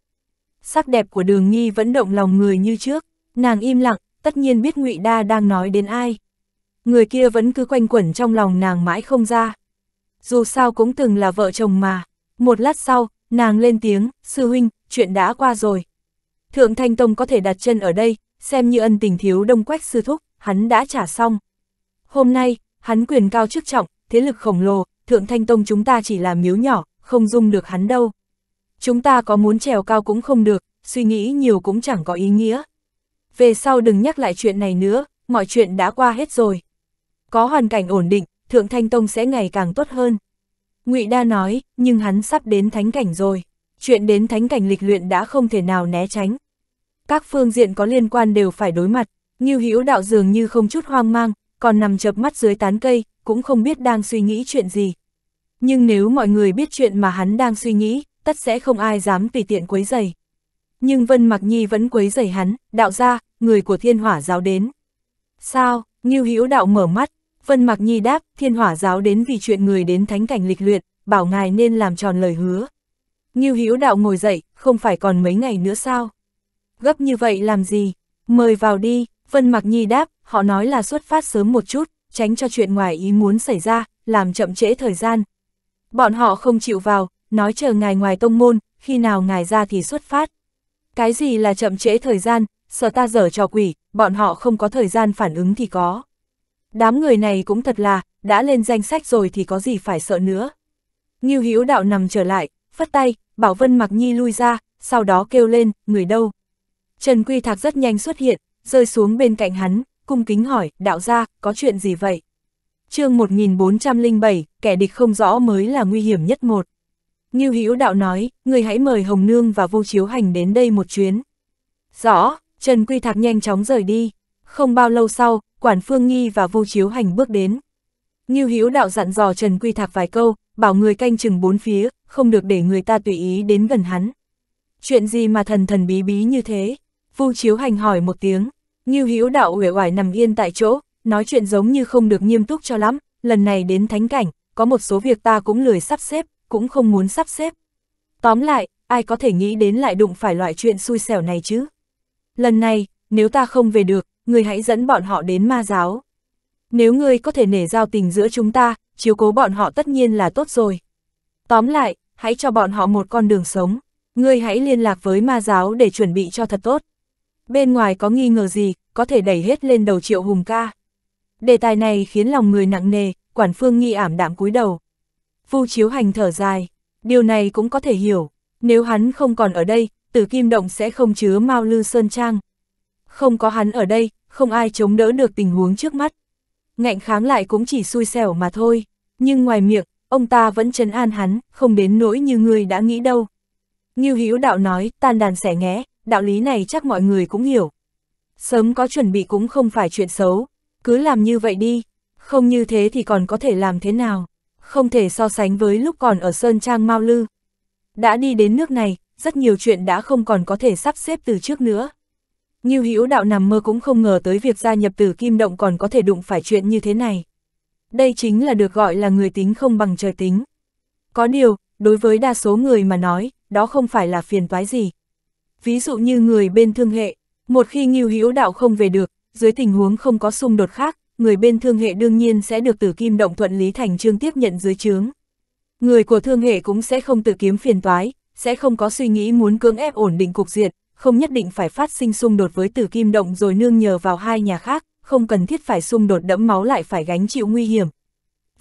Sắc đẹp của Đường Nhi vẫn động lòng người như trước, nàng im lặng, tất nhiên biết Ngụy Đa đang nói đến ai người kia vẫn cứ quanh quẩn trong lòng nàng mãi không ra. Dù sao cũng từng là vợ chồng mà. Một lát sau, nàng lên tiếng, sư huynh, chuyện đã qua rồi. Thượng Thanh Tông có thể đặt chân ở đây, xem như ân tình thiếu đông quách sư thúc, hắn đã trả xong. Hôm nay, hắn quyền cao chức trọng, thế lực khổng lồ, Thượng Thanh Tông chúng ta chỉ là miếu nhỏ, không dung được hắn đâu. Chúng ta có muốn trèo cao cũng không được, suy nghĩ nhiều cũng chẳng có ý nghĩa. Về sau đừng nhắc lại chuyện này nữa, mọi chuyện đã qua hết rồi có hoàn cảnh ổn định, Thượng Thanh Tông sẽ ngày càng tốt hơn. Ngụy Đa nói, nhưng hắn sắp đến thánh cảnh rồi, chuyện đến thánh cảnh lịch luyện đã không thể nào né tránh. Các phương diện có liên quan đều phải đối mặt, Như Hữu Đạo dường như không chút hoang mang, còn nằm chập mắt dưới tán cây, cũng không biết đang suy nghĩ chuyện gì. Nhưng nếu mọi người biết chuyện mà hắn đang suy nghĩ, tất sẽ không ai dám tùy tiện quấy rầy. Nhưng Vân Mặc Nhi vẫn quấy rầy hắn, đạo ra, người của thiên hỏa giáo đến. Sao, Như Hữu Đạo mở mắt, Vân Mạc Nhi đáp, thiên hỏa giáo đến vì chuyện người đến thánh cảnh lịch luyện, bảo ngài nên làm tròn lời hứa. Nghiêu Hữu đạo ngồi dậy, không phải còn mấy ngày nữa sao? Gấp như vậy làm gì? Mời vào đi, Vân Mạc Nhi đáp, họ nói là xuất phát sớm một chút, tránh cho chuyện ngoài ý muốn xảy ra, làm chậm trễ thời gian. Bọn họ không chịu vào, nói chờ ngài ngoài tông môn, khi nào ngài ra thì xuất phát. Cái gì là chậm trễ thời gian, sợ ta dở trò quỷ, bọn họ không có thời gian phản ứng thì có. Đám người này cũng thật là, đã lên danh sách rồi thì có gì phải sợ nữa. Nghiêu Hữu đạo nằm trở lại, phất tay, bảo Vân Mặc Nhi lui ra, sau đó kêu lên, người đâu. Trần Quy Thạc rất nhanh xuất hiện, rơi xuống bên cạnh hắn, cung kính hỏi, đạo gia, có chuyện gì vậy? chương 1407, kẻ địch không rõ mới là nguy hiểm nhất một. Nghiêu Hữu đạo nói, người hãy mời Hồng Nương và Vô Chiếu Hành đến đây một chuyến. Rõ, Trần Quy Thạc nhanh chóng rời đi. Không bao lâu sau, Quản Phương Nghi và Vu Chiếu Hành bước đến. Ngưu Hữu Đạo dặn dò Trần Quy Thạc vài câu, bảo người canh chừng bốn phía, không được để người ta tùy ý đến gần hắn. Chuyện gì mà thần thần bí bí như thế? Vu Chiếu Hành hỏi một tiếng. Ngưu Hữu Đạo uể oải nằm yên tại chỗ, nói chuyện giống như không được nghiêm túc cho lắm, lần này đến thánh cảnh, có một số việc ta cũng lười sắp xếp, cũng không muốn sắp xếp. Tóm lại, ai có thể nghĩ đến lại đụng phải loại chuyện xui xẻo này chứ? Lần này, nếu ta không về được, người hãy dẫn bọn họ đến ma giáo. Nếu ngươi có thể nể giao tình giữa chúng ta, chiếu cố bọn họ tất nhiên là tốt rồi. Tóm lại, hãy cho bọn họ một con đường sống, ngươi hãy liên lạc với ma giáo để chuẩn bị cho thật tốt. Bên ngoài có nghi ngờ gì, có thể đẩy hết lên đầu triệu hùng ca. Đề tài này khiến lòng người nặng nề, quản phương nghi ảm đạm cúi đầu. Vu chiếu hành thở dài, điều này cũng có thể hiểu, nếu hắn không còn ở đây, tử kim động sẽ không chứa Mao Lư Sơn Trang. Không có hắn ở đây, không ai chống đỡ được tình huống trước mắt. Ngạnh kháng lại cũng chỉ xui xẻo mà thôi, nhưng ngoài miệng, ông ta vẫn trấn an hắn, không đến nỗi như người đã nghĩ đâu. như Hữu đạo nói, tan đàn xẻ nghé, đạo lý này chắc mọi người cũng hiểu. Sớm có chuẩn bị cũng không phải chuyện xấu, cứ làm như vậy đi, không như thế thì còn có thể làm thế nào, không thể so sánh với lúc còn ở Sơn Trang Mao Lư. Đã đi đến nước này, rất nhiều chuyện đã không còn có thể sắp xếp từ trước nữa. Ngưu Hữu Đạo nằm mơ cũng không ngờ tới việc gia nhập Tử Kim Động còn có thể đụng phải chuyện như thế này. Đây chính là được gọi là người tính không bằng trời tính. Có điều, đối với đa số người mà nói, đó không phải là phiền toái gì. Ví dụ như người bên thương hệ, một khi Ngưu Hữu Đạo không về được, dưới tình huống không có xung đột khác, người bên thương hệ đương nhiên sẽ được Tử Kim Động thuận lý thành trương tiếp nhận dưới trướng. Người của thương hệ cũng sẽ không tự kiếm phiền toái, sẽ không có suy nghĩ muốn cưỡng ép ổn định cục diện, không nhất định phải phát sinh xung đột với tử kim động rồi nương nhờ vào hai nhà khác, không cần thiết phải xung đột đẫm máu lại phải gánh chịu nguy hiểm.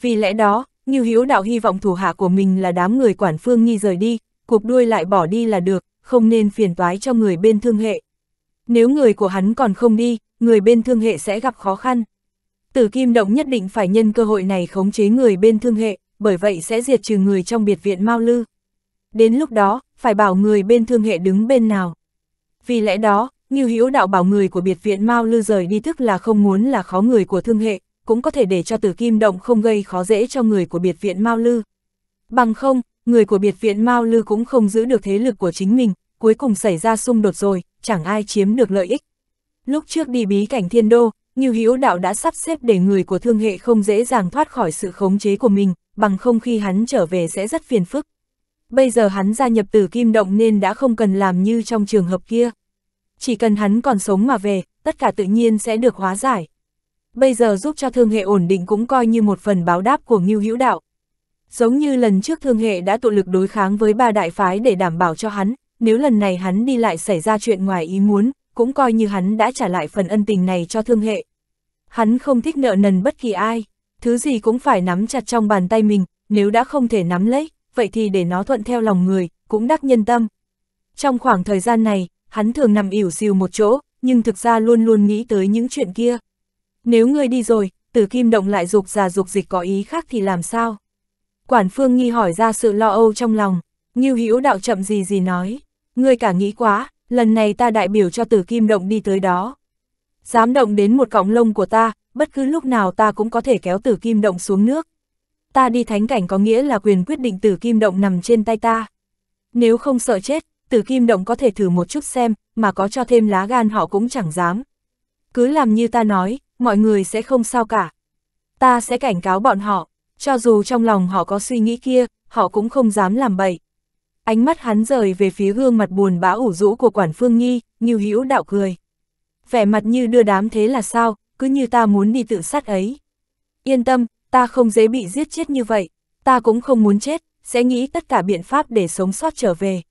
Vì lẽ đó, Ngưu hiếu Đạo hy vọng thủ hạ của mình là đám người quản phương nghi rời đi, cuộc đuôi lại bỏ đi là được, không nên phiền toái cho người bên thương hệ. Nếu người của hắn còn không đi, người bên thương hệ sẽ gặp khó khăn. Tử Kim Động nhất định phải nhân cơ hội này khống chế người bên thương hệ, bởi vậy sẽ diệt trừ người trong biệt viện Mao Lư. Đến lúc đó, phải bảo người bên thương hệ đứng bên nào. Vì lẽ đó, Ngưu Hữu Đạo bảo người của biệt viện Mao Lư rời đi tức là không muốn là khó người của thương hệ, cũng có thể để cho Tử Kim Động không gây khó dễ cho người của biệt viện Mao Lư. Bằng không, người của biệt viện Mao Lư cũng không giữ được thế lực của chính mình, cuối cùng xảy ra xung đột rồi, chẳng ai chiếm được lợi ích. Lúc trước đi bí cảnh thiên đô, Ngưu Hữu Đạo đã sắp xếp để người của thương hệ không dễ dàng thoát khỏi sự khống chế của mình, bằng không khi hắn trở về sẽ rất phiền phức. Bây giờ hắn gia nhập tử kim động nên đã không cần làm như trong trường hợp kia. Chỉ cần hắn còn sống mà về, tất cả tự nhiên sẽ được hóa giải. Bây giờ giúp cho thương hệ ổn định cũng coi như một phần báo đáp của Ngưu Hữu Đạo. Giống như lần trước thương hệ đã tụ lực đối kháng với ba đại phái để đảm bảo cho hắn, nếu lần này hắn đi lại xảy ra chuyện ngoài ý muốn, cũng coi như hắn đã trả lại phần ân tình này cho thương hệ. Hắn không thích nợ nần bất kỳ ai, thứ gì cũng phải nắm chặt trong bàn tay mình, nếu đã không thể nắm lấy, vậy thì để nó thuận theo lòng người, cũng đắc nhân tâm. Trong khoảng thời gian này, hắn thường nằm ỉu xìu một chỗ, nhưng thực ra luôn luôn nghĩ tới những chuyện kia. Nếu ngươi đi rồi, tử kim động lại dục già dục dịch có ý khác thì làm sao? Quản phương nghi hỏi ra sự lo âu trong lòng, như hữu đạo chậm gì gì nói, ngươi cả nghĩ quá, lần này ta đại biểu cho tử kim động đi tới đó. Dám động đến một cọng lông của ta, bất cứ lúc nào ta cũng có thể kéo tử kim động xuống nước ta đi thánh cảnh có nghĩa là quyền quyết định tử kim động nằm trên tay ta. Nếu không sợ chết, tử kim động có thể thử một chút xem, mà có cho thêm lá gan họ cũng chẳng dám. Cứ làm như ta nói, mọi người sẽ không sao cả. Ta sẽ cảnh cáo bọn họ, cho dù trong lòng họ có suy nghĩ kia, họ cũng không dám làm bậy. Ánh mắt hắn rời về phía gương mặt buồn bã ủ rũ của quản phương nhi, như hữu đạo cười. Vẻ mặt như đưa đám thế là sao, cứ như ta muốn đi tự sát ấy. Yên tâm, ta không dễ bị giết chết như vậy, ta cũng không muốn chết, sẽ nghĩ tất cả biện pháp để sống sót trở về.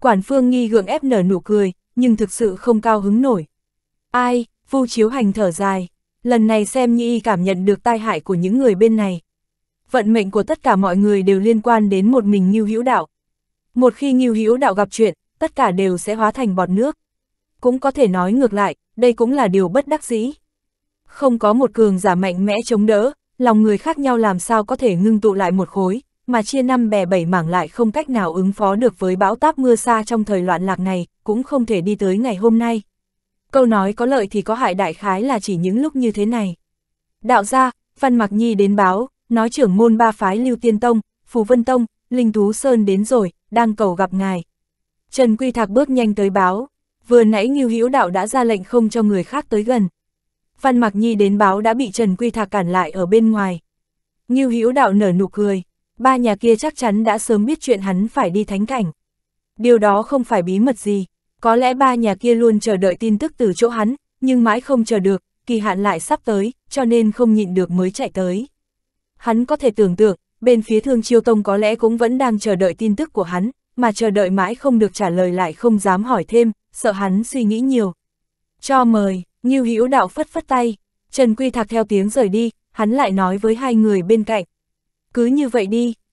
Quản phương nghi gượng ép nở nụ cười, nhưng thực sự không cao hứng nổi. Ai, vu chiếu hành thở dài, lần này xem như y cảm nhận được tai hại của những người bên này. Vận mệnh của tất cả mọi người đều liên quan đến một mình Ngưu Hữu Đạo. Một khi Ngưu Hữu Đạo gặp chuyện, tất cả đều sẽ hóa thành bọt nước. Cũng có thể nói ngược lại, đây cũng là điều bất đắc dĩ. Không có một cường giả mạnh mẽ chống đỡ, lòng người khác nhau làm sao có thể ngưng tụ lại một khối, mà chia năm bè bảy mảng lại không cách nào ứng phó được với bão táp mưa xa trong thời loạn lạc này, cũng không thể đi tới ngày hôm nay. Câu nói có lợi thì có hại đại khái là chỉ những lúc như thế này. Đạo gia, Văn mặc Nhi đến báo, nói trưởng môn ba phái Lưu Tiên Tông, Phù Vân Tông, Linh tú Sơn đến rồi, đang cầu gặp ngài. Trần Quy Thạc bước nhanh tới báo, vừa nãy Ngưu Hữu Đạo đã ra lệnh không cho người khác tới gần. Văn Mạc Nhi đến báo đã bị Trần Quy Thạc cản lại ở bên ngoài. Ngưu Hữu Đạo nở nụ cười, ba nhà kia chắc chắn đã sớm biết chuyện hắn phải đi thánh cảnh. Điều đó không phải bí mật gì, có lẽ ba nhà kia luôn chờ đợi tin tức từ chỗ hắn, nhưng mãi không chờ được, kỳ hạn lại sắp tới, cho nên không nhịn được mới chạy tới. Hắn có thể tưởng tượng, bên phía Thương Chiêu Tông có lẽ cũng vẫn đang chờ đợi tin tức của hắn, mà chờ đợi mãi không được trả lời lại không dám hỏi thêm, sợ hắn suy nghĩ nhiều. Cho mời, như Hữu Đạo phất phất tay, Trần Quy Thạc theo tiếng rời đi, hắn lại nói với hai người bên cạnh. Cứ như vậy đi,